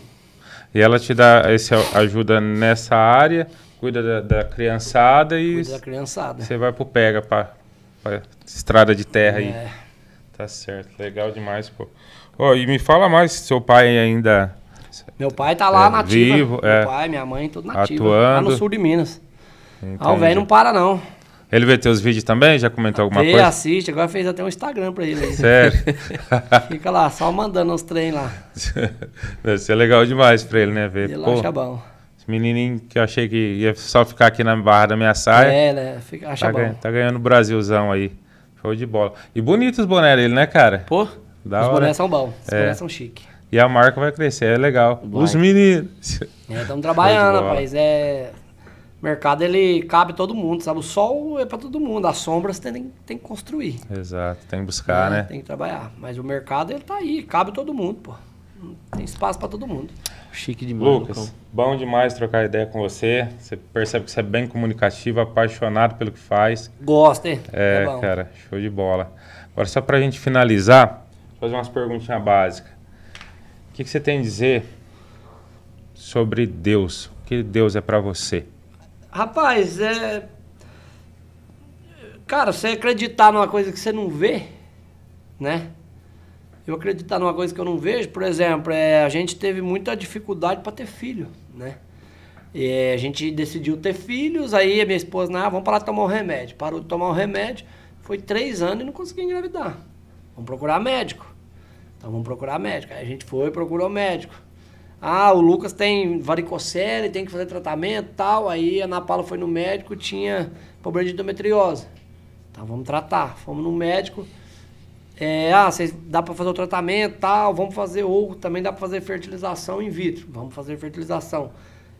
E ela te dá esse ajuda nessa área Cuida da, da criançada e. Cuida da criançada. Você vai pro pega para estrada de terra é. aí. Tá certo, legal demais, pô. Oh, e me fala mais, seu pai ainda. Meu pai tá lá é, nativo. Vivo, Meu é, pai, minha mãe, tudo nativo. Atuando. Lá no sul de Minas. Ah, o velho não para, não. Ele vê teus vídeos também? Já comentou alguma ele coisa? Ele assiste, agora fez até um Instagram pra ele. Sério? Fica lá, só mandando os trem lá. Deve ser legal demais pra ele, né? Ver, ele pô, acha bom. Menininho que eu achei que ia só ficar aqui na barra da minha saia. É, né? Fica, tá acha tá, bom. Ganha, tá ganhando o Brasilzão aí. Show de bola. E bonito os bonés dele, né, cara? Pô, da os bonés são bons. Os é. bonés são chique. E a marca vai crescer, é legal. Vai. Os meninos. Estamos é, trabalhando, rapaz. É... O mercado, ele cabe todo mundo, sabe? O sol é para todo mundo, as sombras tem, tem que construir. Exato, tem que buscar, é, né? Tem que trabalhar. Mas o mercado, ele tá aí, cabe todo mundo, pô. Tem espaço para todo mundo. Chique demais. Lucas, bom demais trocar ideia com você. Você percebe que você é bem comunicativo, apaixonado pelo que faz. Gosta, hein? É, é cara, show de bola. Agora, só para a gente finalizar, fazer umas perguntinhas básicas. O que, que você tem a dizer sobre Deus? O que Deus é para você? Rapaz, é. Cara, você acreditar numa coisa que você não vê, né? eu acreditar numa coisa que eu não vejo, por exemplo, é, a gente teve muita dificuldade para ter filho, né? E é, a gente decidiu ter filhos, aí a minha esposa, ah, vamos parar de tomar um remédio. Parou de tomar um remédio, foi três anos e não consegui engravidar. Vamos procurar médico. Então vamos procurar médico. Aí a gente foi e procurou médico. Ah, o Lucas tem varicocele, tem que fazer tratamento tal. Aí a Ana Paula foi no médico, tinha problema de endometriose. Então vamos tratar. Fomos no médico. É, ah, vocês dá para fazer o tratamento, tal, vamos fazer ou também dá para fazer fertilização in vitro. Vamos fazer fertilização.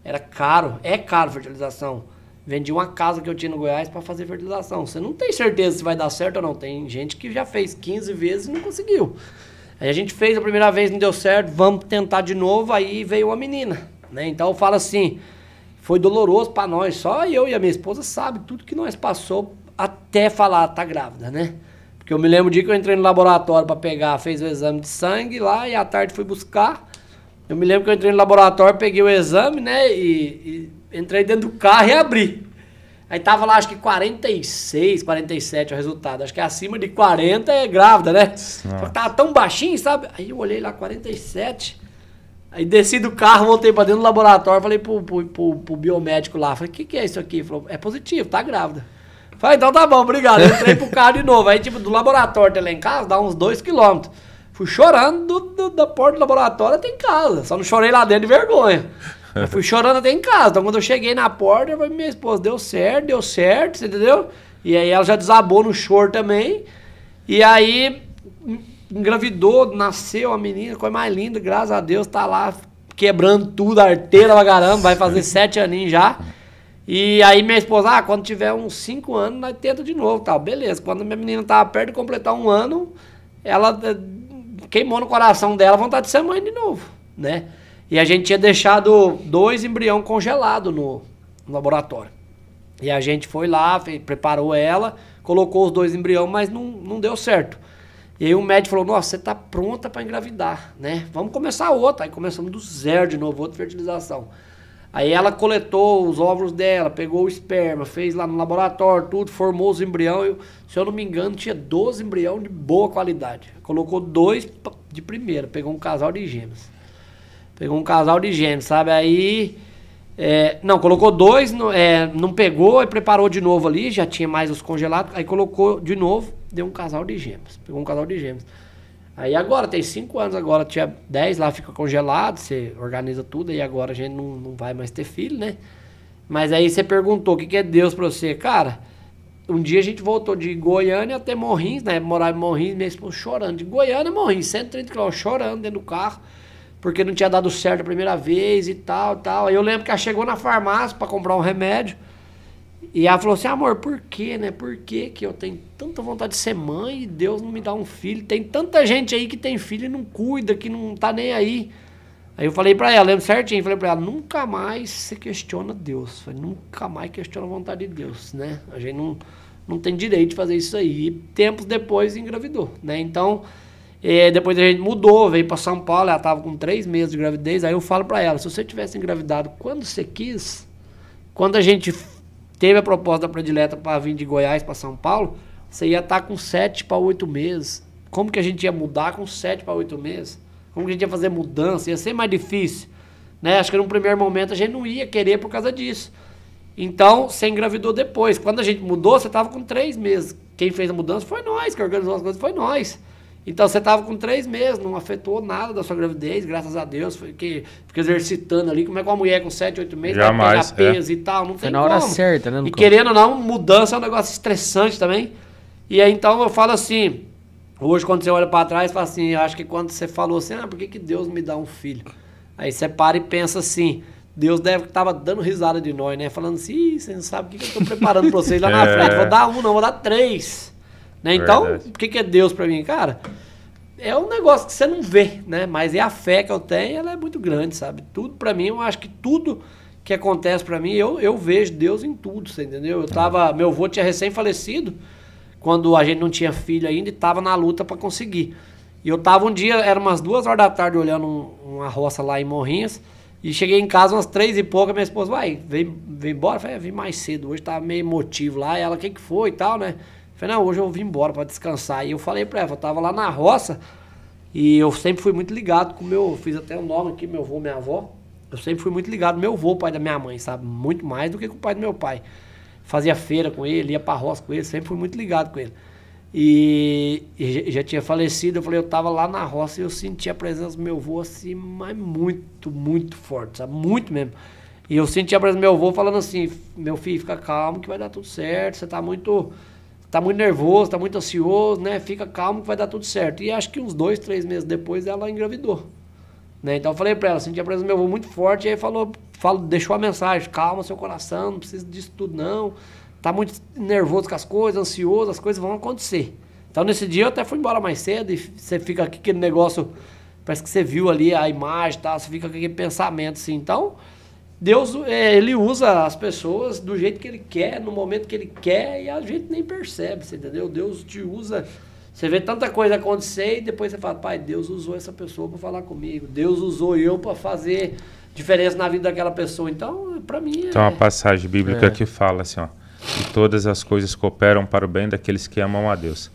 Era caro, é caro fertilização. Vendi uma casa que eu tinha no Goiás para fazer fertilização. Você não tem certeza se vai dar certo ou não. Tem gente que já fez 15 vezes e não conseguiu. Aí a gente fez a primeira vez, não deu certo, vamos tentar de novo, aí veio uma menina, né? Então eu falo assim, foi doloroso para nós, só eu e a minha esposa sabe tudo que nós passou até falar tá grávida, né? Porque eu me lembro de que eu entrei no laboratório para pegar, fez o exame de sangue lá e à tarde fui buscar. Eu me lembro que eu entrei no laboratório, peguei o exame, né? E, e entrei dentro do carro e abri. Aí tava lá, acho que 46, 47 o resultado. Acho que acima de 40 é grávida, né? Nossa. Só que tava tão baixinho, sabe? Aí eu olhei lá, 47. Aí desci do carro, voltei pra dentro do laboratório, falei pro, pro, pro, pro biomédico lá, falei, o que, que é isso aqui? Ele falou, é positivo, tá grávida. Falei, então tá bom, obrigado. Eu entrei pro carro de novo. Aí, tipo, do laboratório até lá em casa, dá uns 2km. Fui chorando do, do, da porta do laboratório até em casa. Só não chorei lá dentro de vergonha. Eu fui chorando até em casa. Então, quando eu cheguei na porta, eu falei, minha esposa, deu certo, deu certo, você entendeu? E aí ela já desabou no choro também. E aí engravidou, nasceu a menina, coisa mais linda, graças a Deus, tá lá quebrando tudo, arteira pra caramba, vai fazer sete aninhos já. E aí minha esposa, ah, quando tiver uns 5 anos, nós tenta de novo, tal. Beleza. Quando minha menina tava tá perto de completar um ano, ela eh, queimou no coração dela a vontade de ser mãe de novo, né? E a gente tinha deixado dois embrião congelado no, no laboratório. E a gente foi lá, fez, preparou ela, colocou os dois embrião, mas não, não deu certo. E aí o médico falou: Nossa, você está pronta para engravidar, né? Vamos começar outra. Aí começamos do zero de novo, outra fertilização. Aí ela coletou os óvulos dela, pegou o esperma, fez lá no laboratório, tudo, formou os embriões. Se eu não me engano, tinha 12 embriões de boa qualidade. Colocou dois de primeira, pegou um casal de gêmeos. Pegou um casal de gêmeos, sabe? Aí. É, não, colocou dois, é, não pegou, e preparou de novo ali, já tinha mais os congelados, aí colocou de novo, deu um casal de gêmeos. Pegou um casal de gêmeos. Aí agora, tem cinco anos, agora tinha dez lá, fica congelado, você organiza tudo, e agora a gente não, não vai mais ter filho, né? Mas aí você perguntou o que, que é Deus pra você. Cara, um dia a gente voltou de Goiânia até Morrins, né? morar em Morrins, minha esposa chorando. De Goiânia a Morrins, 130 quilômetros, chorando dentro do carro, porque não tinha dado certo a primeira vez e tal, tal. Aí eu lembro que ela chegou na farmácia para comprar um remédio. E ela falou assim, amor, por quê, né? Por quê que eu tenho tanta vontade de ser mãe e Deus não me dá um filho? Tem tanta gente aí que tem filho e não cuida, que não tá nem aí. Aí eu falei para ela, lembro certinho, falei para ela, nunca mais se questiona Deus. Falei, nunca mais questiona a vontade de Deus, né? A gente não, não tem direito de fazer isso aí. E tempos depois engravidou, né? Então, é, depois a gente mudou, veio para São Paulo, ela tava com três meses de gravidez. Aí eu falo para ela, se você tivesse engravidado quando você quis, quando a gente teve a proposta da predileta para vir de Goiás para São Paulo, você ia estar tá com 7 para 8 meses. Como que a gente ia mudar com 7 para 8 meses? Como que a gente ia fazer mudança? Ia ser mais difícil. Né? Acho que num primeiro momento a gente não ia querer por causa disso. Então, você engravidou depois. Quando a gente mudou, você estava com três meses. Quem fez a mudança foi nós, quem organizou as coisas foi nós. Então você estava com três meses, não afetou nada da sua gravidez, graças a Deus. Foi que fica exercitando ali. Como é que uma mulher com 7, 8 meses Jamais, vai pegar é. peso é. e tal? Não tem foi na como. hora certa, né? E querendo ou não, mudança é um negócio estressante também. E aí então eu falo assim. Hoje, quando você olha para trás, fala assim: eu acho que quando você falou assim, ah, por que, que Deus me dá um filho? Aí você para e pensa assim: Deus deve que tava dando risada de nós, né? Falando assim: você não sabe o que, que eu estou preparando para vocês lá é. na frente. Vou dar um, não, vou dar três. Né? Então, o que é Deus para mim? Cara, é um negócio que você não vê, né? Mas é a fé que eu tenho, ela é muito grande, sabe? Tudo para mim, eu acho que tudo que acontece para mim, eu, eu vejo Deus em tudo, você entendeu? Eu tava, meu avô tinha recém-falecido, quando a gente não tinha filho ainda e tava na luta para conseguir. E eu tava um dia, era umas duas horas da tarde, olhando um, uma roça lá em Morrinhas, e cheguei em casa umas três e pouca, minha esposa, vai, vem, vem embora? Eu falei, é, vim mais cedo, hoje tava meio emotivo lá, e ela, o que que foi e tal, né? Falei, não, hoje eu vim embora para descansar. E eu falei para ela, eu tava lá na roça e eu sempre fui muito ligado com meu, fiz até o um nome aqui, meu avô, minha avó. Eu sempre fui muito ligado, meu avô, pai da minha mãe, sabe? Muito mais do que com o pai do meu pai. Fazia feira com ele, ia pra roça com ele, sempre fui muito ligado com ele. E, e já tinha falecido, eu falei, eu tava lá na roça e eu senti a presença do meu avô assim, mas muito, muito forte, sabe? Muito mesmo. E eu senti a presença do meu avô falando assim, meu filho, fica calmo que vai dar tudo certo, você tá muito tá muito nervoso, tá muito ansioso, né? Fica calmo que vai dar tudo certo. E acho que uns dois, três meses depois ela engravidou. Né? Então eu falei para ela, senti a presença do meu avô muito forte, e aí falou, falou, deixou a mensagem, calma seu coração, não precisa disso tudo não. Tá muito nervoso com as coisas, ansioso, as coisas vão acontecer. Então nesse dia eu até fui embora mais cedo e você fica aqui aquele negócio, parece que você viu ali a imagem, tá? Você fica com aquele pensamento assim. Então, Deus, é, ele usa as pessoas do jeito que ele quer, no momento que ele quer, e a gente nem percebe, você entendeu? Deus te usa. Você vê tanta coisa acontecer e depois você fala, pai, Deus usou essa pessoa para falar comigo, Deus usou eu para fazer diferença na vida daquela pessoa. Então, para mim. É... Tem uma é- passagem bíblica é. que fala assim, ó. todas as coisas cooperam para o bem daqueles que amam a Deus.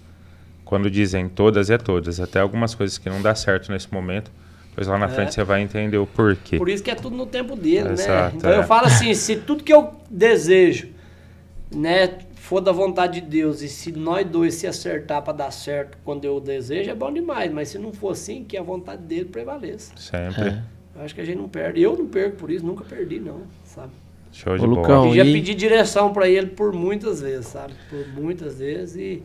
Quando dizem todas, é todas. Até algumas coisas que não dá certo nesse momento, Pois lá na é. frente você vai entender o porquê. Por isso que é tudo no tempo dele, é né? Exato, então eu é. falo assim, se tudo que eu desejo, né, for da vontade de Deus e se nós dois se acertar para dar certo quando eu desejo, é bom demais. Mas se não for assim, que a vontade dele prevaleça. Sempre. É. Acho que a gente não perde. Eu não perco por isso, nunca perdi, não, sabe? Show de bola. e já pedi direção para ele por muitas vezes, sabe? Por muitas vezes e,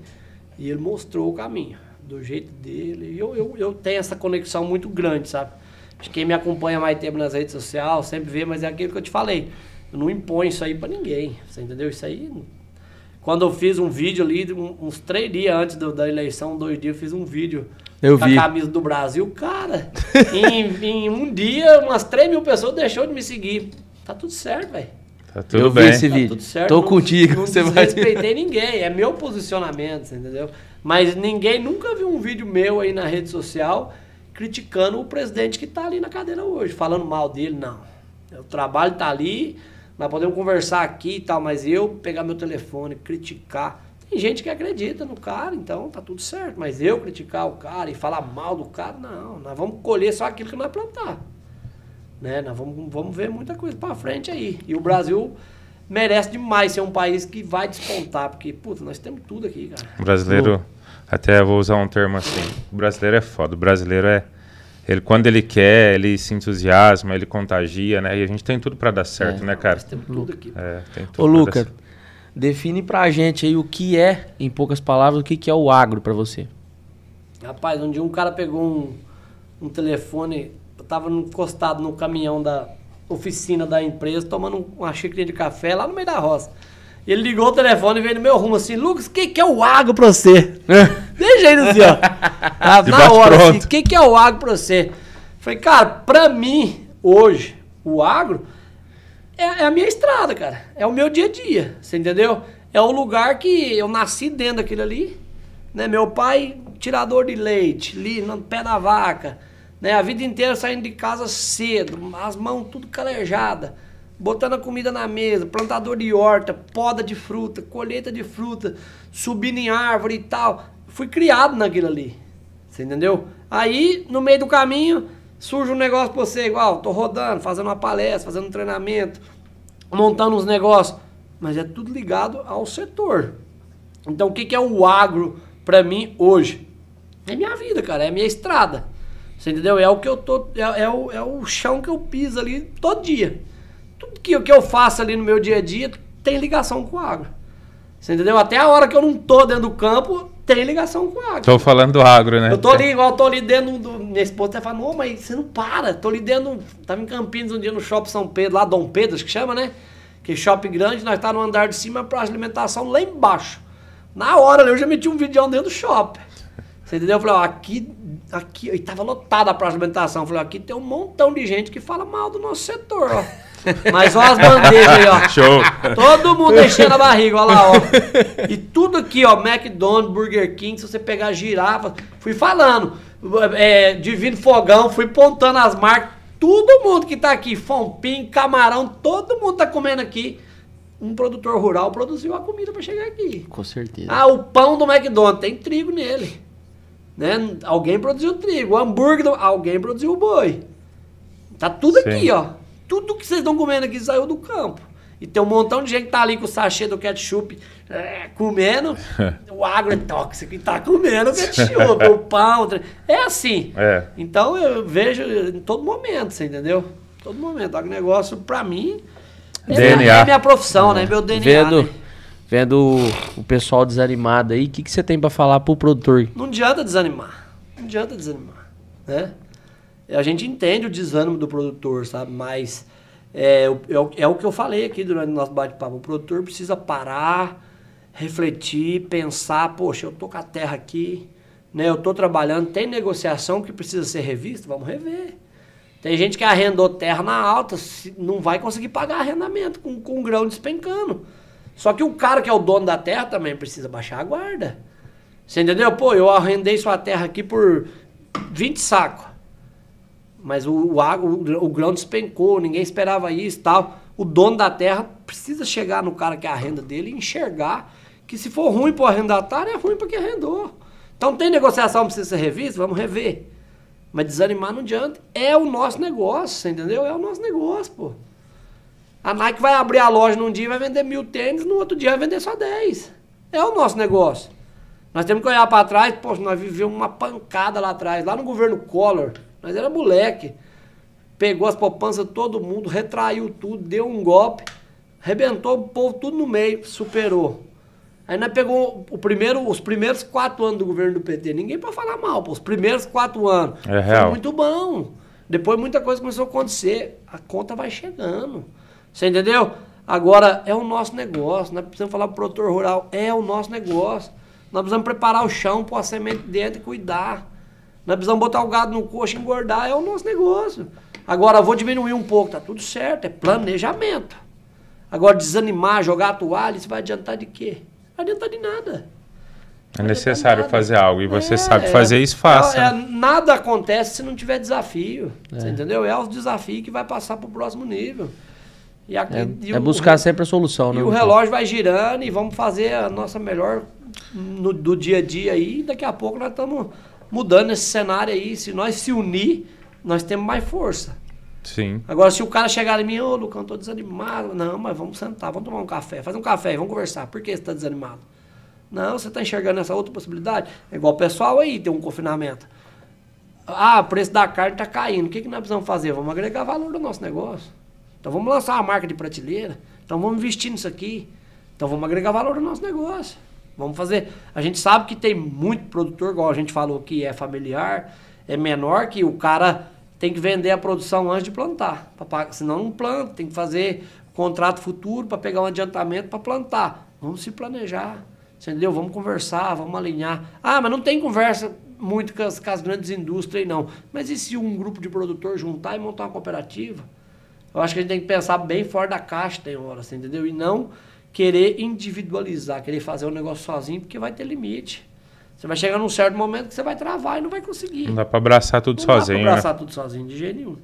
e ele mostrou o caminho do jeito dele. E eu, eu, eu tenho essa conexão muito grande, sabe? Acho que quem me acompanha mais tempo nas redes sociais sempre vê, mas é aquilo que eu te falei. Eu não imponho isso aí para ninguém, você entendeu? Isso aí. Quando eu fiz um vídeo ali, uns três dias antes do, da eleição, dois dias, eu fiz um vídeo eu com a camisa do Brasil. Cara, em, em um dia, umas 3 mil pessoas deixou de me seguir. Tá tudo certo, velho. Tá tudo eu bem. vi esse tá vídeo. Certo, Tô não, contigo. Não você vai... respeitei ninguém. É meu posicionamento, entendeu? Mas ninguém nunca viu um vídeo meu aí na rede social criticando o presidente que está ali na cadeira hoje, falando mal dele, não. O trabalho está ali, nós podemos conversar aqui e tal, mas eu pegar meu telefone, criticar. Tem gente que acredita no cara, então tá tudo certo. Mas eu criticar o cara e falar mal do cara, não. Nós vamos colher só aquilo que nós plantar. Né? Nós vamos, vamos ver muita coisa para frente aí. E o Brasil merece demais ser um país que vai despontar, porque, puta, nós temos tudo aqui, cara. brasileiro. Até vou usar um termo assim. O brasileiro é foda. O brasileiro é. Ele, quando ele quer, ele se entusiasma, ele contagia, né? E a gente tem tudo para dar certo, é, né, cara? Tem tudo aqui. É, tem tudo Ô, Lucas, define pra gente aí o que é, em poucas palavras, o que, que é o agro para você. Rapaz, um dia um cara pegou um, um telefone, tava encostado no caminhão da oficina da empresa, tomando uma xícara de café lá no meio da roça. E ele ligou o telefone e veio no meu rumo assim, Lucas, o que, que é o agro pra você? É. Deixa ele assim, ó. Ah, na hora, pronto. assim, o que, que é o agro pra você? Falei, cara, pra mim, hoje, o agro é, é a minha estrada, cara. É o meu dia a dia, você entendeu? É o lugar que eu nasci dentro daquilo ali, né? Meu pai, tirador de leite, ali no pé da vaca, né? A vida inteira saindo de casa cedo, as mãos tudo calejadas botando a comida na mesa, plantador de horta, poda de fruta, colheita de fruta, subindo em árvore e tal. Fui criado naquilo ali. Você entendeu? Aí, no meio do caminho, surge um negócio pra você, igual, tô rodando, fazendo uma palestra, fazendo um treinamento, montando uns negócios. Mas é tudo ligado ao setor. Então, o que, que é o agro pra mim hoje? É minha vida, cara, é minha estrada. Você entendeu? É o que eu tô. É, é, o, é o chão que eu piso ali todo dia tudo que, que eu faço ali no meu dia a dia tem ligação com água. Você entendeu? Até a hora que eu não tô dentro do campo, tem ligação com água. Tô falando do agro, né? Eu tô ali, igual eu tô ali dentro do. Minha esposa até fala, mas você não para. Tô ali dentro. Tava em Campinas um dia no Shopping São Pedro, lá Dom Pedro, acho que chama, né? Que shopping grande, nós tá no andar de cima pra alimentação lá embaixo. Na hora eu já meti um vídeo dentro do shopping. Você entendeu? Eu falei, ó, aqui, aqui, e tava lotada a praça de alimentação. Eu falei, ó, aqui tem um montão de gente que fala mal do nosso setor, ó. Mas olha as bandejas aí, ó. Show. Todo mundo enchendo a barriga, olha lá, ó. E tudo aqui, ó, McDonald's, Burger King, se você pegar girafa, fui falando. É, Divino Fogão, fui pontando as marcas. Todo mundo que tá aqui, Fompim, Camarão, todo mundo tá comendo aqui um produtor rural produziu a comida para chegar aqui. Com certeza. Ah, o pão do McDonald's tem trigo nele. Né? Alguém produziu trigo, o hambúrguer, alguém produziu o boi. Tá tudo Sim. aqui, ó. Tudo que vocês estão comendo aqui saiu do campo. E tem um montão de gente que tá ali com o sachê do ketchup é, comendo. o agro é tóxico e tá comendo ketchup, o pão. É assim. É. Então eu vejo em todo momento, você entendeu? Todo momento. O negócio, para mim, é DNA. minha, é minha profissão, né? Meu DNA. Vendo, né? vendo o pessoal desanimado aí, o que, que você tem para falar pro produtor? Não adianta desanimar. Não adianta desanimar, né? A gente entende o desânimo do produtor, sabe? Mas é, é, é o que eu falei aqui durante o nosso bate-papo. O produtor precisa parar, refletir, pensar, poxa, eu tô com a terra aqui, né? Eu tô trabalhando, tem negociação que precisa ser revista? Vamos rever. Tem gente que arrendou terra na alta, não vai conseguir pagar arrendamento com, com o grão despencando. Só que o cara que é o dono da terra também precisa baixar a guarda. Você entendeu? Pô, eu arrendei sua terra aqui por 20 sacos. Mas o, o, o, o grão despencou, ninguém esperava isso tal. O dono da terra precisa chegar no cara que é a renda dele e enxergar que se for ruim para o arrendatário, é ruim para quem arrendou. Então tem negociação que precisa ser revista? Vamos rever. Mas desanimar não adianta. É o nosso negócio, entendeu? É o nosso negócio, pô. A Nike vai abrir a loja num dia e vai vender mil tênis, no outro dia vai vender só dez. É o nosso negócio. Nós temos que olhar para trás, poxa, nós vivemos uma pancada lá atrás, lá no governo Collor, nós era moleque. Pegou as poupanças todo mundo, retraiu tudo, deu um golpe, arrebentou o povo tudo no meio, superou. Aí nós pegou o primeiro, os primeiros quatro anos do governo do PT. Ninguém para falar mal, pô. Os primeiros quatro anos. É real. Foi muito bom. Depois muita coisa começou a acontecer. A conta vai chegando. Você entendeu? Agora, é o nosso negócio. Nós precisamos falar para o produtor rural, é o nosso negócio. Nós precisamos preparar o chão, pôr a semente dentro e cuidar. Nós precisamos botar o gado no coxo e engordar, é o nosso negócio. Agora, vou diminuir um pouco, tá tudo certo, é planejamento. Agora, desanimar, jogar a toalha, isso vai adiantar de quê? Não vai adiantar de nada. É necessário fazer algo e você é, sabe é. fazer isso, faça. Né? É, nada acontece se não tiver desafio. É. entendeu? É o desafio que vai passar para o próximo nível. E é, e é buscar sempre a solução, né? E o relógio vai girando e vamos fazer a nossa melhor no, do dia a dia aí. Daqui a pouco nós estamos mudando esse cenário aí. Se nós se unir, nós temos mais força. Sim. Agora, se o cara chegar em mim, ô oh, Lucão, tô desanimado. Não, mas vamos sentar, vamos tomar um café. Faz um café e vamos conversar. Por que você está desanimado? Não, você está enxergando essa outra possibilidade? É igual o pessoal aí, tem um confinamento. Ah, o preço da carne está caindo. O que, que nós precisamos fazer? Vamos agregar valor no nosso negócio. Então vamos lançar uma marca de prateleira. Então vamos investir nisso aqui. Então vamos agregar valor ao nosso negócio. Vamos fazer. A gente sabe que tem muito produtor, igual a gente falou, que é familiar, é menor, que o cara tem que vender a produção antes de plantar. Pagar, senão não planta, tem que fazer contrato futuro para pegar um adiantamento para plantar. Vamos se planejar. Entendeu? Vamos conversar, vamos alinhar. Ah, mas não tem conversa muito com as, com as grandes indústrias, não. Mas e se um grupo de produtor juntar e montar uma cooperativa? Eu acho que a gente tem que pensar bem fora da caixa, tem hora, assim, entendeu? E não querer individualizar, querer fazer o um negócio sozinho, porque vai ter limite. Você vai chegar num certo momento que você vai travar e não vai conseguir. Não dá para abraçar tudo não sozinho. Não né? dá para abraçar né? tudo sozinho, de jeito nenhum.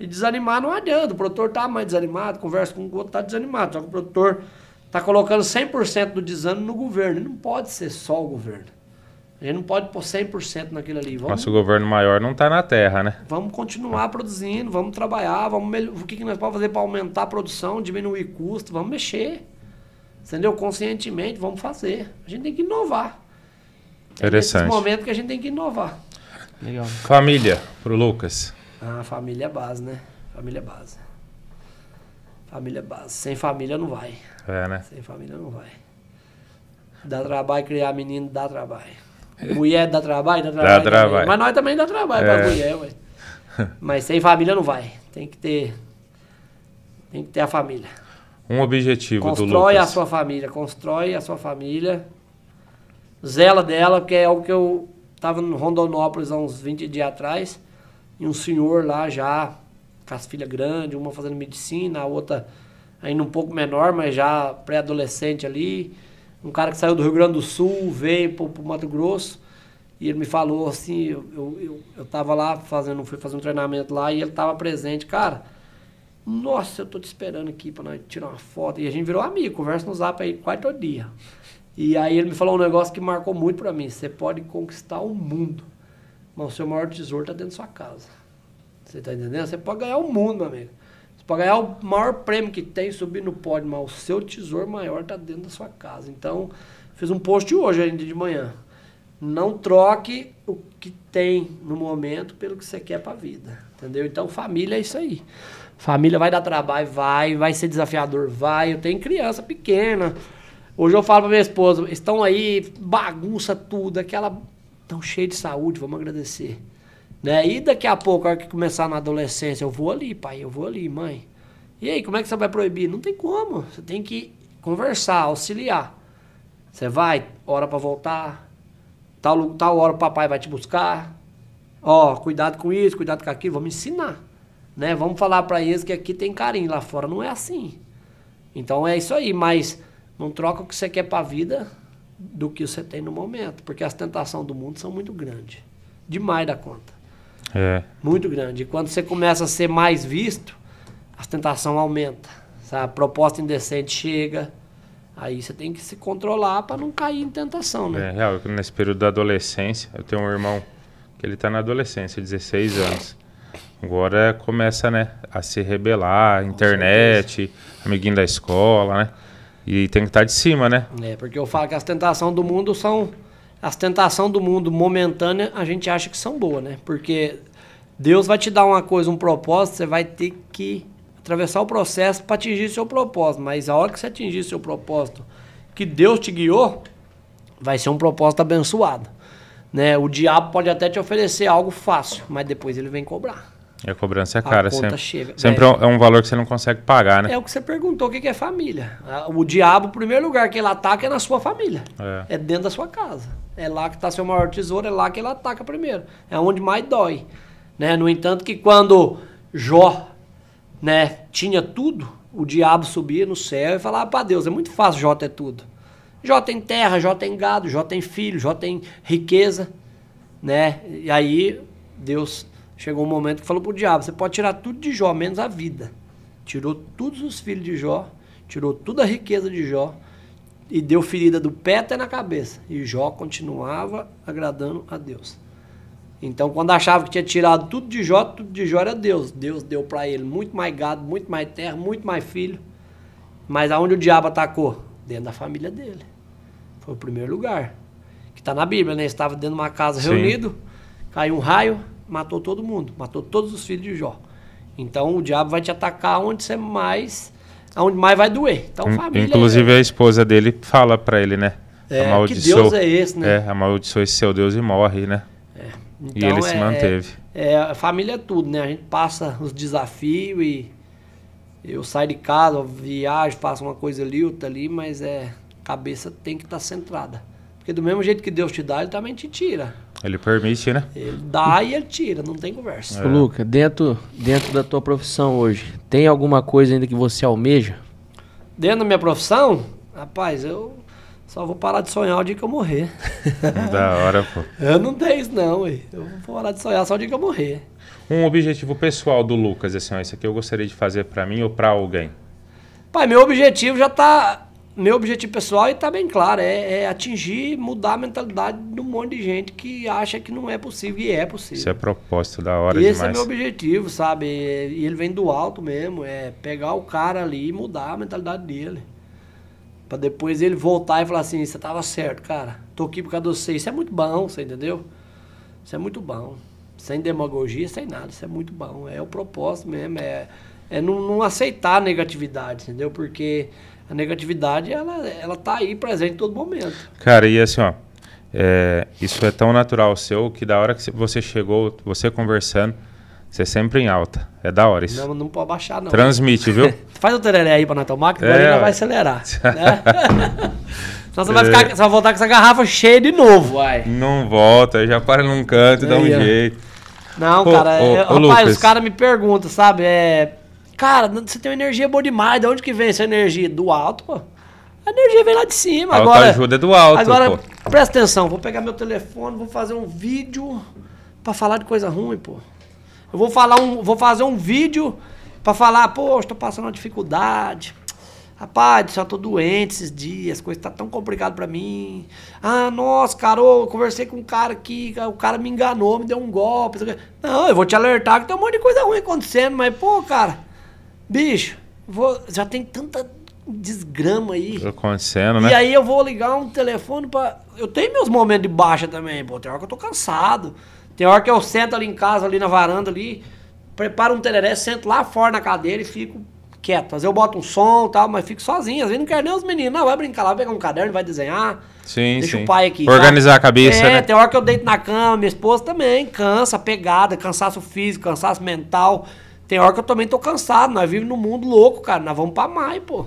E desanimar não adianta. O produtor tá mais desanimado, conversa com o outro, tá desanimado. Só que o produtor tá colocando 100% do desânimo no governo. E não pode ser só o governo. A gente não pode pôr 100% naquilo ali. Vamos, Nosso governo maior não está na terra, né? Vamos continuar produzindo, vamos trabalhar, vamos o que, que nós podemos fazer para aumentar a produção, diminuir custo, vamos mexer. Entendeu? Conscientemente, vamos fazer. A gente tem que inovar. Interessante. É nesse momento que a gente tem que inovar. Legal. Família, pro Lucas. Ah, família é base, né? Família é base. Família é base. Sem família não vai. É, né? Sem família não vai. Dá trabalho criar menino, dá trabalho. Mulher dá trabalho, dá trabalho. Dá trabalho. Mas nós também dá trabalho é. pra mulher, ué. Mas sem família não vai. Tem que ter. Tem que ter a família. Um objetivo constrói do Lucas. Constrói a sua família, constrói a sua família. Zela dela, porque é algo que eu estava em Rondonópolis há uns 20 dias atrás. E um senhor lá já, com as filhas grandes, uma fazendo medicina, a outra ainda um pouco menor, mas já pré-adolescente ali um cara que saiu do Rio Grande do Sul, veio para o Mato Grosso, e ele me falou assim, eu, eu, eu, eu tava lá fazendo, fui fazer um treinamento lá e ele tava presente, cara. Nossa, eu tô te esperando aqui para nós tirar uma foto. E a gente virou amigo, conversa no zap aí quase todo dia. E aí ele me falou um negócio que marcou muito para mim. Você pode conquistar o mundo, mas o seu maior tesouro tá dentro da sua casa. Você tá entendendo? Você pode ganhar o mundo, meu amigo. Você ganhar o maior prêmio que tem, subir no pódio, mas o seu tesouro maior está dentro da sua casa. Então, fiz um post hoje ainda de manhã. Não troque o que tem no momento pelo que você quer para a vida, entendeu? Então, família é isso aí. Família vai dar trabalho, vai, vai ser desafiador, vai. Eu tenho criança pequena. Hoje eu falo pra minha esposa, estão aí, bagunça tudo, aquela. Estão cheio de saúde, vamos agradecer. Né? E daqui a pouco, a hora que começar na adolescência, eu vou ali, pai, eu vou ali, mãe. E aí, como é que você vai proibir? Não tem como. Você tem que conversar, auxiliar. Você vai, hora para voltar, tal, tal hora o papai vai te buscar. Ó, cuidado com isso, cuidado com aquilo, vamos ensinar. Né? Vamos falar para eles que aqui tem carinho, lá fora não é assim. Então é isso aí, mas não troca o que você quer para a vida do que você tem no momento, porque as tentações do mundo são muito grandes, demais da conta. É. Muito grande. E quando você começa a ser mais visto, a tentação aumenta. Sabe? A proposta indecente chega. Aí você tem que se controlar para não cair em tentação, né? É, real, é, nesse período da adolescência, eu tenho um irmão que ele está na adolescência, 16 anos. Agora começa, né, a se rebelar, internet, amiguinho da escola, né? E tem que estar tá de cima, né? É, porque eu falo que as tentações do mundo são as tentações do mundo momentânea a gente acha que são boas, né? Porque Deus vai te dar uma coisa, um propósito, você vai ter que atravessar o processo para atingir seu propósito. Mas a hora que você atingir seu propósito, que Deus te guiou, vai ser um propósito abençoado. Né? O diabo pode até te oferecer algo fácil, mas depois ele vem cobrar. E a cobrança é cara. sempre chega, sempre é, é. é, um valor que você não consegue pagar, né? É o que você perguntou, o que é família. O diabo, o primeiro lugar que ele ataca é na sua família. É, é dentro da sua casa. É lá que está seu maior tesouro, é lá que ele ataca primeiro. É onde mais dói. Né? No entanto, que quando Jó né, tinha tudo, o diabo subia no céu e falava para Deus, é muito fácil Jó ter tudo. Jó tem terra, Jó tem gado, Jó tem filho, Jó tem riqueza. Né? E aí Deus Chegou um momento que falou pro diabo: você pode tirar tudo de Jó, menos a vida. Tirou todos os filhos de Jó, tirou toda a riqueza de Jó e deu ferida do pé até na cabeça. E Jó continuava agradando a Deus. Então, quando achava que tinha tirado tudo de Jó, tudo de Jó era Deus. Deus deu para ele muito mais gado, muito mais terra, muito mais filho. Mas aonde o diabo atacou? Dentro da família dele. Foi o primeiro lugar. Que está na Bíblia, né? Estava dentro de uma casa Sim. reunido, caiu um raio, matou todo mundo, matou todos os filhos de Jó. Então o diabo vai te atacar onde você mais, aonde mais vai doer. Então família. É inclusive é... a esposa dele fala para ele, né? É, amaldiçoou, que Deus é esse, né? É, amaldiçoou esse seu Deus e morre, né? É. Então, e ele então é, se manteve. É, é, família é tudo, né? A gente passa os desafios e eu saio de casa, viajo, faço uma coisa ali, outra ali, mas é cabeça tem que estar tá centrada. Porque do mesmo jeito que Deus te dá, ele também te tira. Ele permite, né? Ele dá e ele tira, não tem conversa. É. Luca, dentro, dentro da tua profissão hoje, tem alguma coisa ainda que você almeja? Dentro da minha profissão? Rapaz, eu só vou parar de sonhar o dia que eu morrer. da hora, pô. Eu não tenho isso, não, ué. Eu vou parar de sonhar só o dia que eu morrer. Um objetivo pessoal do Lucas, assim, ó, isso aqui eu gostaria de fazer para mim ou para alguém? Pai, meu objetivo já tá meu objetivo pessoal está é bem claro, é, é, atingir, mudar a mentalidade de um monte de gente que acha que não é possível e é possível. Isso é propósito da hora e demais. Esse é meu objetivo, sabe? E ele vem do alto mesmo, é pegar o cara ali e mudar a mentalidade dele. Pra depois ele voltar e falar assim, você tava certo, cara. Tô aqui por causa de você. Isso é muito bom, você entendeu? Isso é muito bom. Sem demagogia, sem nada. Isso é muito bom. É o propósito mesmo, é, é não, não aceitar a negatividade, entendeu? Porque a negatividade ela ela tá aí presente em todo momento. Cara, e assim, ó, é, isso é tão natural seu que da hora que você chegou, você conversando, você é sempre em alta. É da hora isso. Não, não pode baixar não. Transmite, viu? Faz o tereré aí para nós tomar, que é, agora vai acelerar. né? Senão você vai, é. ficar, você vai voltar com essa garrafa cheia de novo, uai. Não volta, já para num canto, e dá um jeito. Não, Pô, cara, eu, é, ô, rapaz, Lucas. os caras me perguntam, sabe? É, Cara, você tem uma energia boa demais. De onde que vem essa energia? Do alto, pô. A energia vem lá de cima. Ah, agora ajuda é do alto. Agora, pô. presta atenção. Vou pegar meu telefone, vou fazer um vídeo para falar de coisa ruim, pô. Eu vou falar um, vou fazer um vídeo para falar, pô, estou passando uma dificuldade. Rapaz, só tô doente esses dias, coisa tá tão complicada para mim. Ah, nossa, cara, eu conversei com um cara aqui, o cara me enganou, me deu um golpe. Não, eu vou te alertar que tem um monte de coisa ruim acontecendo, mas, pô, cara, Bicho, vou, já tem tanta desgrama aí. Acontecendo, né? E aí eu vou ligar um telefone pra. Eu tenho meus momentos de baixa também, pô. Tem hora que eu tô cansado. Tem hora que eu sento ali em casa, ali na varanda, ali, preparo um tereré, sento lá fora na cadeira e fico quieto. Às vezes eu boto um som e tal, mas fico sozinho. Às vezes não quero nem os meninos. Não, vai brincar lá, vai pegar um caderno, vai desenhar. Sim, Deixa sim. o pai aqui. Organizar tá? a cabeça, é, né? tem hora que eu deito na cama, minha esposa também. Cansa, pegada, cansaço físico, cansaço mental. Tem hora que eu também tô cansado. Nós vivemos num mundo louco, cara. Nós vamos pra maio pô.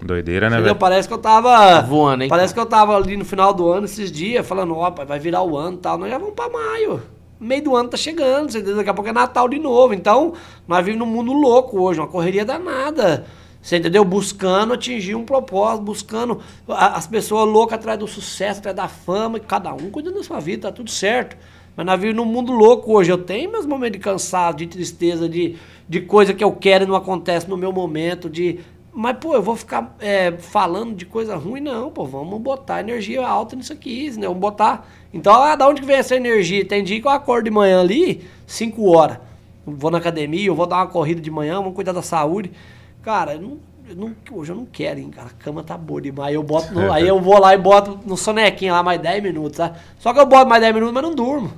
Doideira, né, velho? Parece que eu tava. Voando, hein? Parece cara? que eu tava ali no final do ano, esses dias, falando, ó, vai virar o ano e tal. Nós já vamos pra maio. Meio do ano tá chegando, entendeu? daqui a pouco é Natal de novo. Então, nós vivemos num mundo louco hoje, uma correria danada. Você entendeu? Buscando atingir um propósito, buscando as pessoas loucas atrás do sucesso, atrás da fama, e cada um cuidando da sua vida, tá tudo certo. Mas na vida num mundo louco hoje. Eu tenho meus momentos de cansado, de tristeza, de, de coisa que eu quero e não acontece no meu momento, de. Mas, pô, eu vou ficar é, falando de coisa ruim, não, pô. Vamos botar energia alta nisso aqui, né? Vamos botar. Então, ah, da onde que vem essa energia? Tem dia que eu acordo de manhã ali, 5 horas. vou na academia, eu vou dar uma corrida de manhã, vamos cuidar da saúde. Cara, eu não, eu não, hoje eu não quero, hein, cara. A cama tá boa demais. Aí eu, boto no, aí eu vou lá e boto no sonequinho lá mais 10 minutos, tá? Só que eu boto mais 10 minutos, mas não durmo.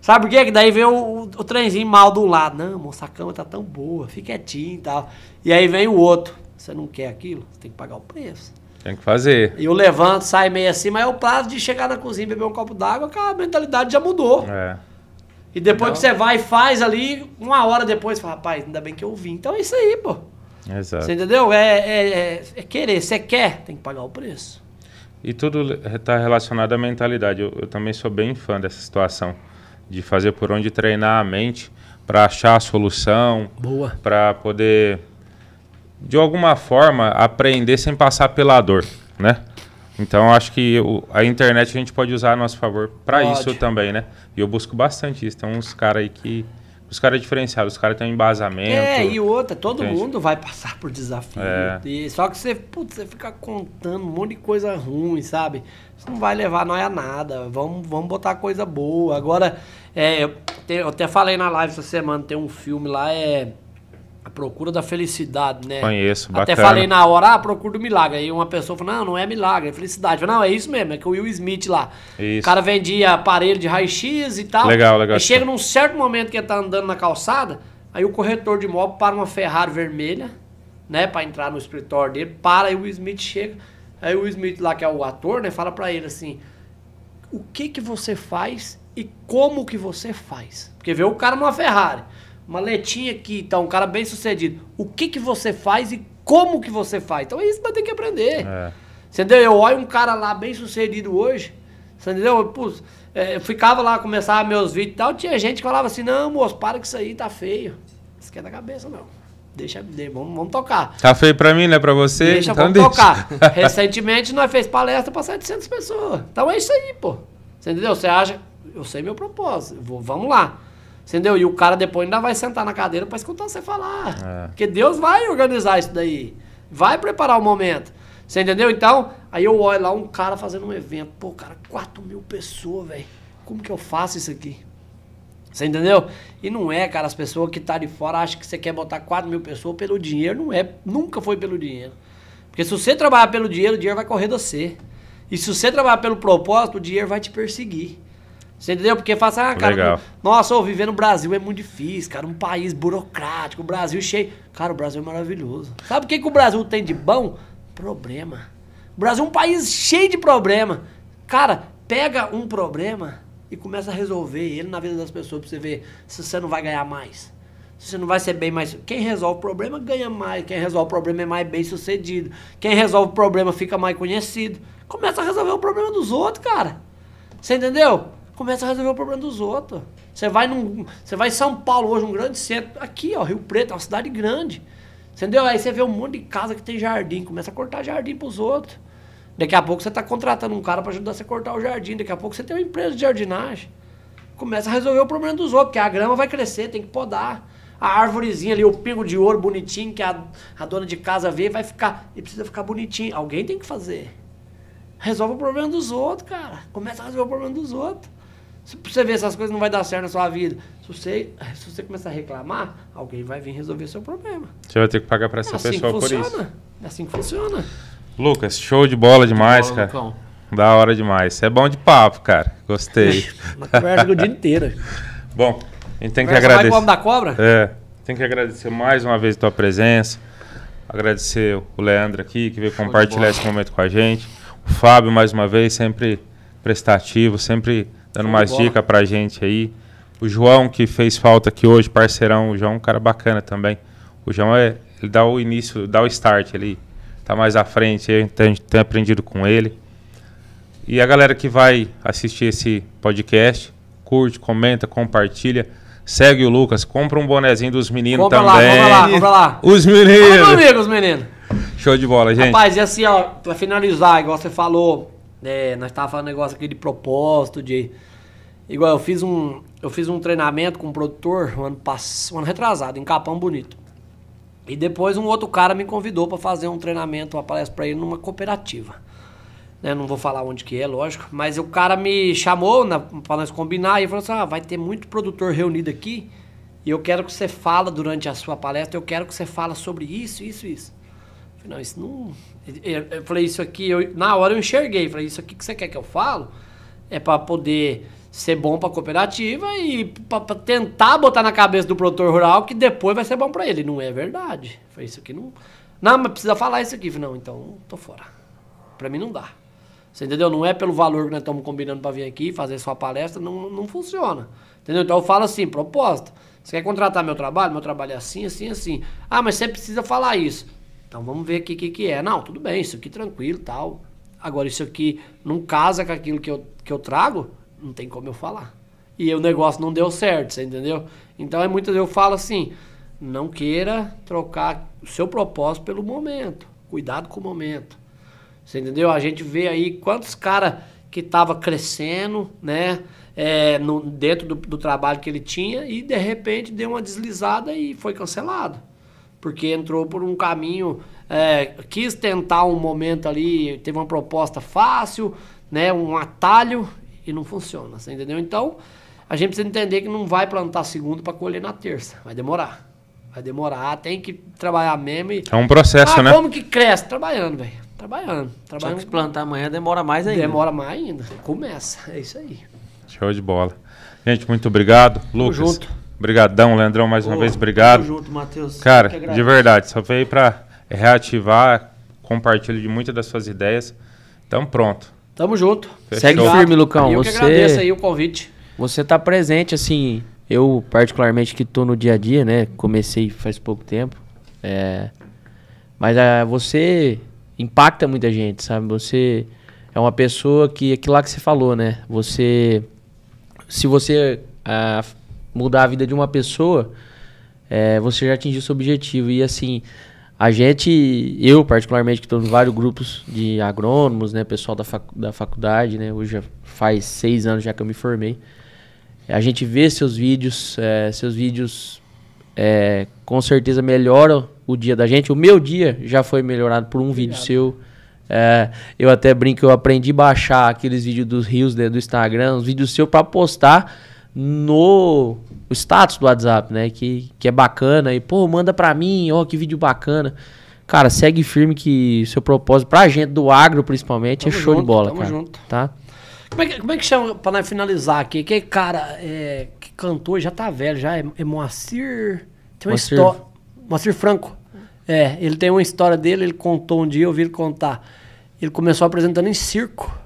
Sabe por quê? Que daí vem o, o, o trenzinho mal do lado. Não, moça, a cama tá tão boa, fica quietinho e tal. E aí vem o outro. Você não quer aquilo? Você tem que pagar o preço. Tem que fazer. E eu levanto, sai meio assim, mas é o prazo de chegar na cozinha, beber um copo d'água, a mentalidade já mudou. É. E depois então... que você vai e faz ali, uma hora depois, você fala, rapaz, ainda bem que eu vim. Então é isso aí, pô. Exato. Você entendeu? É, é, é, é querer. Você quer, tem que pagar o preço. E tudo está relacionado à mentalidade. Eu, eu também sou bem fã dessa situação de fazer por onde treinar a mente para achar a solução, para poder de alguma forma aprender sem passar pela dor, né? Então acho que o, a internet a gente pode usar a nosso favor para isso também, né? E eu busco bastante isso. Tem uns caras aí que os caras é diferenciados, os caras têm um embasamento. É, e outra, todo entende? mundo vai passar por desafio. É. E, só que você, putz, você fica contando um monte de coisa ruim, sabe? Isso não vai levar nós a nada. Vamos, vamos botar coisa boa. Agora, é, eu, te, eu até falei na live essa semana, tem um filme lá, é. A procura da felicidade, né? Conheço, bacana. Até falei na hora, ah, procura do milagre. Aí uma pessoa falou, não, não é milagre, é felicidade. falei, não, é isso mesmo, é que o Will Smith lá. Isso. O cara vendia aparelho de raio-x e tal. Legal, legal. E chega num certo momento que ele tá andando na calçada, aí o corretor de imóvel para uma Ferrari vermelha, né, para entrar no escritório dele, para, e o Will Smith chega. Aí o Will Smith lá, que é o ator, né, fala para ele assim, o que que você faz e como que você faz? Porque vê o cara numa Ferrari uma letinha aqui, tá? Um cara bem sucedido. O que que você faz e como que você faz? Então é isso que vai ter que aprender. É. Entendeu? Eu olho um cara lá bem sucedido hoje, entendeu? Eu, pus, é, eu ficava lá, começava meus vídeos e tal, tinha gente que falava assim, não, moço, para que isso aí tá feio. Isso aqui é da cabeça, não. Deixa, vamos, vamos tocar. Tá feio pra mim, né? Pra você? Deixa, então vamos deixa. tocar. Recentemente, nós fez palestra pra 700 pessoas. Então é isso aí, pô. Você entendeu? Você acha, eu sei meu propósito, vou, vamos lá. Entendeu? E o cara depois ainda vai sentar na cadeira para escutar você falar. É. Porque Deus vai organizar isso daí. Vai preparar o momento. Você entendeu? Então, aí eu olho lá um cara fazendo um evento. Pô, cara, 4 mil pessoas, velho. Como que eu faço isso aqui? Você entendeu? E não é, cara, as pessoas que tá de fora acham que você quer botar 4 mil pessoas pelo dinheiro. Não é. Nunca foi pelo dinheiro. Porque se você trabalhar pelo dinheiro, o dinheiro vai correr de você. E se você trabalhar pelo propósito, o dinheiro vai te perseguir. Você entendeu? Porque fala assim, ah, cara, Legal. nossa, oh, viver no Brasil é muito difícil, cara. Um país burocrático, o Brasil cheio. Cara, o Brasil é maravilhoso. Sabe o que, que o Brasil tem de bom? Problema. O Brasil é um país cheio de problema. Cara, pega um problema e começa a resolver ele na vida das pessoas pra você ver se você não vai ganhar mais. Se você não vai ser bem mais. Quem resolve o problema ganha mais. Quem resolve o problema é mais bem sucedido. Quem resolve o problema fica mais conhecido. Começa a resolver o problema dos outros, cara. Você entendeu? começa a resolver o problema dos outros. Você vai, num, você vai em São Paulo hoje, um grande centro, aqui, ó, Rio Preto, é uma cidade grande. Entendeu? Aí você vê um monte de casa que tem jardim, começa a cortar jardim pros outros. Daqui a pouco você está contratando um cara para ajudar você a cortar o jardim, daqui a pouco você tem uma empresa de jardinagem. Começa a resolver o problema dos outros, porque a grama vai crescer, tem que podar. A árvorezinha ali, o pingo de ouro bonitinho que a, a dona de casa vê, vai ficar. E precisa ficar bonitinho. Alguém tem que fazer. Resolve o problema dos outros, cara. Começa a resolver o problema dos outros. Se você ver essas coisas, não vai dar certo na sua vida. Se você, eh, se você começar a reclamar, alguém vai vir resolver seu problema. Você vai ter que pagar para essa é assim pessoa por isso. É assim que funciona. Lucas, show de bola demais, bola, cara. Lucão. Da hora demais. Você é bom de papo, cara. Gostei. Uma conversa o dia inteiro. Bom, a gente tem conversa que agradecer. Mais da cobra? É. Tem que agradecer mais uma vez a tua presença. Agradecer o Leandro aqui, que veio Show compartilhar esse momento com a gente. O Fábio, mais uma vez, sempre prestativo, sempre dando umas dicas pra gente aí. O João, que fez falta aqui hoje, parceirão, o João é um cara bacana também. O João é, ele dá o início, dá o start, ali tá mais à frente, a gente tem aprendido com ele. E a galera que vai assistir esse podcast, curte, comenta, compartilha. Segue o Lucas, compra um bonezinho dos meninos compra também. Compra lá, compra lá, compra lá. Os meninos. Vamos os meninos. Show de bola, gente. Rapaz, e assim, ó, pra finalizar, igual você falou, é, nós tava falando um negócio aqui de propósito, de Igual eu fiz um, eu fiz um treinamento com um produtor um ano passado, um ano retrasado, em Capão Bonito. E depois um outro cara me convidou para fazer um treinamento, uma palestra para ele numa cooperativa. Né, não vou falar onde que é, lógico, mas o cara me chamou para nós combinar e falou assim: ah, vai ter muito produtor reunido aqui e eu quero que você fala durante a sua palestra, eu quero que você fala sobre isso, isso, isso. Eu falei, não, isso não. Eu falei, isso aqui, eu, na hora eu enxerguei, falei, isso aqui que você quer que eu falo é para poder ser bom para a cooperativa e para tentar botar na cabeça do produtor rural que depois vai ser bom para ele. Não é verdade. Foi isso que não. Não, mas precisa falar isso aqui. Não, então tô fora. Para mim não dá. Você entendeu? Não é pelo valor que nós estamos combinando para vir aqui fazer sua palestra, não, não funciona. Entendeu? Então eu falo assim, proposta. Você quer contratar meu trabalho? Meu trabalho é assim, assim, assim. Ah, mas você precisa falar isso. Então vamos ver o que, que, que é. Não, tudo bem, isso aqui tranquilo tal. Agora, isso aqui não casa com aquilo que eu, que eu trago, não tem como eu falar. E o negócio não deu certo, você entendeu? Então é muitas vezes eu falo assim, não queira trocar o seu propósito pelo momento. Cuidado com o momento. Você entendeu? A gente vê aí quantos caras que estavam crescendo, né? É, no, dentro do, do, trabalho que ele tinha e de repente deu uma deslizada e foi cancelado. Porque entrou por um caminho, é, quis tentar um momento ali, teve uma proposta fácil, né? Um atalho e não funciona, você entendeu? Então, a gente precisa entender que não vai plantar segunda para colher na terça, vai demorar. Vai demorar, tem que trabalhar mesmo. E... É um processo, ah, né? Como que cresce? Trabalhando, velho. Trabalhando. Trabalhando. Só que plantar amanhã demora mais ainda. Demora mais ainda. Começa. É isso aí. Show de bola. Gente, muito obrigado. Lucas. Tamo junto. Obrigadão, Leandrão, mais uma vez, obrigado. Tamo junto, Matheus. Cara, de verdade, só veio para reativar, compartilho de muitas das suas ideias. Então, pronto. Tamo junto. Fechou. Segue firme, Lucão. Eu você, que agradeço aí o convite. Você tá presente, assim. Eu, particularmente, que tô no dia a dia, né? Comecei faz pouco tempo. É, mas é, você impacta muita gente, sabe? Você é uma pessoa que. Aquilo lá que você falou, né? Você. Se você a, ah, mudar a vida de uma pessoa, é, você já atingiu seu objetivo. E assim. A gente, eu particularmente, que estou em vários grupos de agrônomos, né, pessoal da, fac, da faculdade, né, hoje já faz seis anos já que eu me formei, a gente vê seus vídeos, é, seus vídeos é, com certeza melhoram o dia da gente. O meu dia já foi melhorado por um Obrigado. vídeo seu. É, eu até brinco, eu aprendi a baixar aqueles vídeos dos rios né, do Instagram, os vídeos seus para postar no status do WhatsApp, né? Que, que é bacana. E, pô, manda pra mim, ó, que vídeo bacana. Cara, segue firme que seu propósito, pra gente do agro principalmente, é tamo é show junto, de bola, tamo cara. Junto. Tá? Como é, que, como é que chama, pra finalizar aqui, que cara é, que cantor já tá velho, já é, é Moacir... Tem uma Moacir... história... Moacir Franco. É, ele tem uma história dele, ele contou um dia, eu vi ele contar. Ele começou apresentando em circo,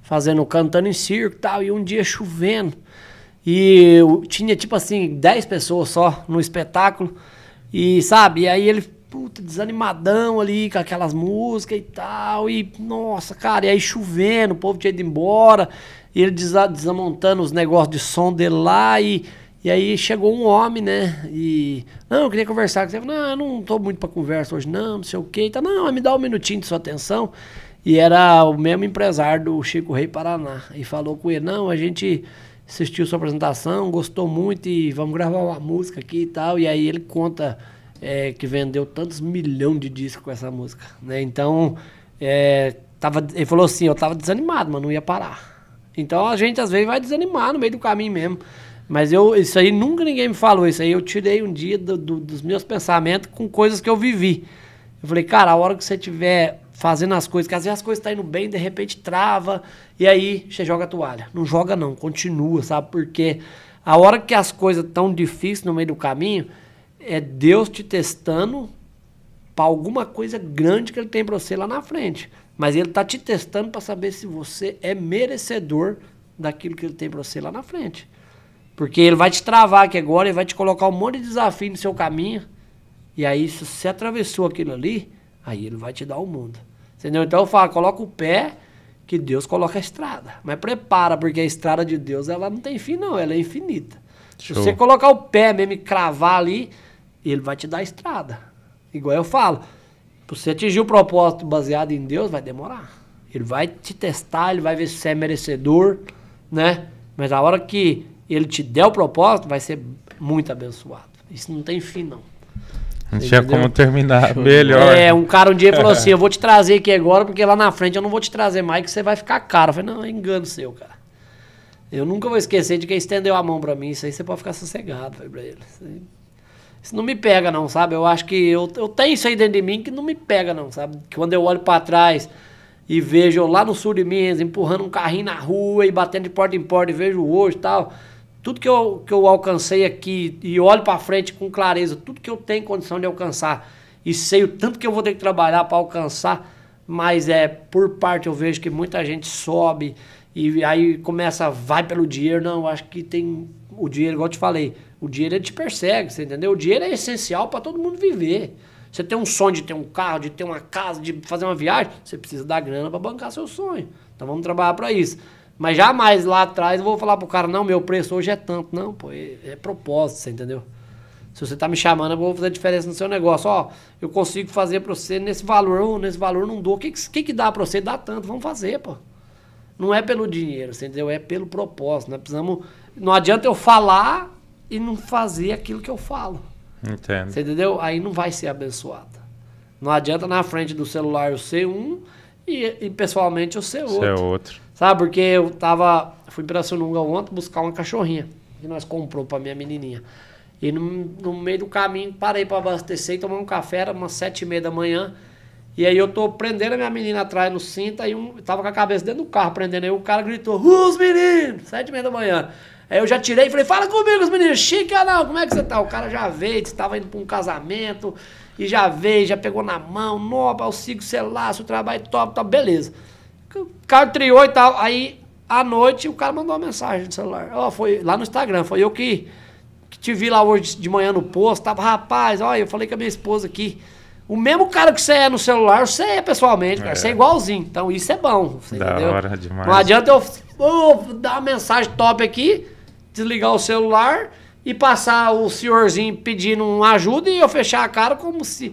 fazendo, cantando em circo e tal, e um dia chovendo. E eu tinha, tipo assim, 10 pessoas só no espetáculo. E, sabe, e aí ele, puta, desanimadão ali com aquelas músicas e tal. E, nossa, cara, e aí chovendo, o povo tinha ido embora. E ele des desamontando os negócios de som dele lá. E, e aí chegou um homem, né? E, não, eu queria conversar com você. Não, eu não tô muito pra conversa hoje, não, não sei o que Então, não, me dá um minutinho de sua atenção. E era o mesmo empresário do Chico Rei Paraná. E falou com ele, não, a gente assistiu sua apresentação, gostou muito e vamos gravar uma música aqui e tal. E aí ele conta é, que vendeu tantos milhões de discos com essa música, né? Então, é, tava, ele falou assim, eu tava desanimado, mas não ia parar. Então a gente às vezes vai desanimar no meio do caminho mesmo. Mas eu, isso aí nunca ninguém me falou. Isso aí eu tirei um dia do, do, dos meus pensamentos com coisas que eu vivi. Eu falei, cara, a hora que você tiver fazendo as coisas, que às vezes as coisas estão tá indo bem, de repente trava, e aí você joga a toalha. Não joga não, continua, sabe? Porque a hora que as coisas estão difíceis no meio do caminho, é Deus te testando para alguma coisa grande que ele tem para você lá na frente. Mas ele está te testando para saber se você é merecedor daquilo que ele tem para você lá na frente. Porque ele vai te travar aqui agora e vai te colocar um monte de desafio no seu caminho. E aí, se você atravessou aquilo ali, aí ele vai te dar o mundo. Entendeu? Então eu falo, coloca o pé que Deus coloca a estrada. Mas prepara, porque a estrada de Deus ela não tem fim, não, ela é infinita. Show. Se você colocar o pé mesmo e cravar ali, ele vai te dar a estrada. Igual eu falo, pra você atingir o propósito baseado em Deus, vai demorar. Ele vai te testar, ele vai ver se você é merecedor, né? Mas a hora que ele te der o propósito, vai ser muito abençoado. Isso não tem fim, não. Não entendeu? tinha como terminar melhor. É, um cara um dia falou assim: eu vou te trazer aqui agora, porque lá na frente eu não vou te trazer mais, que você vai ficar caro. Eu falei: não, é engano seu, cara. Eu nunca vou esquecer de quem estendeu a mão para mim. Isso aí você pode ficar sossegado, falei pra ele. Isso, aí, isso, não me pega, não, sabe? Eu acho que eu, eu tenho isso aí dentro de mim que não me pega, não, sabe? Que quando eu olho para trás e vejo lá no sul de Minas empurrando um carrinho na rua e batendo de porta em porta e vejo hoje e tal. Tudo que eu, que eu alcancei aqui e olho para frente com clareza, tudo que eu tenho condição de alcançar e sei o tanto que eu vou ter que trabalhar para alcançar, mas é por parte eu vejo que muita gente sobe e aí começa, vai pelo dinheiro, não, acho que tem o dinheiro, igual eu te falei, o dinheiro ele te persegue, você entendeu? O dinheiro é essencial para todo mundo viver. Você tem um sonho de ter um carro, de ter uma casa, de fazer uma viagem, você precisa da grana para bancar seu sonho. Então vamos trabalhar para isso. Mas jamais lá atrás eu vou falar pro cara, não, meu preço hoje é tanto. Não, pô, é, é propósito, você entendeu? Se você tá me chamando, eu vou fazer diferença no seu negócio. Ó, eu consigo fazer pra você nesse valor, ou nesse valor não dou. O que, que, que dá pra você? Dá tanto, vamos fazer, pô. Não é pelo dinheiro, você entendeu? É pelo propósito. Nós né? precisamos. Não adianta eu falar e não fazer aquilo que eu falo. Entendo. Você entendeu? Aí não vai ser abençoada. Não adianta na frente do celular eu ser um e, e pessoalmente eu ser outro. Ser outro. Sabe, porque eu tava. Fui pra Sununga ontem buscar uma cachorrinha que nós comprou pra minha menininha. E no, no meio do caminho parei para abastecer e tomar um café, era umas sete e meia da manhã. E aí eu tô prendendo a minha menina atrás no cinto, aí um, tava com a cabeça dentro do carro prendendo, aí o cara gritou, uh, os meninos, sete e meia da manhã. Aí eu já tirei e falei, fala comigo os meninos, chica não, como é que você tá? O cara já veio, estava indo para um casamento, e já veio, já pegou na mão, nova eu sigo, sei lá, seu trabalho é top, tá, beleza. O cara triou e tal. Aí, à noite, o cara mandou uma mensagem no celular. Ó, oh, foi lá no Instagram, foi eu que, que te vi lá hoje de manhã no posto. Tava, rapaz, ó, eu falei com a minha esposa aqui. O mesmo cara que você é no celular, você é pessoalmente, cara. É. Você é igualzinho. Então isso é bom. da entendeu? hora demais. Não adianta eu oh, dar uma mensagem top aqui, desligar o celular e passar o senhorzinho pedindo uma ajuda e eu fechar a cara como se.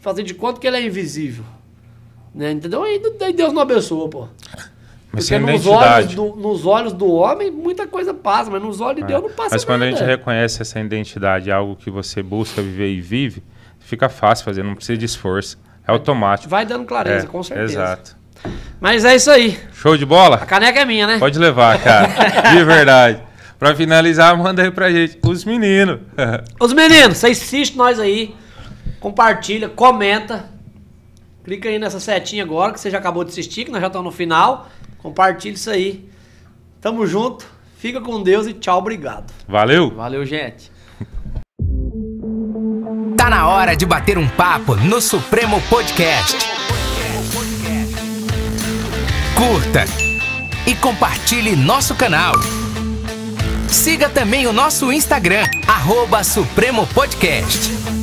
fazer de conta que ele é invisível. Né? Entendeu? E, Deus não abençoa, pô. Mas Porque nos olhos, do, nos olhos do homem, muita coisa passa, mas nos olhos de é. Deus não passa nada. Mas quando nada. a gente reconhece essa identidade, algo que você busca viver e vive, fica fácil fazer, não precisa de esforço. É automático. Vai dando clareza, é, com certeza. Exato. Mas é isso aí. Show de bola? A caneca é minha, né? Pode levar, cara. de verdade. Pra finalizar, manda aí pra gente. Os meninos. Os meninos, vocês assistem nós aí. Compartilha, comenta. Clica aí nessa setinha agora que você já acabou de assistir, que nós já estamos no final. Compartilha isso aí. Tamo junto. Fica com Deus e tchau, obrigado. Valeu. Valeu, gente. Tá na hora de bater um papo no Supremo Podcast. Curta e compartilhe nosso canal. Siga também o nosso Instagram, arroba Supremo Podcast.